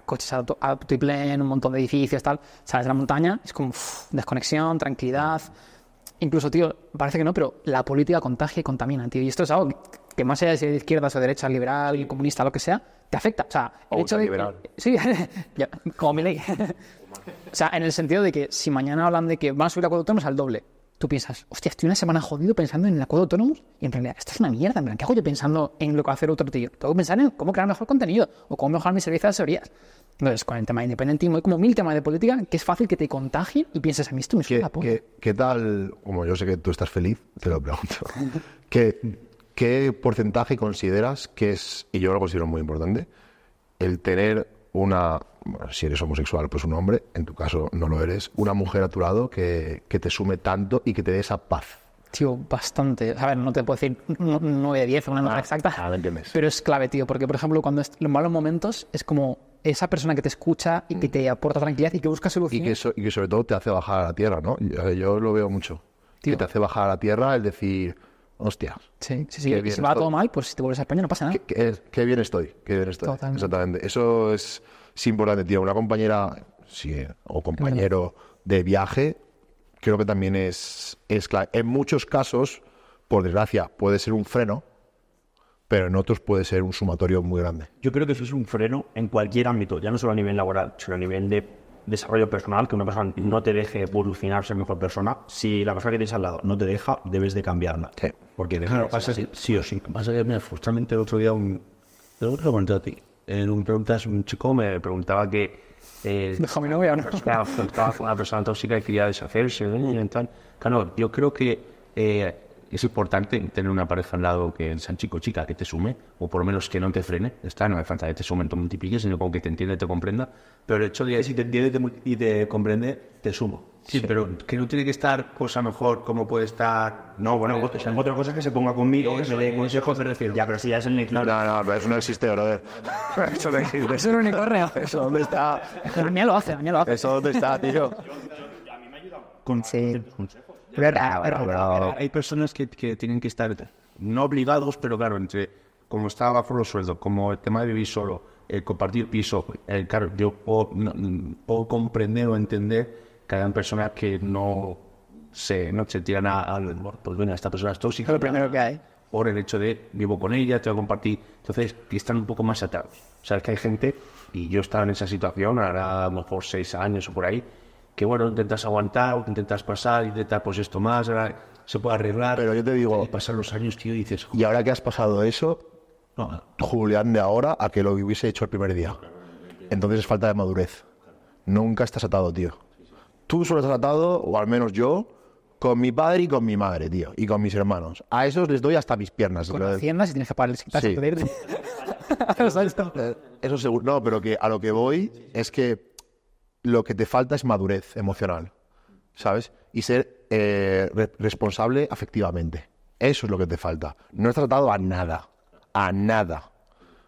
coches a, a un montón de edificios, tal, sales de la montaña, es como desconexión, tranquilidad. Incluso, tío, parece que no, pero la política contagia y contamina, tío. Y esto es algo que, que más allá de ser de izquierdas o derechas, liberal, comunista, lo que sea, te afecta. O sea, el hecho liberal. Sí, [laughs] como mi ley. [laughs] o sea, en el sentido de que si mañana hablan de que van a subir el acuerdo de es al doble, tú piensas, hostia, estoy una semana jodido pensando en el acuerdo de y en realidad esto es una mierda. ¿Qué hago yo pensando en lo que va a hacer otro tío? Tengo que pensar en cómo crear mejor contenido o cómo mejorar mi servicios de asesorías. Entonces, con el tema de independentismo hay como mil temas de política que es fácil que te contagien y pienses, a mí esto me suena ¿Qué, ¿qué, tal? Como yo sé que tú estás feliz, te lo pregunto. [laughs] ¿qué porcentaje consideras que es, y yo lo considero muy importante, el tener una, si eres homosexual, pues un hombre, en tu caso no lo eres, una mujer a tu lado que, te sume tanto y que te dé esa paz? Tío, bastante. A ver, no te puedo decir 9 de 10, una nota ah, exacta. Ah, pero es clave, tío, porque, por ejemplo, cuando es, los malos momentos es como esa persona que te escucha y que te aporta tranquilidad y que busca solución Y que, sobre todo te hace bajar a la tierra, ¿no? Yo, lo veo mucho. Tío. Que te hace bajar a la tierra el decir, Hostia. Sí, sí, sí. si va todo mal, pues si te vuelves a España no pasa nada. Qué, bien estoy, qué bien estoy. Exactamente. Eso es, importante, tío. Una compañera sí, eh, o compañero de viaje, creo que también es, es clave. En muchos casos, por desgracia, puede ser un freno, pero en otros puede ser un sumatorio muy grande. Yo creo que eso es un freno en cualquier ámbito, ya no solo a nivel laboral, sino a nivel de desarrollo personal, que una persona mm. no te deje evolucionar, ser mejor persona. Si la persona que tienes al lado no te deja, debes de cambiarla. Sí. Porque claro, pasa sí o sí. Pasa que mira, justamente el otro día un... a En un, preguntas, un chico me preguntaba que... Eh, [laughs] estaba con una persona tóxica y quería deshacerse. Claro, yo creo que eh, es importante tener una pareja al lado que sea chico chica, que te sume, o por lo menos que no te frene. Está, no hay falta que te sume te multipliques, sino como que te entiende te comprenda. Pero el hecho de que si te entiende y te comprende, te sumo. Sí, pero que no tiene que estar cosa mejor como puede estar. No, bueno, otra cosa es que se ponga conmigo, que me dé consejos, pero decir Ya, pero si ya es el unicornio. No, no, eso no existe, brother. [laughs] Eso no existe. Eso es un unicornio. Eso dónde está. lo hace, mí lo hace. Eso dónde está, tío. A mí me ayuda. sí. Hay personas que, que tienen que estar no obligados, pero claro, entre como estaba bajo los sueldos, como el tema de vivir solo, el compartir piso, eh, claro, yo puedo comprender o entender que hay personas que no se, no se tiran a, pues bueno, esta persona es tóxica. Lo primero que hay. Por el hecho de vivo con ella, te voy a compartir. Entonces, están un poco más atados. sabes que hay gente, y yo estaba en esa situación, ahora a lo mejor seis años o por ahí, que bueno, intentas aguantar, intentas pasar, intentas pues esto más, ahora se puede arreglar. Pero yo te digo. Y pasan los años, tío, y dices. Y ahora que has pasado eso, no. Julián de ahora a que lo hubiese hecho el primer día. Entonces es falta de madurez. Nunca estás atado, tío tú solo has tratado, o al menos yo, con mi padre y con mi madre, tío, y con mis hermanos. A esos les doy hasta mis piernas. Con las piernas y tienes que pagar el sí. [laughs] [laughs] Eh, eso seguro. No, pero que a lo que voy es que lo que te falta es madurez emocional, ¿sabes? Y ser eh, responsable afectivamente. Eso es lo que te falta. No has tratado a nada, a nada.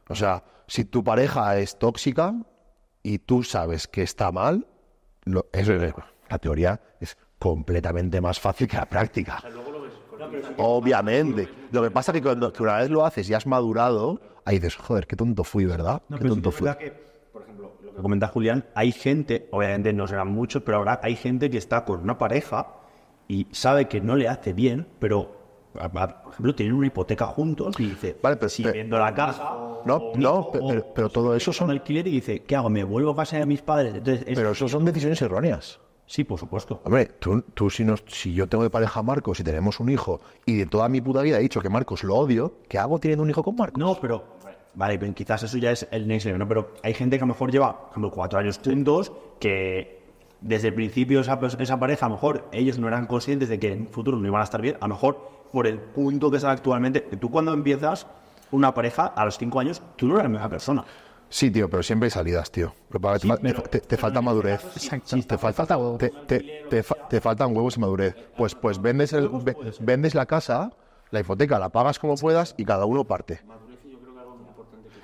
O sea, si tu pareja es tóxica y tú sabes que está mal, es, la teoría es completamente más fácil que la práctica. Obviamente. Lo que pasa es que cuando tú una vez lo haces y has madurado, ahí dices, joder, qué tonto fui, ¿verdad? qué tonto fui. por ejemplo, lo que comenta Julián, hay gente, obviamente no serán muchos, pero ahora hay gente que está con una pareja y sabe que no le hace bien, pero por ejemplo, tienen una hipoteca juntos y dice, vale, pero, si viendo la casa. No, no, pero, todo eso son. alquiler y dice, ¿qué hago? ¿Me vuelvo a casa de mis padres? Pero eso son decisiones erróneas. Sí, por supuesto. Hombre, tú, si, si yo tengo de pareja a Marcos y tenemos un hijo y de toda mi puta vida he dicho que Marcos lo odio, ¿qué hago teniendo un hijo con Marcos? No, pero. Vale, quizás eso ya es el next level, ¿no? Pero hay gente que a lo mejor lleva, ejemplo cuatro años juntos, que desde el principio esa, esa pareja, a lo mejor ellos no eran conscientes de que en el futuro no iban a estar bien, a lo mejor por el punto que es actualmente. Que Tú cuando empiezas una pareja a los cinco años, tú no eres la misma persona. Sí, tío, pero siempre hay salidas, tío. te, falta madurez. Te, falta, te, faltan huevos y madurez. Pues, pues vendes, el, vendes la casa, la hipoteca, la pagas como puedas y cada uno parte.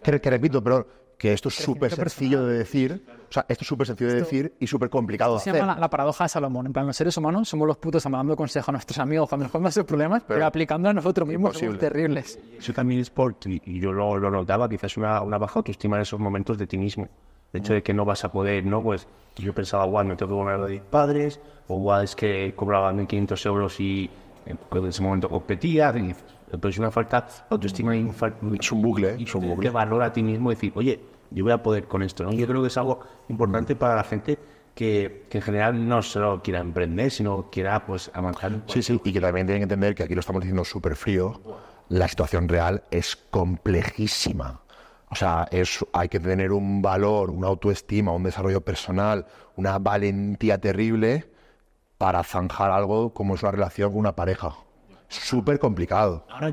Que, que repito, pero que esto es súper sencillo de decir. O sea, esto es súper sencillo de decir y súper complicado de hacer. Se llama la, paradoja de Salomón. En plan, los seres humanos somos los putos amando consejo a nuestros amigos cuando nos ponemos sus problemas, pero, pero, aplicando a nosotros mismos son terribles. Eso también es por y yo lo, lo, notaba, quizás una, baja autoestima en esos momentos de ti mismo. El hecho de que no vas a poder, ¿no? Pues yo pensaba, guau, no tengo que volver a mis padres, o guau, es que cobraba 1.500 euros y eh, pues, en ese momento competía, pero es una falta de autoestima y mm. un, es un bucle, ¿eh? valor a ti mismo decir, oye, yo voy a poder con esto. Yo creo que es algo importante mm. para la gente que, en general no solo quiera emprender, sino quiera pues avanzar. Sí, sí, y que también tienen que entender que aquí lo estamos diciendo súper frío. La situación real es complejísima. O sea, es, hay que tener un valor, una autoestima, un desarrollo personal, una valentía terrible para zanjar algo como es una relación con una pareja súper complicado. Ahora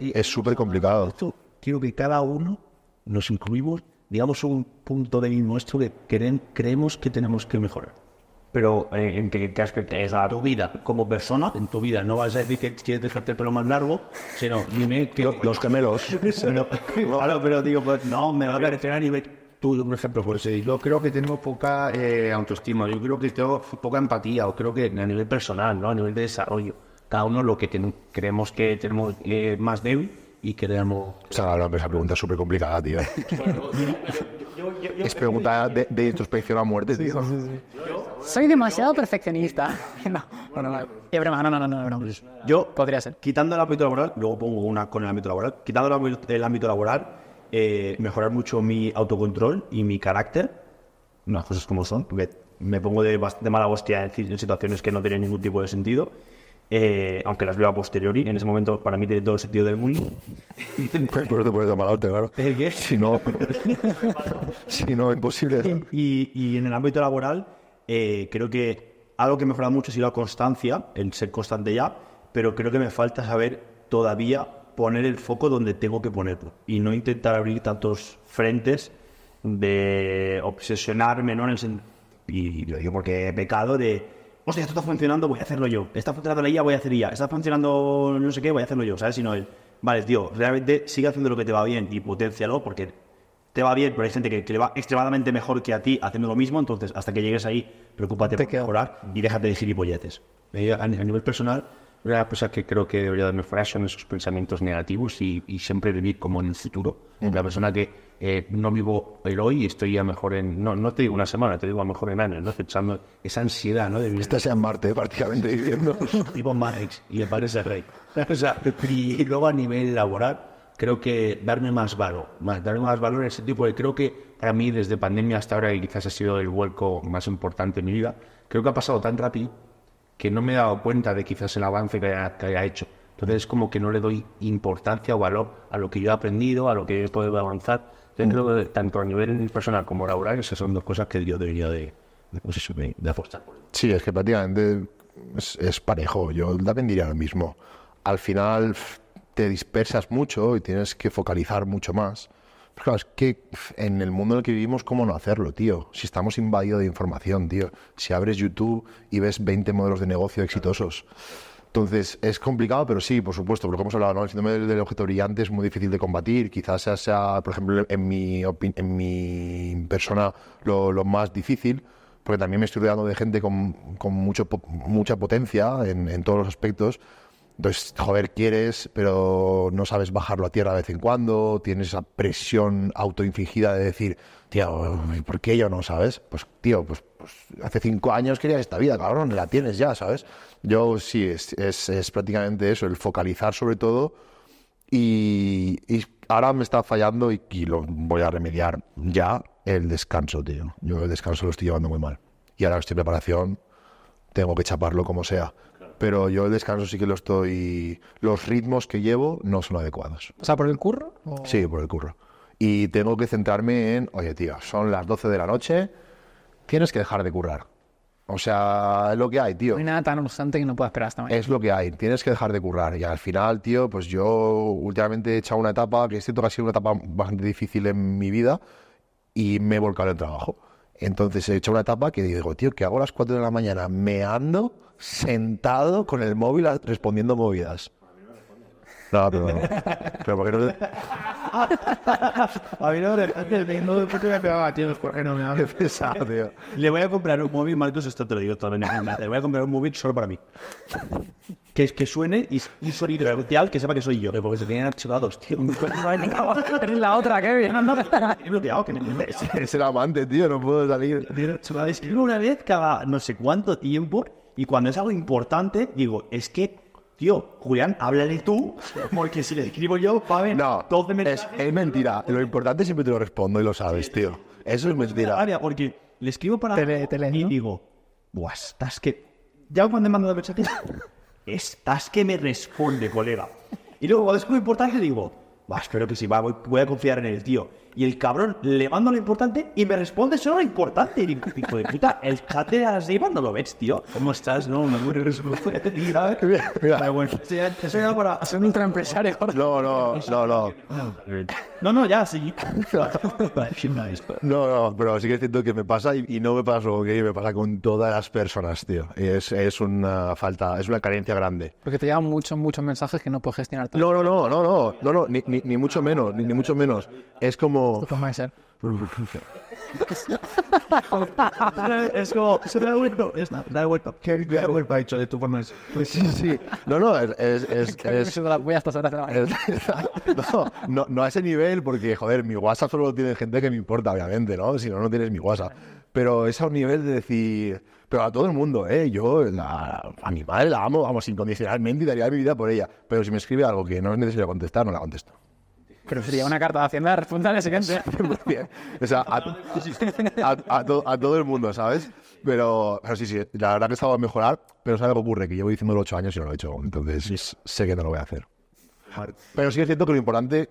es súper complicado. Esto, quiero que cada uno nos incluimos, digamos, un punto de nuestro que creemos que tenemos que mejorar. Pero eh, en que te has a tu vida como persona, en tu vida, no vas a decir que quieres dejarte el pelo más largo, sino dime Los gemelos. [laughs] no, pero digo, pues no, me va a parecer a nivel tú, por ejemplo, pues, yo creo que tenemos poca eh, autoestima, yo creo que tengo poca empatía, o creo que a nivel personal, ¿no? A nivel de desarrollo cada uno lo que creemos que tenemos eh, más débil y queremos... O sea, esa pregunta es súper complicada, tío. [laughs] es pregunta de, introspección a muerte, tío. Soy demasiado perfeccionista. [laughs] no, no, no, Yo, podría ser. Quitando el ámbito laboral, luego pongo una con el ámbito laboral, quitando el, ámbito laboral, eh, mejorar mucho mi autocontrol y mi carácter, unas cosas como son, porque me pongo de, de mala hostia en situaciones que no tienen ningún tipo de sentido. Eh, aunque las veo a posteriori, en ese momento para mí tiene todo el sentido del mundo. [laughs] Por eso puedes llamar claro. ¿El qué? Si no, [laughs] si no imposible. Y, y, en el ámbito laboral, eh, creo que algo que me falta mucho ha sido la constancia, el ser constante ya, pero creo que me falta saber todavía poner el foco donde tengo que ponerlo y no intentar abrir tantos frentes de obsesionarme, ¿no? En el y, y lo digo porque he pecado de sea, esto está funcionando, voy a hacerlo yo. Está funcionando la IA, voy a hacer IA. Está funcionando no sé qué, voy a hacerlo yo, ¿sabes? Sino él, vale, tío, realmente sigue haciendo lo que te va bien y potencialo porque te va bien, pero hay gente que, le va extremadamente mejor que a ti haciendo lo mismo, entonces hasta que llegues ahí, preocúpate por mejorar y déjate de gilipolletes. Eh, a, a nivel personal, una de las cosas que creo que debería darme mejorar son esos pensamientos negativos y, siempre vivir como en el futuro. Mm. La persona que eh, no vivo el hoy y estoy a mejor en, no, no te digo una semana, te digo a mejor en años, ¿no? Echando esa ansiedad, ¿no? De Estás en Marte prácticamente viviendo. [laughs] Vivo Marx y me parece rey. y luego a nivel laboral, creo que darme más valor, más, darme más valor en ese tipo de, creo que para mí desde pandemia hasta ahora y quizás ha sido el vuelco más importante en mi vida, creo que ha pasado tan rápido que no me he dado cuenta de quizás el avance que haya, que haya hecho. Entonces, como que no le doy importancia o valor a lo que yo he aprendido, a lo que yo he podido avanzar Mm. tanto a nivel personal como laboral, esas son dos cosas que yo debería de, de, apostar Sí, es que prácticamente es, parejo. Yo también diría lo mismo. Al final te dispersas mucho y tienes que focalizar mucho más. Pero es que en el mundo en el que vivimos, ¿cómo no hacerlo, tío? Si estamos invadidos de información, tío. Si abres YouTube y ves 20 modelos de negocio exitosos. Entonces, es complicado, pero sí, por supuesto, Porque hemos hablado, el síndrome del, objeto brillante es muy difícil de combatir, quizás sea, por ejemplo, en mi, en mi persona lo, más difícil, porque también me estoy rodeando de gente con, mucho, mucha potencia en, todos los aspectos. Entonces, joder, quieres, pero no sabes bajarlo a tierra de vez en cuando, tienes esa presión autoinfligida de decir, tío, ¿por qué yo no, sabes? Pues, tío, pues, pues hace cinco años querías esta vida, cabrón, la tienes ya, ¿sabes? Yo sí, es, prácticamente eso, el focalizar sobre todo y, ahora me está fallando y, lo voy a remediar ya el descanso, tío. Yo el descanso lo estoy llevando muy mal. Y ahora estoy en preparación, tengo que chaparlo como sea. Pero yo el descanso sí que lo estoy... Los ritmos que llevo no son adecuados. O sea, por el curro. Sí, por el curro. Y tengo que centrarme en, oye, tío, son las 12 de la noche, tienes que dejar de currar. O sea, es lo que hay, tío. No hay nada tan obstante que no puedas esperar hasta mañana. Es lo que hay. Tienes que dejar de currar. Y al final, tío, pues yo últimamente he echado una etapa que es cierto que ha sido una etapa bastante difícil en mi vida y me he volcado al el trabajo. Entonces he hecho una etapa que digo, tío, que hago a las 4 de la mañana? Me ando sentado con el móvil respondiendo movidas. No, pero Pero porque no. [laughs] a mí no me no, después te voy no me ha [laughs] pesado, tío. Le voy a comprar un móvil, Marcos, esto te lo digo también. Le voy a comprar un móvil solo para mí. Que, que suene y un sonido especial que sepa que soy yo. Porque se tienen archivados, tío. [laughs] Pues Eres la otra, que No, no, no. que Es el amante, tío, no puedo salir. Tienen archivados. Una vez cada no sé cuánto tiempo, y cuando es algo importante, digo, es que tío, Julián, háblale tú, porque si le escribo yo, va no, Es, es mentira. Lo importante siempre te lo respondo y lo sabes, tío. Eso es mentira. Porque le escribo para tele, y digo, buah, estás que... Ya cuando he mandado mensaje? [laughs] estás que me responde, colega. Y luego cuando es muy importante digo, Buah, espero que sí, voy a confiar en él, tío. Y el cabrón le mando lo importante y me responde solo lo importante. Y hijo de puta, el chat de no lo ves, tío. ¿Cómo estás? No, me muero de para ser un No, no, no, no. No, no, ya, sí. [laughs] No, no, pero sí que siento que me pasa y, no me pasa con que me pasa con todas las personas, tío. Y es, es una falta, es una carencia grande. Porque te llegan muchos, muchos mensajes que no puedes gestionar. No, no, no, no, no, no, ni, mucho menos, ni mucho menos. Es como [laughs] es como, es No, no, es. es, [laughs] [laughs] no, no, no a ese nivel, porque, joder, mi WhatsApp solo tiene gente que me importa, obviamente, ¿no? Si no, no tienes mi WhatsApp. Pero es a un nivel de decir. Pero a todo el mundo, ¿eh? Yo a mi madre la amo, vamos, incondicionalmente y daría mi vida por ella. Pero si me escribe algo que no es necesario contestar, no la contesto. Pero sería una carta de Hacienda, responda la [laughs] siguiente. o sea, a, todo el mundo, ¿sabes? Pero, sí, sí, la verdad que estado a mejorar, pero sabe que ocurre? Que llevo diciendo ocho años y no lo he hecho, entonces sé que no lo voy a hacer. Pero sí es cierto que lo importante,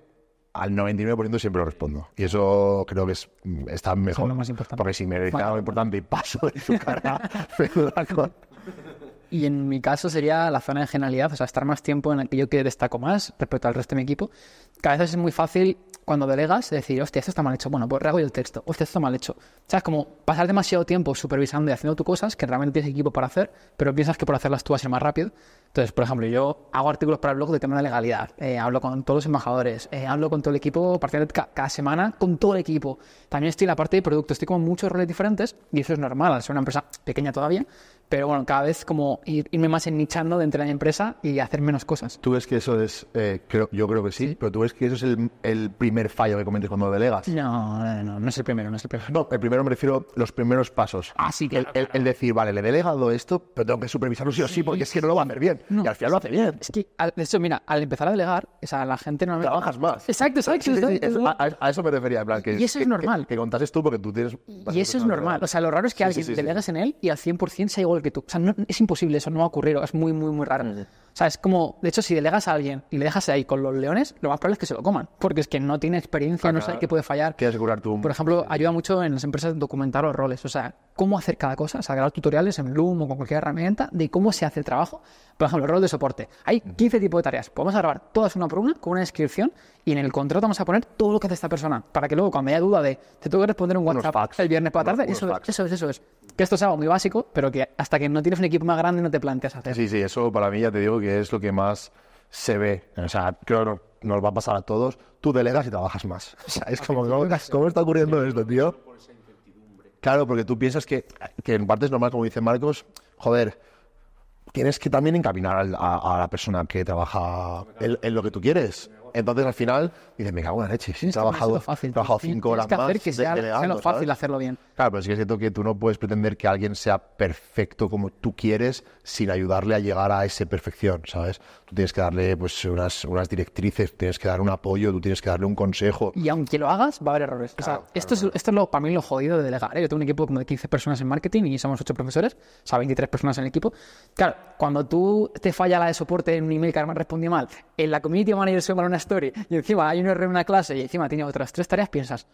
al 99% siempre lo respondo. Y eso creo que es, está mejor. Porque si me dice algo importante y paso de su cara, [laughs] me y en mi caso sería la zona de genialidad, o sea, estar más tiempo en aquello que destaco más respecto al resto de mi equipo. Que a veces es muy fácil cuando delegas decir, hostia, esto está mal hecho, bueno, pues rehago yo el texto, hostia, esto está mal hecho. O sea, es como pasar demasiado tiempo supervisando y haciendo tus cosas que realmente tienes equipo para hacer, pero piensas que por hacerlas tú vas a ser más rápido. Entonces, por ejemplo, yo hago artículos para el blog de tema de legalidad, eh, hablo con todos los embajadores, eh, hablo con todo el equipo parcialmente cada semana, con todo el equipo. También estoy en la parte de producto, estoy con muchos roles diferentes y eso es normal, al ser una empresa pequeña todavía, pero bueno, cada vez como irme más ennichando dentro de la empresa y hacer menos cosas. ¿Tú ves que eso es, eh, creo, yo creo que sí, pero tú ves que eso es el, el primer fallo que cometes cuando delegas? No, no, no, no es el primero, no es el primero. No, el primero me refiero a los primeros pasos. Ah, sí, el, decir, vale, le he delegado esto, pero tengo que supervisarlo sí o sí, porque es que no lo va a ver bien. y al final lo hace bien. Es que, de hecho, mira, al empezar a delegar, o sea, la gente normalmente... Trabajas más. Exacto, exacto. A, eso me refería, en plan, que... Y eso es normal. Que, contases tú porque tú tienes... Y eso es normal. O sea, lo raro es que alguien delegas en él y al 100% ha igual que tú. O sea, es imposible eso, no va a ocurrir, es muy, muy, muy raro. O sea, es como, de hecho, si delegas a alguien y le dejas ahí con los leones, lo más probable es que se lo coman, porque es que no tiene experiencia, ah, no sabe qué puede fallar. asegurar tú. Por ejemplo, ayuda mucho en las empresas documentar los roles, o sea, cómo hacer cada cosa, o sea, grabar tutoriales en Loom o con cualquier herramienta de cómo se hace el trabajo. Por ejemplo, el rol de soporte. Hay 15 tipos de tareas, podemos grabar todas una por una con una descripción y en el contrato vamos a poner todo lo que hace esta persona, para que luego cuando haya duda de, te tengo que responder un WhatsApp el viernes para la tarde, eso es, eso es que esto es algo muy básico, pero que hasta que no tienes un equipo más grande no te planteas hacer. Sí, sí, eso para mí ya te digo que es lo que más se ve. O sea, creo que nos va a pasar a todos. Tú delegas y trabajas más. [laughs] O sea, es como, ¿cómo, ¿cómo está ocurriendo esto, tío? Claro, porque tú piensas que, en parte es normal, como dice Marcos, joder, tienes que también encaminar a, la persona que trabaja en, lo que tú quieres. Entonces al final dices, me cago en la leche, he trabajado, fácil, trabajado cinco horas que hacer más. Que sea, lo fácil hacerlo bien. Claro, pero sí que es cierto que tú no puedes pretender que alguien sea perfecto como tú quieres sin ayudarle a llegar a esa perfección, ¿sabes? tú tienes que darle pues, unas, unas directrices, tienes que dar un apoyo, tú tienes que darle un consejo. Y aunque lo hagas, va a haber errores. o sea, esto, Es, esto es lo, para mí lo jodido de delegar. ¿eh? Yo tengo un equipo de 15 personas en marketing y somos 8 profesores, o sea, 23 personas en el equipo. Claro, cuando tú te falla la de soporte en un email que además respondió mal, en la community manager se va una story y encima hay un error en una clase y encima tiene otras tres tareas, piensas,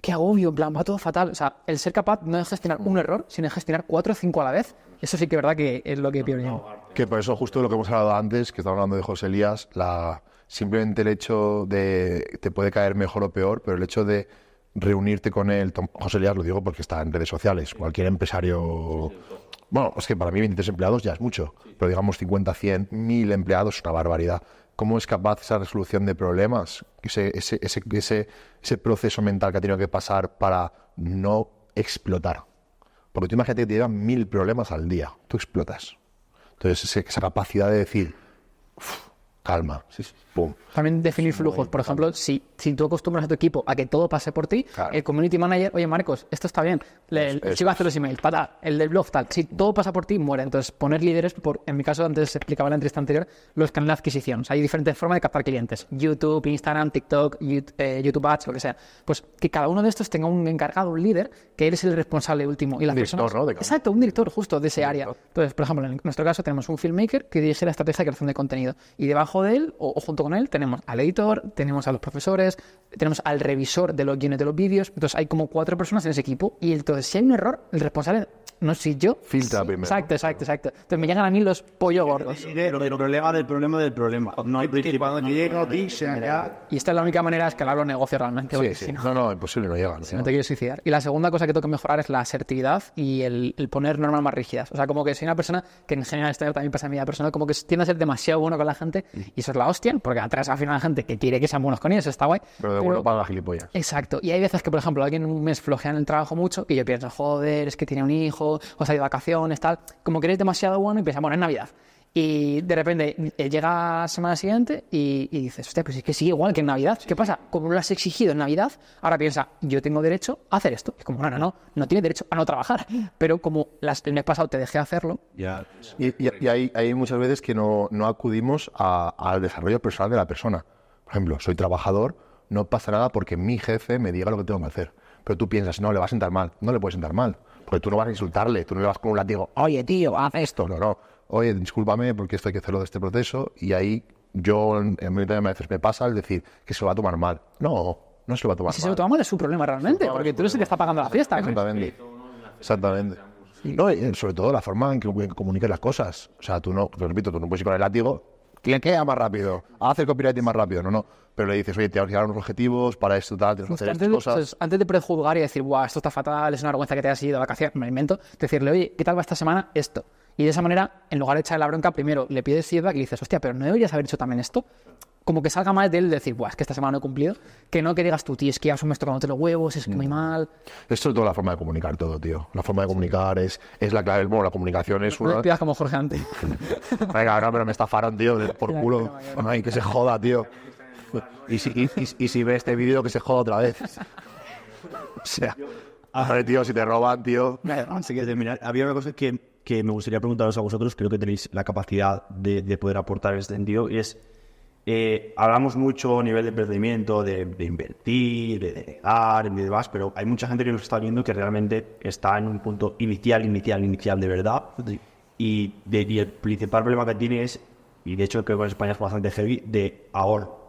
qué agobio, en plan, va todo fatal. O sea, el ser capaz no es gestionar un error, sino gestionar cuatro o cinco a la vez eso sí que es verdad que es lo que pionero. Que por eso justo lo que hemos hablado antes, que estamos hablando de José Elías, la, simplemente el hecho de, te puede caer mejor o peor, pero el hecho de reunirte con él, José Elías lo digo porque está en redes sociales, cualquier empresario... Bueno, es que para mí 23 empleados ya es mucho, pero digamos 50, 100, 1000 empleados es una barbaridad. ¿Cómo es capaz esa resolución de problemas, ese, ese, ese, ese proceso mental que ha tenido que pasar para no explotar? Porque tú imagínate que te llevan mil problemas al día, tú explotas. Entonces, esa capacidad de decir, calma. Sí, También definir flujos. Por ejemplo, si, si tú acostumbras a tu equipo a que todo pase por ti, el community manager, oye Marcos, esto está bien, Le, si va a hacer los emails, para el del blog, tal. Si mm. todo pasa por ti, muere. Entonces, poner líderes, por, en mi caso, antes explicaba la entrevista anterior, los canales de adquisición. hay diferentes formas de captar clientes. YouTube, Instagram, TikTok, eh, YouTube, Ads, lo que sea. Pues que cada uno de estos tenga un encargado, un líder, que él es el responsable último. Y la un director, Exacto, un director justo de ese área. Entonces, por ejemplo, en nuestro caso tenemos un filmmaker que dirige la estrategia de creación de contenido. Y debajo de él o, junto con él tenemos al editor, tenemos a los profesores, tenemos al revisor de los guiones de los vídeos. Entonces hay como cuatro personas en ese equipo y entonces si hay un error, el responsable no soy yo. Filtra Exacto, exacto, exacto. Entonces me llegan a mí los pollo gordos. Pero eh, problema del problema del problema. No hay principal. y esta es la única manera de escalar los negocios realmente. Sí, sí. no, no, imposible, no llegan. te quieres suicidar. Y la segunda cosa que tengo que mejorar es la asertividad y el, poner normas más rígidas. O sea, como que soy una persona que en general este también pasa a mi vida personal, como que tiende a ser demasiado bueno con la gente y eso es la hostia, porque atrás al final hay gente que quiere que sean buenos con ellos, está guay. Pero de bueno para la gilipollas. Exacto. Y hay veces que, por ejemplo, alguien me flojea en el trabajo mucho y yo pienso, joder, es que tiene un hijo, o se ha ido de vacaciones, tal. Como que eres demasiado bueno y piensas, bueno, es Navidad. Y de repente eh, llega la semana siguiente y, dices, hostia, pues es que sigue igual que en Navidad. ¿Qué pasa? Como lo has exigido en Navidad, ahora piensa, yo tengo derecho a hacer esto. Es como, no, no, no, no tienes derecho a no trabajar. [laughs] Pero como las, el mes pasado te dejé hacerlo. y, hay, muchas veces que no, acudimos al desarrollo personal de la persona. Por ejemplo, soy trabajador, no pasa nada porque mi jefe me diga lo que tengo que hacer. Pero tú piensas, no, le vas a sentar mal. No le puedes sentar mal. Porque tú no vas a insultarle, tú no le vas con un látigo, oye, tío, haz esto. No, no oye, discúlpame porque esto hay que hacerlo de este proceso, y ahí yo en, mí mi a veces me pasa el decir que se lo va a tomar mal. No, no se lo va a tomar mal. Si se lo toma mal es su problema realmente, porque tú eres el que está pagando la fiesta. Exactamente. Exactamente. No, eh, sobre todo la forma en que, comunicas las cosas. O sea, tú no, te repito, tú no puedes ir con el látigo ¿Quién queda más rápido, hace el copywriting más rápido, no, no. Pero le dices, oye, te llegar unos objetivos para esto, tal, tienes que hacer antes, cosas. antes de prejuzgar y decir, guau, esto está fatal, es una vergüenza que te hayas ido a vacaciones, me invento, decirle, oye, ¿qué tal va esta semana esto? Y de esa manera, en lugar de echarle la bronca, primero le pides feedback y dices, hostia, pero no deberías haber hecho también esto. Como que salga mal de él decir, Buah, es que esta semana no he cumplido, que no que digas tú, tío, es que ya no te los huevos, es que muy mal. Esto es toda la forma de comunicar todo, tío. La forma de comunicar es, es la clave. Bueno, la comunicación es una. No pidas como Jorge antes. [laughs] Venga, no, pero me estafaron, tío, por culo. Ay, que se joda, tío. Y si, y, si ve este vídeo, que se joda otra vez. [laughs] O sea, a ver, tío, si te roban, tío. Así que, mirar, había una cosa que que me gustaría preguntaros a vosotros, creo que tenéis la capacidad de, poder aportar en este sentido, y es, eh, hablamos mucho a nivel de emprendimiento, de, invertir, de delegar, y demás, pero hay mucha gente que nos está viendo que realmente está en un punto inicial, inicial, inicial de verdad, y, de, el principal problema que tiene es, y de hecho creo que en España es bastante heavy, de ahorro.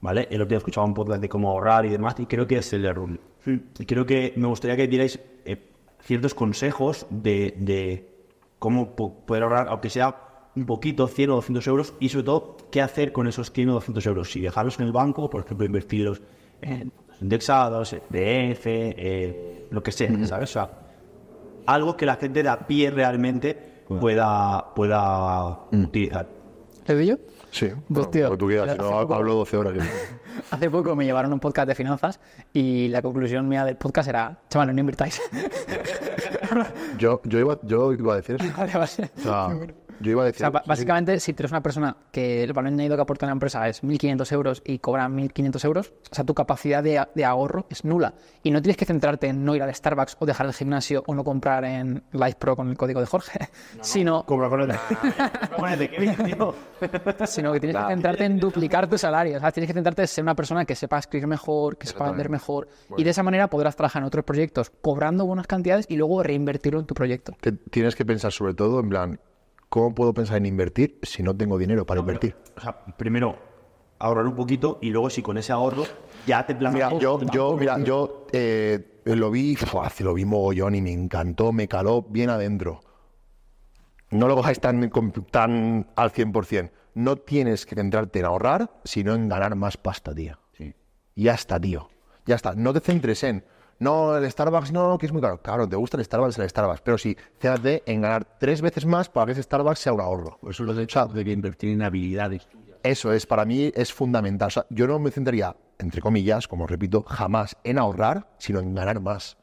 ¿Vale? El otro día escuchado un podcast de cómo ahorrar y demás, y creo que es el error. Y creo que me gustaría que dierais eh, ciertos consejos de cómo poder ahorrar, aunque sea un poquito, 100 o 200 euros, y sobre todo, qué hacer con esos 100 o 200 euros. Si dejarlos en el banco, por ejemplo, invertirlos en indexados, e DF, eh, lo que sea, ¿sabes? O sea, algo que la gente de a pie realmente pueda, pueda mm. utilizar. ¿Te digo? Sí, pues, tío, tú hablo 12 horas. [laughs] hace poco me llevaron un podcast de finanzas y la conclusión mía del podcast era, chavales, no invirtáis. [laughs] yo, yo, iba, yo iba a decir eso. Vale, vale. O sea, yo iba a decir. básicamente, si tienes eres una persona que el valor añadido que aporta la empresa es 1.500 euros y cobra 1.500 euros, o sea, tu capacidad de, ahorro es nula. Y no tienes que centrarte en no ir al Starbucks o dejar el gimnasio o no comprar en Life Pro con el código de Jorge, [laughs] sino. No, con [laughs] [laughs] sino que tienes que centrarte en duplicar tu salario. O sea, tienes que centrarte en ser una persona que sepa escribir mejor, que sepa vender mejor. Y de esa manera podrás trabajar en otros proyectos cobrando buenas cantidades y luego reinvertirlo en tu proyecto. tienes que pensar sobre todo en plan, ¿cómo puedo pensar en invertir si no tengo dinero para invertir? o sea, primero ahorrar un poquito y luego si con ese ahorro ya te planteas... yo, yo, mira, yo eh, lo vi, lo vi mogollón y me encantó, me caló bien adentro. No lo cojáis tan, tan al 100%. No tienes que centrarte en ahorrar, sino en ganar más pasta, tío. Sí. Ya está, tío. Ya está. No te centres en no, el Starbucks no, que es muy caro. Claro, te gusta el Starbucks, el Starbucks. Pero sí, cédate en ganar tres veces más para que ese Starbucks sea un ahorro. Pues eso lo he hecho de que invertir en habilidades. Eso es, para mí es fundamental. yo no me centraría, entre comillas, como repito, jamás en ahorrar, sino en ganar más.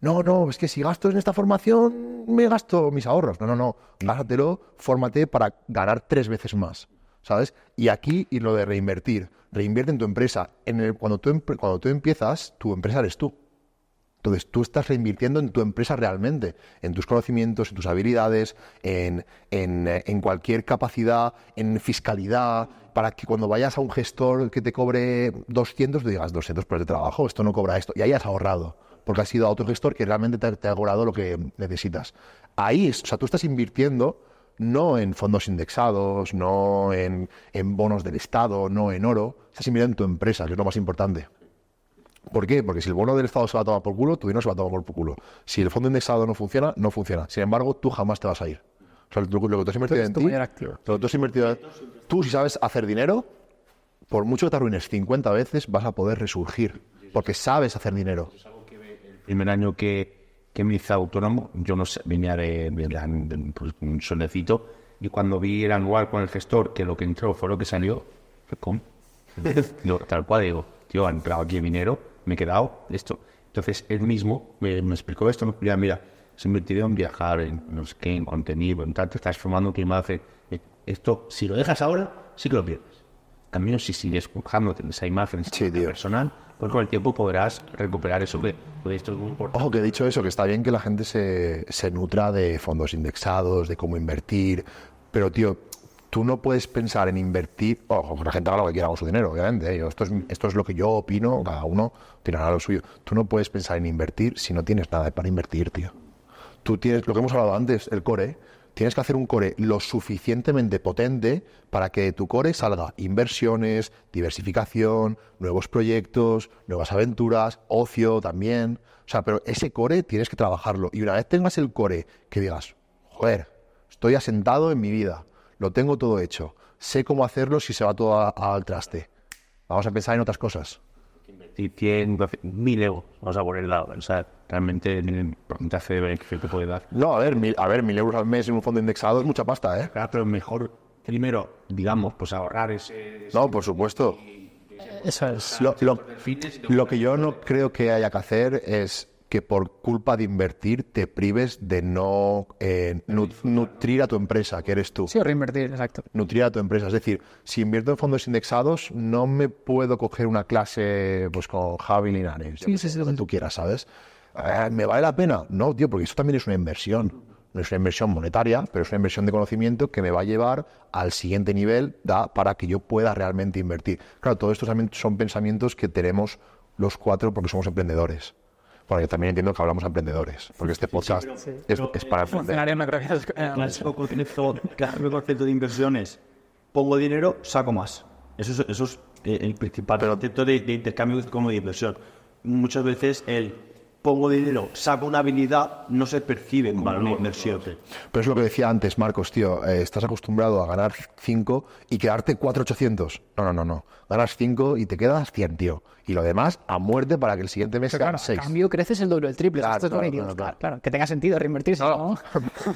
No, no, es que si gasto en esta formación, me gasto mis ahorros. No, no, no. Gástatelo, fórmate para ganar tres veces más. ¿Sabes? Y aquí, y lo de reinvertir. Reinvierte en tu empresa. En el, cuando, tú, cuando tú empiezas, tu empresa eres tú. Entonces tú estás reinvirtiendo en tu empresa realmente, en tus conocimientos, en tus habilidades, en, eh, cualquier capacidad, en fiscalidad, para que cuando vayas a un gestor que te cobre 200, te digas 200 por el trabajo, esto no cobra esto, y ahí has ahorrado porque has ido a otro gestor que realmente te, ha ahorrado lo que necesitas. Ahí, o sea, tú estás invirtiendo no en fondos indexados, no en, en, bonos del Estado, no en oro, estás invirtiendo en tu empresa, que es lo más importante. ¿Por qué? Porque si el bono del Estado se va a tomar por culo, tu dinero se va a tomar por culo. Si el fondo indexado no funciona, no funciona. Sin embargo, tú jamás te vas a ir. O sea, lo, que tú has invertido en ti, tú si sabes hacer dinero, por mucho que te arruines 50 veces, vas a poder resurgir, porque sabes hacer dinero. el primer año que, que me autónomo, yo no sé, venía de, un solecito, pues, y cuando vi el anual con el gestor, que lo que entró fue lo que salió, [laughs] tal cual digo, tío, ha entrado aquí dinero, me he quedado, esto. Entonces él mismo me, explicó esto, me mira, se me en viajar, en no sé qué, en contenido, en tanto estás formando que más eh, Esto, si lo dejas ahora, sí que lo pierdes. También si sigues buscando esa imagen personal, pues con el tiempo podrás recuperar eso. Que, pues Ojo, que he dicho eso, que está bien que la gente se, se nutra de fondos indexados, de cómo invertir, pero tío, tú no puedes pensar en invertir, ojo, la gente haga lo que quiera con su dinero, obviamente, ¿eh? esto, es, lo que yo opino, cada uno tirará lo suyo. Tú no puedes pensar en invertir si no tienes nada para invertir, tío. Tú tienes, lo que hemos hablado antes, el core, tienes que hacer un core lo suficientemente potente para que de tu core salga inversiones, diversificación, nuevos proyectos, nuevas aventuras, ocio también. O sea, pero ese core tienes que trabajarlo. Y una vez tengas el core que digas, joder, estoy asentado en mi vida, lo tengo todo hecho, sé cómo hacerlo si se va todo al traste. Vamos a pensar en otras cosas. Invertir 100, 1000 euros, vamos a poner lado, o realmente el hace de beneficio que puede dar. No, a ver, mil, a ver, mil euros al mes en un fondo indexado es mucha pasta, ¿eh? Claro, pero mejor, primero, digamos, pues ahorrar ese... no, por supuesto. Eso es. lo que yo no creo que haya que hacer es que por culpa de invertir te prives de no eh, nutrir a tu empresa, que eres tú. Sí, reinvertir, exacto. Nutrir a tu empresa. Es decir, si invierto en fondos indexados, no me puedo coger una clase pues, con Javi Linares, sí, sí, que tú quieras, ¿sabes? Eh, ¿Me vale la pena? No, tío, porque eso también es una inversión. No es una inversión monetaria, pero es una inversión de conocimiento que me va a llevar al siguiente nivel para que yo pueda realmente invertir. Claro, todos estos también son pensamientos que tenemos los cuatro porque somos emprendedores. Bueno, yo también entiendo que hablamos a emprendedores, porque este podcast es, es, para eh, eh, el no creo que claro, concepto, el concepto de inversiones. Pongo dinero, saco más. Eso es, eso es eh, el principal concepto de intercambio como de inversión. Muchas veces el pongo dinero, saco una habilidad, no se percibe como valor, una Pero es lo que decía antes, Marcos, tío, eh, estás acostumbrado a ganar 5 y quedarte 4,800. No, no, no, no. Ganas 5 y te quedas 100, tío. Y lo demás a muerte para que el siguiente mes ganes 6. A cambio creces el doble el triple. Claro, claro, claro, que tenga sentido reinvertirse, ¿no?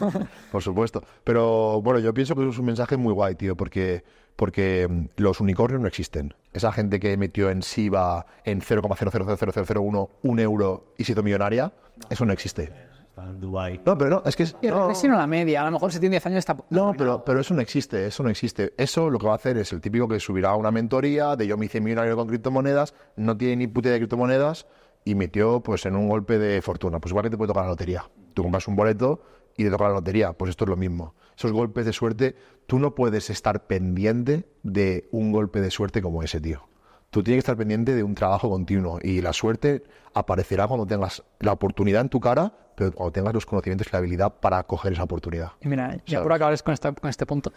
[laughs] Por supuesto. Pero bueno, yo pienso que es un mensaje muy guay, tío, porque porque mm, los unicornios no existen. Esa gente que metió en SIVA en 0,000001 un euro y se hizo millonaria, eso no existe. Está en Dubai. No, pero no, es que... Es, sino la media, a lo mejor si tiene 10 años está... No, pero, pero eso no existe, eso no existe. Eso lo que va a hacer es el típico que subirá a una mentoría de yo me hice millonario con criptomonedas, no tiene ni puta de criptomonedas y metió pues en un golpe de fortuna. Pues igual que te puede tocar la lotería. Tú compras un boleto y te toca la lotería, pues esto es lo mismo esos golpes de suerte, tú no puedes estar pendiente de un golpe de suerte como ese, tío. Tú tienes que estar pendiente de un trabajo continuo y la suerte aparecerá cuando tengas la oportunidad en tu cara pero tengas los conocimientos y la habilidad para coger esa oportunidad. Y mira, ya por acabar este, con, este punto,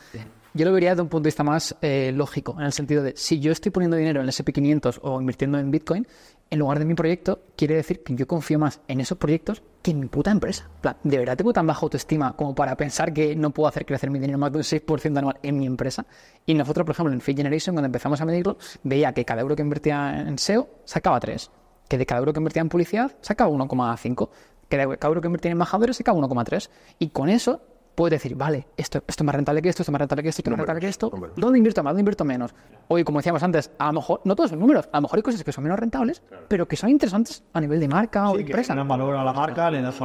yo lo vería desde un punto de vista más eh, lógico, en el sentido de si yo estoy poniendo dinero en el SP500 o invirtiendo en Bitcoin, en lugar de mi proyecto, quiere decir que yo confío más en esos proyectos que en mi puta empresa. ¿de verdad tengo tan baja autoestima como para pensar que no puedo hacer crecer mi dinero más de un 6% anual en mi empresa? Y nosotros, por ejemplo, en Feed Generation, cuando empezamos a medirlo, veía que cada euro que invertía en SEO sacaba 3, que de cada euro que invertía en publicidad sacaba 1,5 que cada euro que invertir en embajadores se cae 1,3. Y con eso puedes decir, vale, esto, esto es más rentable que esto, esto es más rentable que esto, esto es más rentable que esto. ¿Dónde invierto más? ¿Dónde invierto menos? Hoy, como decíamos antes, a lo mejor, no todos son números, a lo mejor hay cosas que son menos rentables, pero que son interesantes a nivel de marca o de empresa. valor a la marca, le das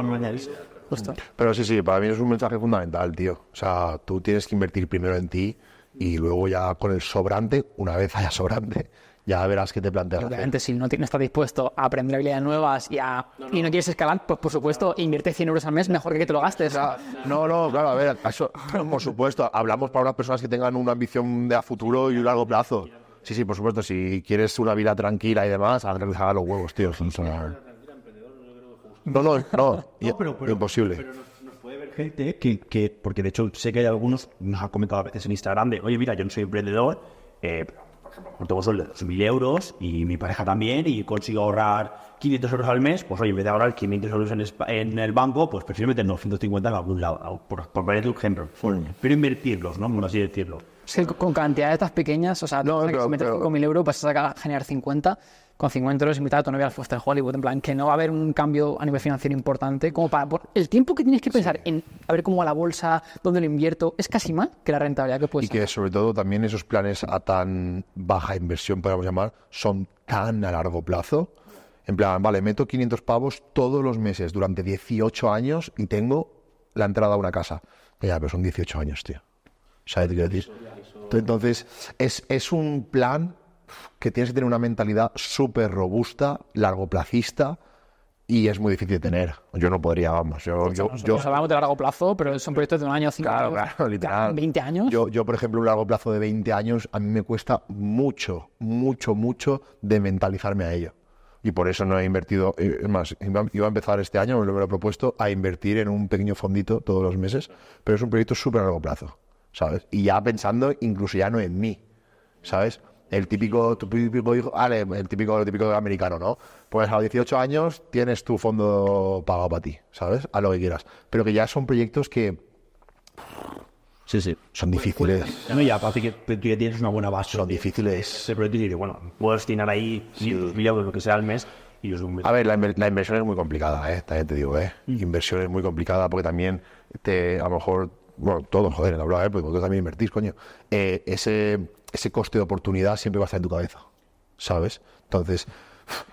Pero sí, sí, para mí es un mensaje fundamental, tío. O sea, tú tienes que invertir primero en ti y luego ya con el sobrante, una vez haya sobrante, ya verás que te planteas. Obviamente, si no estás dispuesto a aprender habilidades nuevas y, no, quieres escalar, pues por supuesto, invierte 100 euros al mes, mejor que te lo gastes. No, no, claro, a ver, [laughs] por supuesto, hablamos para unas personas que tengan una ambición de a futuro y un largo plazo. Sí, sí, por supuesto, si quieres una vida tranquila y demás, haga los huevos, tío. No, no, no, imposible. Pero puede gente que, porque de hecho sé que hay algunos, nos ha comentado a veces en Instagram de, oye, mira, yo no soy emprendedor, eh, porque ejemplo, me tomo euros y mi pareja también y consigo ahorrar 500 euros al mes, pues oye, en vez de ahorrar 500 euros en, el banco, pues prefiero meter 950 en algún lado, por, por poner un ejemplo. pero invertirlos, ¿no? Por así decirlo. Es que con cantidades estas pequeñas, o sea, no, tienes que metes 5.000 euros vas a generar 50, con 50 euros invitar a tu novia al Foster Hollywood, en plan, que no va a haber un cambio a nivel financiero importante, como para... Por el tiempo que tienes que pensar en a ver cómo va la bolsa, dónde lo invierto, es casi más que la rentabilidad que puedes Y que sobre todo también esos planes a tan baja inversión, podemos llamar, son tan a largo plazo. En plan, vale, meto 500 pavos todos los meses durante 18 años y tengo la entrada a una casa. Ya, pero son 18 años, tío. ¿Sabes qué decir? Entonces, es, es un plan que tienes que tener una mentalidad súper robusta, largoplacista, y es muy difícil de tener. Yo no podría, vamos. Yo, pues de largo plazo, pero son proyectos de un año, cinco claro, años, claro, literal. 20 años. Yo, yo, por ejemplo, un largo plazo de 20 años, a mí me cuesta mucho, mucho, mucho de mentalizarme a ello. Y por eso no he invertido, eh, es más, iba a empezar este año, me lo he propuesto, a invertir en un pequeño fondito todos los meses, pero es un proyecto súper largo plazo, ¿sabes? Y ya pensando incluso ya no en mí, ¿sabes? el típico, tu típico el típico, el típico americano, ¿no? Pues a los 18 años tienes tu fondo pagado para ti, ¿sabes? A lo que quieras. Pero que ya son proyectos que Sí, sí. Son pues, difíciles. Pues, no, ya, parece que tú ya tienes una buena base. Son difíciles. Ese proyecto y bueno, puedes tirar ahí mil euros, lo que sea al mes. Y A ver, la, inversión es muy complicada, ¿eh? También te digo, ¿eh? Mm. Inversión es muy complicada porque también te, a lo mejor, bueno, todos, joder, en la verdad, ¿eh? Porque vosotros también invertís, coño. Eh, ese ese coste de oportunidad siempre va a estar en tu cabeza, ¿sabes? Entonces,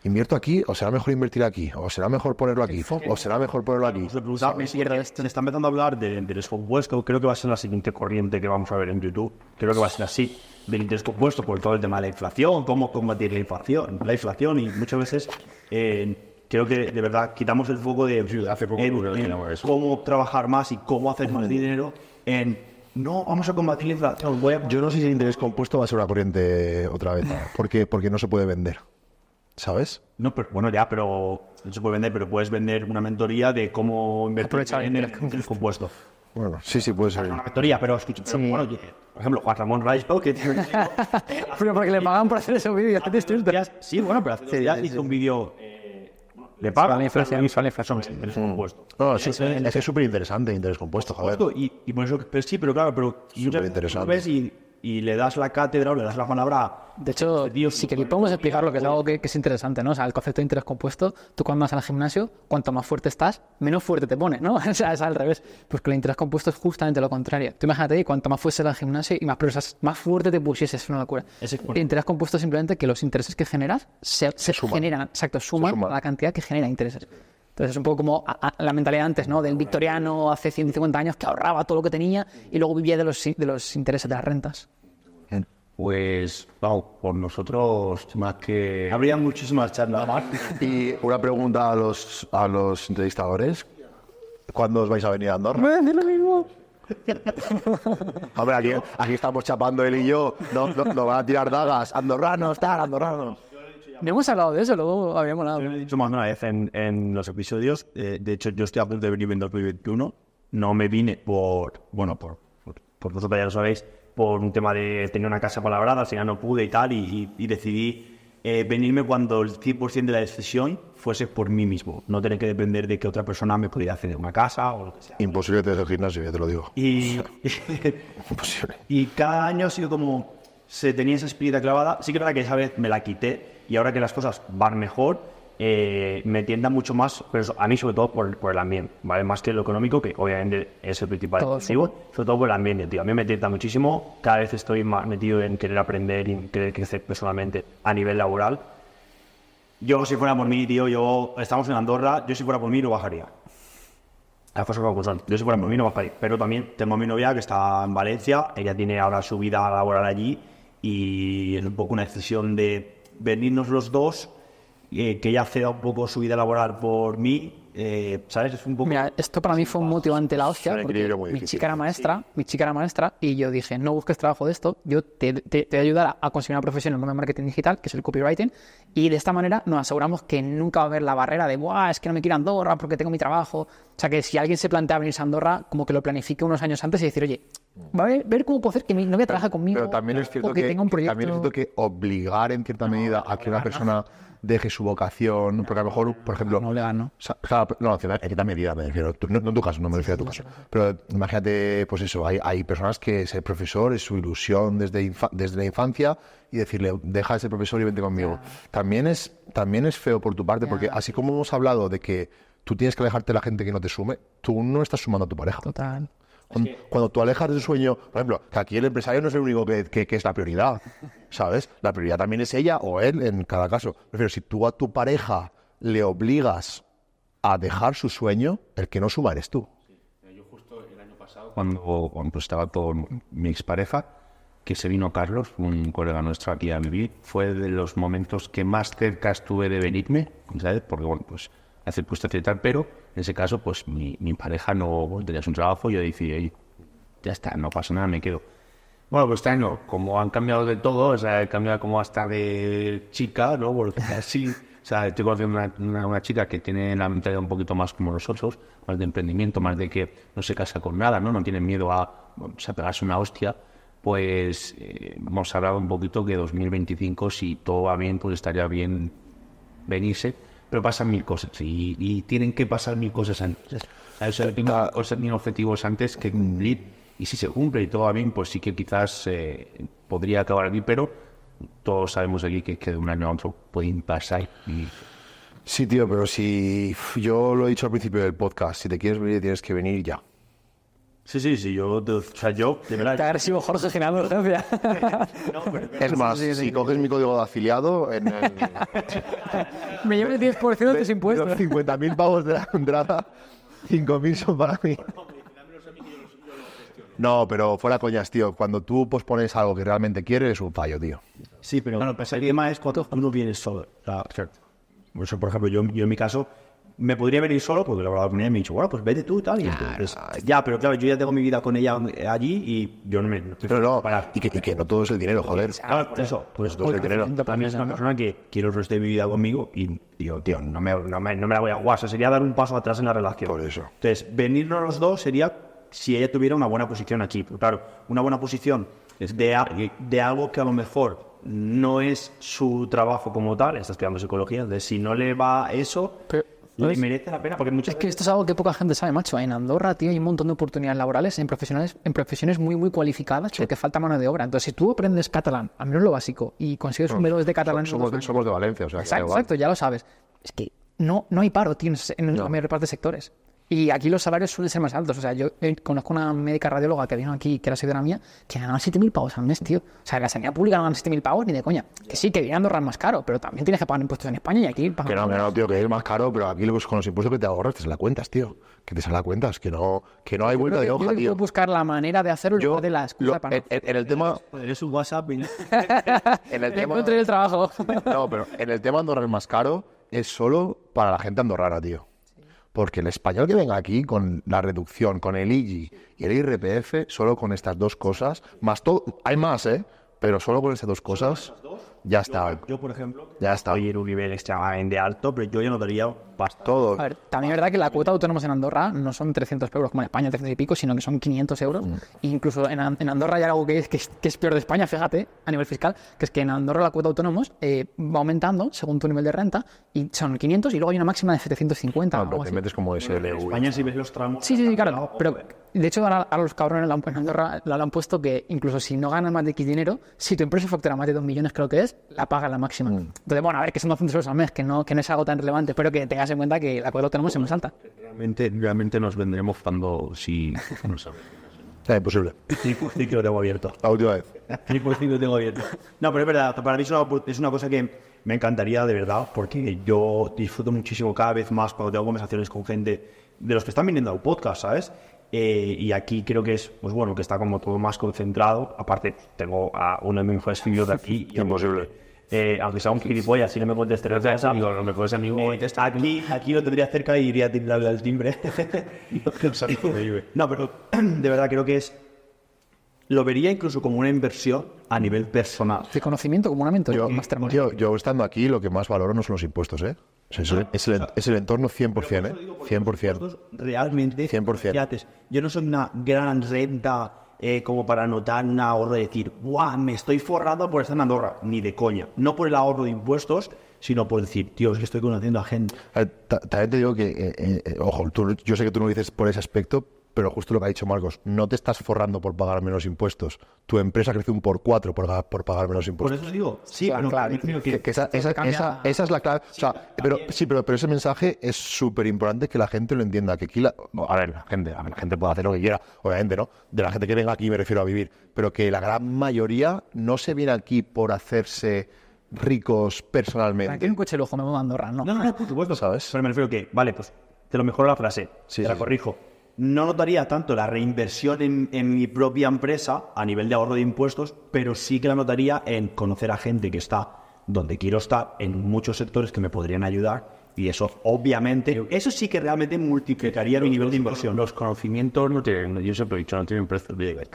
invierto aquí, o será mejor invertir aquí, o será mejor ponerlo aquí, o será mejor ponerlo aquí. Se están empezando a hablar del interés compuesto, creo que va a ser la siguiente corriente que vamos a ver en YouTube, creo que va a ser así, del interés compuesto por todo el tema de la inflación, cómo combatir la inflación, la inflación y muchas veces... Eh, creo que de verdad quitamos el foco de sí, hace poco cómo trabajar más y cómo hacer más dinero en no, vamos a combatir la Yo no sé si el interés compuesto va a ser una corriente otra vez, porque, porque no se puede vender. ¿Sabes? No, pero bueno, ya, pero no se puede vender, pero puedes vender una mentoría de cómo invertir en el, interés compuesto. Bueno, sí, sí, puede ser. Una mentoría, pero por ejemplo, Juan Ramón Rice que tiene. [laughs] pero porque le pagan por hacer ese vídeo, ya te Sí, bueno, pero hace ya hizo un vídeo le paga. la inflación, la inflación. interés pues, compuesto. es es súper interesante interés compuesto, joder. Y, por eso, pero sí, pero claro, pero. Súper interesante y le das la cátedra o le das la palabra. De hecho, Dios, este si que podemos explicar lo que es algo que, es interesante, ¿no? O sea, el concepto de interés compuesto, tú cuando vas al gimnasio, cuanto más fuerte estás, menos fuerte te pones, ¿no? [laughs] o sea, es al revés. Pues que el interés compuesto es justamente lo contrario. Tú imagínate cuanto más fuese al gimnasio y más progresas, más fuerte te pusieses, es una locura. el interés compuesto es simplemente que los intereses que generas se, se, generan, exacto, suman, la cantidad que genera intereses. Entonces es un poco como la mentalidad antes, ¿no? Del victoriano hace 150 años que ahorraba todo lo que tenía y luego vivía de los, de los intereses de las rentas. Pues, vamos, por nosotros más que... Habría muchísimas charlas. y una pregunta a los, a los entrevistadores. ¿Cuándo os vais a venir a Andorra? Voy lo mismo. Hombre, aquí, estamos chapando él y yo. Nos no, van a tirar dagas. Andorranos, tal, andorranos. No hemos hablado de eso, luego habíamos hablado. me he dicho más de una vez en, en los episodios. Eh, de hecho, yo estoy a punto de venir en 2021. No me vine por, bueno, por, por, por vosotros ya lo sabéis, por un tema de tener una casa palabrada, al final no pude y tal, y, y, decidí eh, venirme cuando el 100% de la decisión fuese por mí mismo, no tener que depender de que otra persona me pudiera hacer una casa o lo que sea. Imposible desde el gimnasio, ya te lo digo. [laughs] Imposible. y cada año ha sido como, se tenía esa espinita clavada, sí que es que esa vez me la quité, y ahora que las cosas van mejor, eh, me tienda mucho más, pero a mí sobre todo por, el ambiente, Más que lo económico, que obviamente es el principal objetivo, sobre todo por el ambiente, tío. A mí me tienta muchísimo, cada vez estoy más metido en querer aprender y en querer crecer personalmente a nivel laboral. Yo, si fuera por mí, tío, yo, estamos en Andorra, yo si fuera por mí no bajaría. Las cosas a son. Yo si fuera por mí no bajaría. Pero también tengo a mi novia que está en Valencia, ella tiene ahora su vida laboral allí y es un poco una decisión de venirnos los dos, eh, que ya hace un poco su vida laboral por mí eh, ¿Sabes? Es un Mira, esto para mí fue un motivo ante la hostia. Porque mi chica era maestra, mi chica maestra, y yo dije, no busques trabajo de esto, yo te, voy a ayudar a, conseguir una profesión en el marketing digital, que es el copywriting, y de esta manera nos aseguramos que nunca va a haber la barrera de, Buah, es que no me quiero Andorra porque tengo mi trabajo. O sea, que si alguien se plantea venirse a Andorra, como que lo planifique unos años antes y decir, oye, va a ver cómo puedo hacer que mi novia trabaje conmigo. Pero también es cierto, o que, tenga un proyecto. también es cierto que obligar en cierta medida a que una persona deje su vocación, porque a lo mejor, por ejemplo... No le gano. no, en cierta medida, me refiero, no, no, en tu caso, no me refiero a tu caso, pero imagínate, pues eso, hay, hay personas que ser profesor es su ilusión desde, desde la infancia y decirle, deja ese profesor y vente conmigo. También, es, también es feo por tu parte, porque así como hemos hablado de que tú tienes que alejarte de la gente que no te sume, tú no estás sumando a tu pareja. Total. Cuando, tú alejas de tu sueño, por ejemplo, que aquí el empresario no es el único que, es la prioridad, ¿sabes? La prioridad también es ella o él en cada caso. Pero si tú a tu pareja le obligas a dejar su sueño, el que no suma eres tú. Yo justo el año pasado, cuando, estaba con mi expareja, que se vino Carlos, un colega nuestro aquí a vivir, fue de los momentos que más cerca estuve de venirme, ¿sabes? Porque, bueno, pues hacer puesta y tal, pero en ese caso, pues mi, mi pareja no tendría un trabajo, yo decidí, ya está, no pasa nada, me quedo. Bueno, pues está, año como han cambiado de todo, o sea, he cambiado como hasta de chica, ¿no? Porque [laughs] así, o sea, estoy conociendo una, una, chica que tiene la mentalidad un poquito más como nosotros, más de emprendimiento, más de que no se casa con nada, ¿no? No tiene miedo a, pues, pegarse una hostia pues eh, hemos hablado un poquito que 2025, si todo va bien, pues estaría bien venirse pero pasan mil cosas y, tienen que pasar mil cosas antes. O mil objetivos antes que cumplir y si se cumple y todo bien, pues sí que quizás eh, podría acabar aquí, pero todos sabemos aquí que, que de un año a otro pueden pasar. Sí, tío, pero si yo lo he dicho al principio del podcast, si te quieres venir, tienes que venir ya. Sí, sí, sí, yo, o sea, yo, Te agresivo Jorge generando [laughs] urgencia. es más, si coges mi código de afiliado, en me llevo el 10% de, tus impuestos. 50.000 pavos de la entrada, 5.000 son para mí. No, pero fuera coñas, tío. Cuando tú pospones algo que realmente quieres, es un fallo, tío. Sí, pero, Bueno, pensaría el tema cuando uno viene solo. Por por ejemplo, yo en mi caso, me podría venir solo, porque la verdad me ha dicho, bueno, pues vete tú tal, y tal. ya, pero claro, yo ya tengo mi vida con ella allí y yo no me. pero no, para. Y que, no todo es el dinero, joder. Claro, por eso. Pues todo es el dinero. También es una persona que quiero el resto de mi vida conmigo y digo, tío, no me, no me, la voy a jugar. sería dar un paso atrás en la relación. Por eso. Entonces, venirnos los dos sería si ella tuviera una buena posición aquí. claro, una buena posición de, de algo que a lo mejor no es su trabajo como tal, estás creando psicología, de si no le va eso. Y merece la pena porque Es que esto es algo que poca gente sabe, macho. En Andorra, tío, hay un montón de oportunidades laborales en profesionales, en profesiones muy, muy cualificadas porque falta mano de obra. Entonces, si tú aprendes catalán, al menos lo básico, y consigues un b desde de catalán... Somos, de Valencia, o sea... Exacto, exacto, ya lo sabes. Es que no, no hay paro, tienes en, la mayor parte de sectores. Y aquí los salarios suelen ser más altos. O sea, yo eh, conozco una médica radióloga que vino aquí, que era seguidora mía, que ganaba 7.000 pavos al mes, tío. O sea, la sanidad pública no gana 7.000 pavos ni de coña. Que sí, que viene a más caro, pero también tienes que pagar impuestos en España y aquí... Que no, no, tío, que es más caro, pero aquí luego con los impuestos que te ahorras te las cuentas, tío. Que te las cuentas, que no, que no hay vuelta de hoja, yo creo que buscar la manera de hacerlo yo, de la excusa para en, no. en, el tema... Eres un WhatsApp. ¿no? en el tema... [laughs] el trabajo. [laughs] no, pero en el tema andorra más caro, es solo para la gente andorrana, tío. Porque el español que venga aquí con la reducción, con el IGI y el IRPF, solo con estas dos cosas, más todo, hay más, ¿eh? Pero solo con estas dos cosas, ya está. Yo, por ejemplo, ya está hoy en un nivel extremadamente alto, pero yo ya no daría para todo. A ver, también es verdad que la cuota de autónomos en Andorra no son 300 euros como en España, 300 y pico, sino que son 500 euros. Mm. Incluso en, Andorra hay algo que es, peor de España, fíjate, a nivel fiscal, que es que en Andorra la cuota de autónomos eh, va aumentando según tu nivel de renta y son 500 y luego hay una máxima de 750. No, ah, te metes como SLU. España, si ves los tramos. sí, sí, claro. Pero pues, de hecho, a, los cabrones en le han puesto que incluso si no ganas más de X dinero, si tu empresa factura más de 2 millones, creo que es, la paga la máxima. Mm. Entonces, bueno, a ver, que son 200 euros al mes, que no, que no es algo tan relevante, pero que tengas en cuenta que la cual que tenemos es más alta. Realmente, realmente nos vendremos cuando si no sabemos. imposible. sí, que lo tengo abierto. La última vez. sí sí, lo tengo abierto. No, pero es verdad, para mí es una, es una cosa que me encantaría de verdad, porque yo disfruto muchísimo cada vez más cuando tengo conversaciones con gente de los que están viniendo al podcast, ¿sabes? y aquí creo que es, pues bueno, que está como todo más concentrado. Aparte, tengo a uno de mis mejores de aquí. Imposible. aunque sea un gilipollas, si no me contestaré no esa, no me puedes amigo. aquí, aquí lo tendría cerca y iría a tirarle al timbre. no, pero de verdad creo que es lo vería incluso como una inversión a nivel personal. De conocimiento, como una mentoría. Yo, yo, estando aquí, lo que más valoro no son los impuestos, ¿eh? es, el, entorno 100%, ¿eh? 100%. Realmente, 100%. yo no soy una gran renta eh, como para notar un ahorro y decir, ¡guau! Me estoy forrado por estar en Andorra. Ni de coña. No por el ahorro de impuestos, sino por decir, tío, es que estoy conociendo a gente. También te digo que, eh, eh, ojo, yo sé que tú no lo dices por ese aspecto, pero justo lo que ha dicho Marcos, no te estás forrando por pagar menos impuestos. Tu empresa crece un por cuatro por, pagar menos impuestos. Por eso digo, sí, claro, esa, es la clave. o sea, pero, sí, pero, pero ese mensaje es súper importante que la gente lo entienda. Que aquí la, a ver, la gente, a ver, la gente puede hacer lo que quiera, obviamente, ¿no? De la gente que venga aquí me refiero a vivir, pero que la gran mayoría no se viene aquí por hacerse ricos personalmente. Tiene un coche lujo, me voy a Andorra, ¿no? No, no, no, por supuesto, ¿sabes? Pero me refiero que, vale, pues te lo mejoro la frase, sí, te la corrijo no notaría tanto la reinversión en, mi propia empresa a nivel de ahorro de impuestos, pero sí que la notaría en conocer a gente que está donde quiero estar, en muchos sectores que me podrían ayudar. Y eso, obviamente, eso sí que realmente multiplicaría mi nivel de inversión. Los conocimientos, no yo siempre he dicho, no tienen precio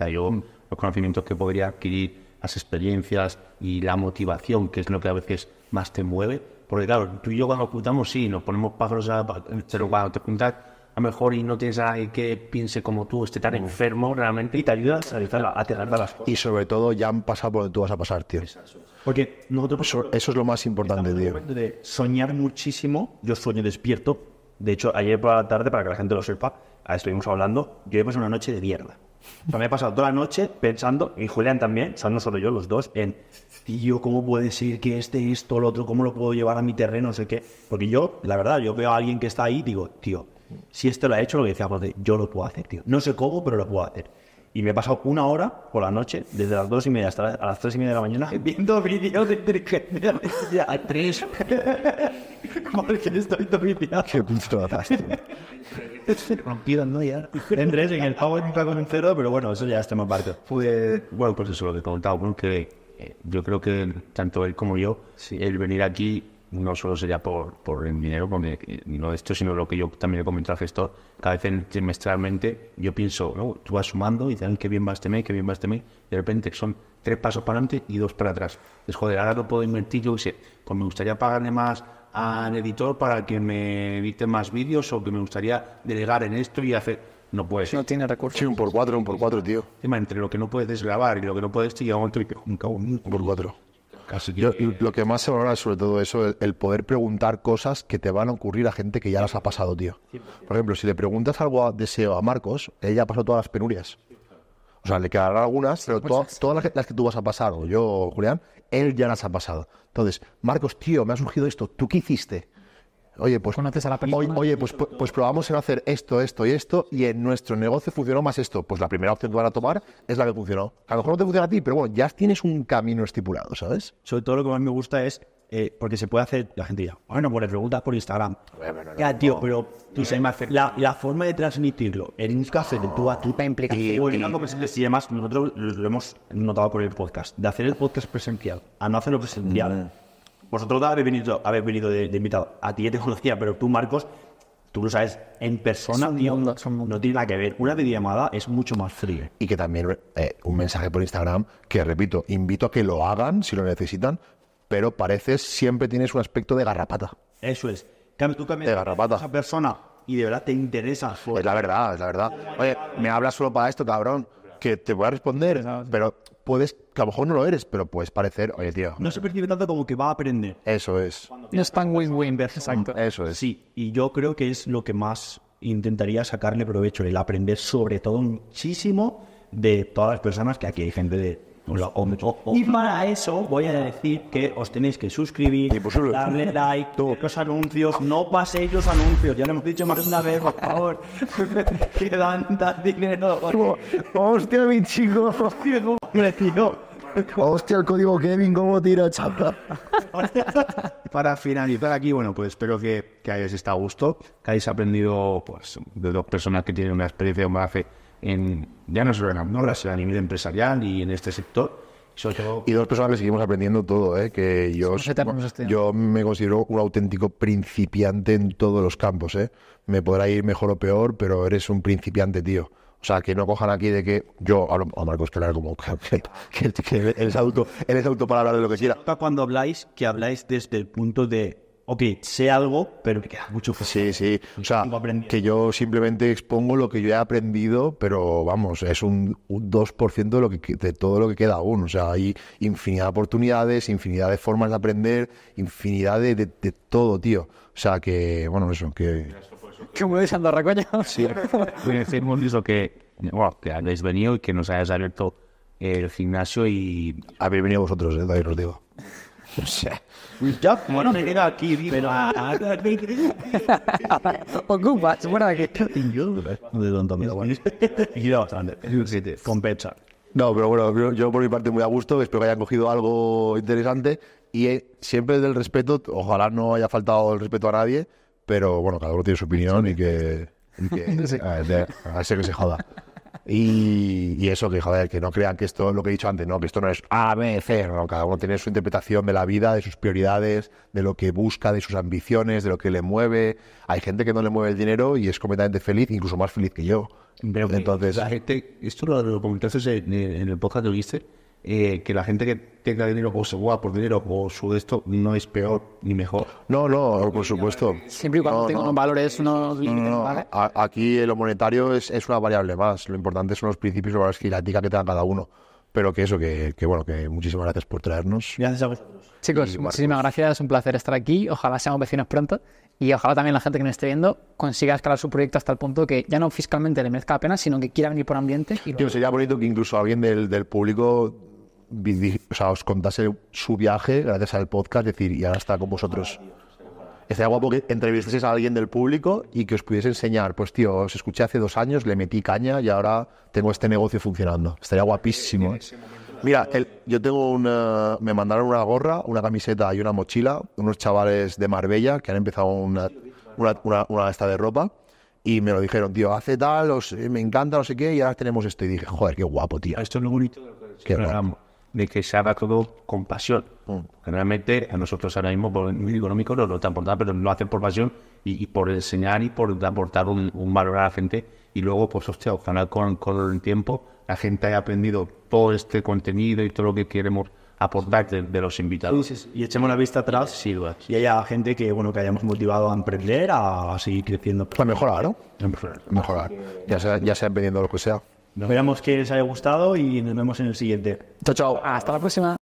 Yo, mm. los conocimientos que podría adquirir, las experiencias y la motivación, que es lo que a veces más te mueve. Porque, claro, tú y yo cuando juntamos, sí, nos ponemos pájaros, a, pero cuando te juntas, a lo mejor y no tienes a que piense como tú, esté tan mm. enfermo realmente y te ayuda a realizar, a las cosas. Y sobre todo ya han pasado por donde tú vas a pasar, tío. Porque nosotros, pues, eso, es lo más importante, tío. soñar muchísimo, yo sueño despierto. De hecho, ayer por la tarde, para que la gente lo sepa, estuvimos hablando, yo he pasado una noche de mierda. O me he pasado toda la noche pensando, y Julián también, o no solo yo, los dos, en, tío, ¿cómo puede ser que este, esto, el otro, cómo lo puedo llevar a mi terreno, no sé qué? Porque yo, la verdad, yo veo a alguien que está ahí y digo, tío, si esto lo ha hecho, lo que decía, yo lo puedo hacer, tío. No sé cómo, pero lo puedo hacer. Y me he pasado una hora por la noche, desde las dos y media hasta las tres y media de la mañana, [laughs] viendo vídeos de inteligencia artificial. [laughs] A tres. Porque [laughs] estoy dormida. Qué puto Rompido, ¿no? Ya. En tres, en el pago nunca con un cero, pero bueno, eso ya está más barato. bueno, pues eso es lo que he bueno, eh, yo creo que tanto él como yo, el venir aquí no solo sería por, por el dinero, eh, no esto, sino lo que yo también he comentado al gestor, cada vez trimestralmente yo pienso, luego oh, tú vas sumando y dices, que bien va este mes, qué bien va este mes, de repente son tres pasos para adelante y dos para atrás. Es joder, ahora no puedo invertir, yo qué sé, pues me gustaría pagarle más al editor para que me edite más vídeos o que me gustaría delegar en esto y hacer... No puedes. No tiene recursos. Sí, un por cuatro, un por cuatro, tío. entre lo que no puedes grabar y lo que no puedes, te llega un Un por cuatro lo que más se valora sobre todo eso, el, poder preguntar cosas que te van a ocurrir a gente que ya las ha pasado, tío. Pues, Por ejemplo, si le preguntas algo a deseo a Marcos, ella ha pasado todas las penurias. O sea, le quedarán algunas, pero todas las, que tú vas a pasar, o yo, Julián, él ya las ha pasado. Entonces, Marcos, tío, me ha surgido esto, ¿tú qué hiciste? Oye, pues pues, pues, pues, probamos en hacer esto, esto y esto, y en nuestro negocio funcionó más esto. Pues la primera opción que van a tomar es la que funcionó. A lo mejor no te funciona a ti, pero bueno, ya tienes un camino estipulado, ¿sabes? Sobre todo lo que más me gusta es, eh, porque se puede hacer, la gente ya bueno, pues le preguntas por Instagram. ya, tío, pero tú sabes, la, forma de transmitirlo en un caso, de tú a Y, además, nosotros lo hemos notado por el podcast, de hacer el podcast presencial a no hacerlo presencial. Mm. Vosotros habéis venido, habéis venido de, invitado. A ti ya te conocía, pero tú, Marcos, tú lo sabes, en persona tío, no tiene nada que ver. Una videollamada es mucho más frío. Y que también eh, un mensaje por Instagram, que repito, invito a que lo hagan si lo necesitan, pero parece siempre tienes un aspecto de garrapata. Eso es. Tú cambias de garrapata. esa persona y de verdad te interesa. Es la verdad, es la verdad. Oye, me hablas solo para esto, cabrón, que te voy a responder, pero puedes, que a lo mejor no lo eres, pero puedes parecer, oye, tío. No se percibe tanto como que va a aprender. Eso es. No es tan win-win, exacto. Eso es. Sí, y yo creo que es lo que más intentaría sacarle provecho, el aprender sobre todo muchísimo de todas las personas, que aquí hay gente de Oh, oh. Y para eso voy a decir que os tenéis que suscribir, darle like, todos los anuncios, no paséis los anuncios, ya lo hemos dicho más de una vez, por favor. [laughs] que dan tan dinero. Hostia, mi chico, hostia, Hostia, el código Kevin, cómo tira chapa. [laughs] Para finalizar aquí, bueno, pues espero que, hayáis estado a gusto, que hayáis aprendido pues, de dos personas que tienen una experiencia en Bafe ya no solo en sino a nivel empresarial y en este sector. Y dos personas que seguimos aprendiendo todo, ¿eh? que yo, este yo me considero un auténtico principiante en todos los campos. ¿eh? Me podrá ir mejor o peor, pero eres un principiante, tío. O sea, que no cojan aquí de que yo hablo a oh, Marcos como [laughs] que, eres que él es para hablar de lo que quiera. Cuando habláis, que habláis desde el punto de ok, sé algo, pero me queda mucho Sí, sí. O sea, que yo simplemente expongo lo que yo he aprendido, pero vamos, es un, un 2% de, lo de todo lo que queda aún. O sea, hay infinidad de oportunidades, infinidad de formas de aprender, infinidad de, de, todo, tío. O sea, que, bueno, eso, que... ¿Cómo es a coño? Sí, a [laughs] visto que, que habéis venido y que nos hayas abierto el gimnasio y... Habéis venido vosotros, eh, os digo. [laughs] O sea, ya, bueno, me queda aquí vivo. Pero... Ocupa, se fuera de aquí. De tonto, pero bueno. [laughs] Y yo bastante. Compensa. No, pero bueno, yo, por mi parte muy a gusto, espero que hayan cogido algo interesante y eh, siempre del respeto, ojalá no haya faltado el respeto a nadie, pero bueno, cada uno tiene su opinión y que... Y que [laughs] a, a, a que se joda. Y, eso que, joder, que no crean que esto, lo que he dicho antes, no, que esto no es A, B, cada uno tiene su interpretación de la vida, de sus prioridades, de lo que busca, de sus ambiciones, de lo que le mueve. Hay gente que no le mueve el dinero y es completamente feliz, incluso más feliz que yo. Entonces, la gente, esto lo, comentaste en, el podcast que viste eh, que la gente que tenga dinero o se juega por dinero o su esto no es peor ni mejor. No, no, por supuesto. Siempre y cuando tengo unos valores, unos límites. No, Aquí lo monetario es, es, una variable más. Lo importante son los principios y la ética que tenga cada uno. Pero que eso, que, que, bueno, que muchísimas gracias por traernos. Gracias a vosotros. Chicos, muchísimas pues- gracias, un placer estar aquí. Ojalá seamos vecinos pronto y ojalá también la gente que nos esté viendo consiga escalar su proyecto hasta el punto que ya no fiscalmente le merezca la pena, sino que quiera venir por ambiente. Y sería bonito que incluso alguien del, del público sea, os contase su viaje gracias al podcast, decir, y ahora está con vosotros. Estaría guapo que entrevistaseis a alguien del público y que os pudiese enseñar, pues tío, os escuché hace dos años, le metí caña y ahora tengo este negocio funcionando. Estaría guapísimo. ¿eh? Mira, yo tengo un, me mandaron una gorra, una camiseta y una mochila, unos chavales de Marbella que han empezado una, una, una, esta de ropa y me lo dijeron, tío, hace tal, os, eh, me encanta, no sé qué, y ahora tenemos esto. Y dije, joder, qué guapo, tío. Esto es lo bonito del programa de que se haga todo con pasión. Mm. Generalmente a nosotros ahora mismo por el nivel económico no lo tan aportando, pero lo hacen por pasión y, por enseñar y por aportar un, valor a la gente. Y luego, pues hostia, ojalá con, con el tiempo la gente haya aprendido todo este contenido y todo lo que queremos aportar de, los invitados. Y echemos una vista atrás y haya gente que, bueno, que hayamos motivado a emprender, a, seguir creciendo. Para mejorar, ¿no? Mejorar. mejorar. Ya, sea, ya sea vendiendo lo que sea. Esperamos que les haya gustado y nos vemos en el siguiente. Chao, chao. Hasta la próxima.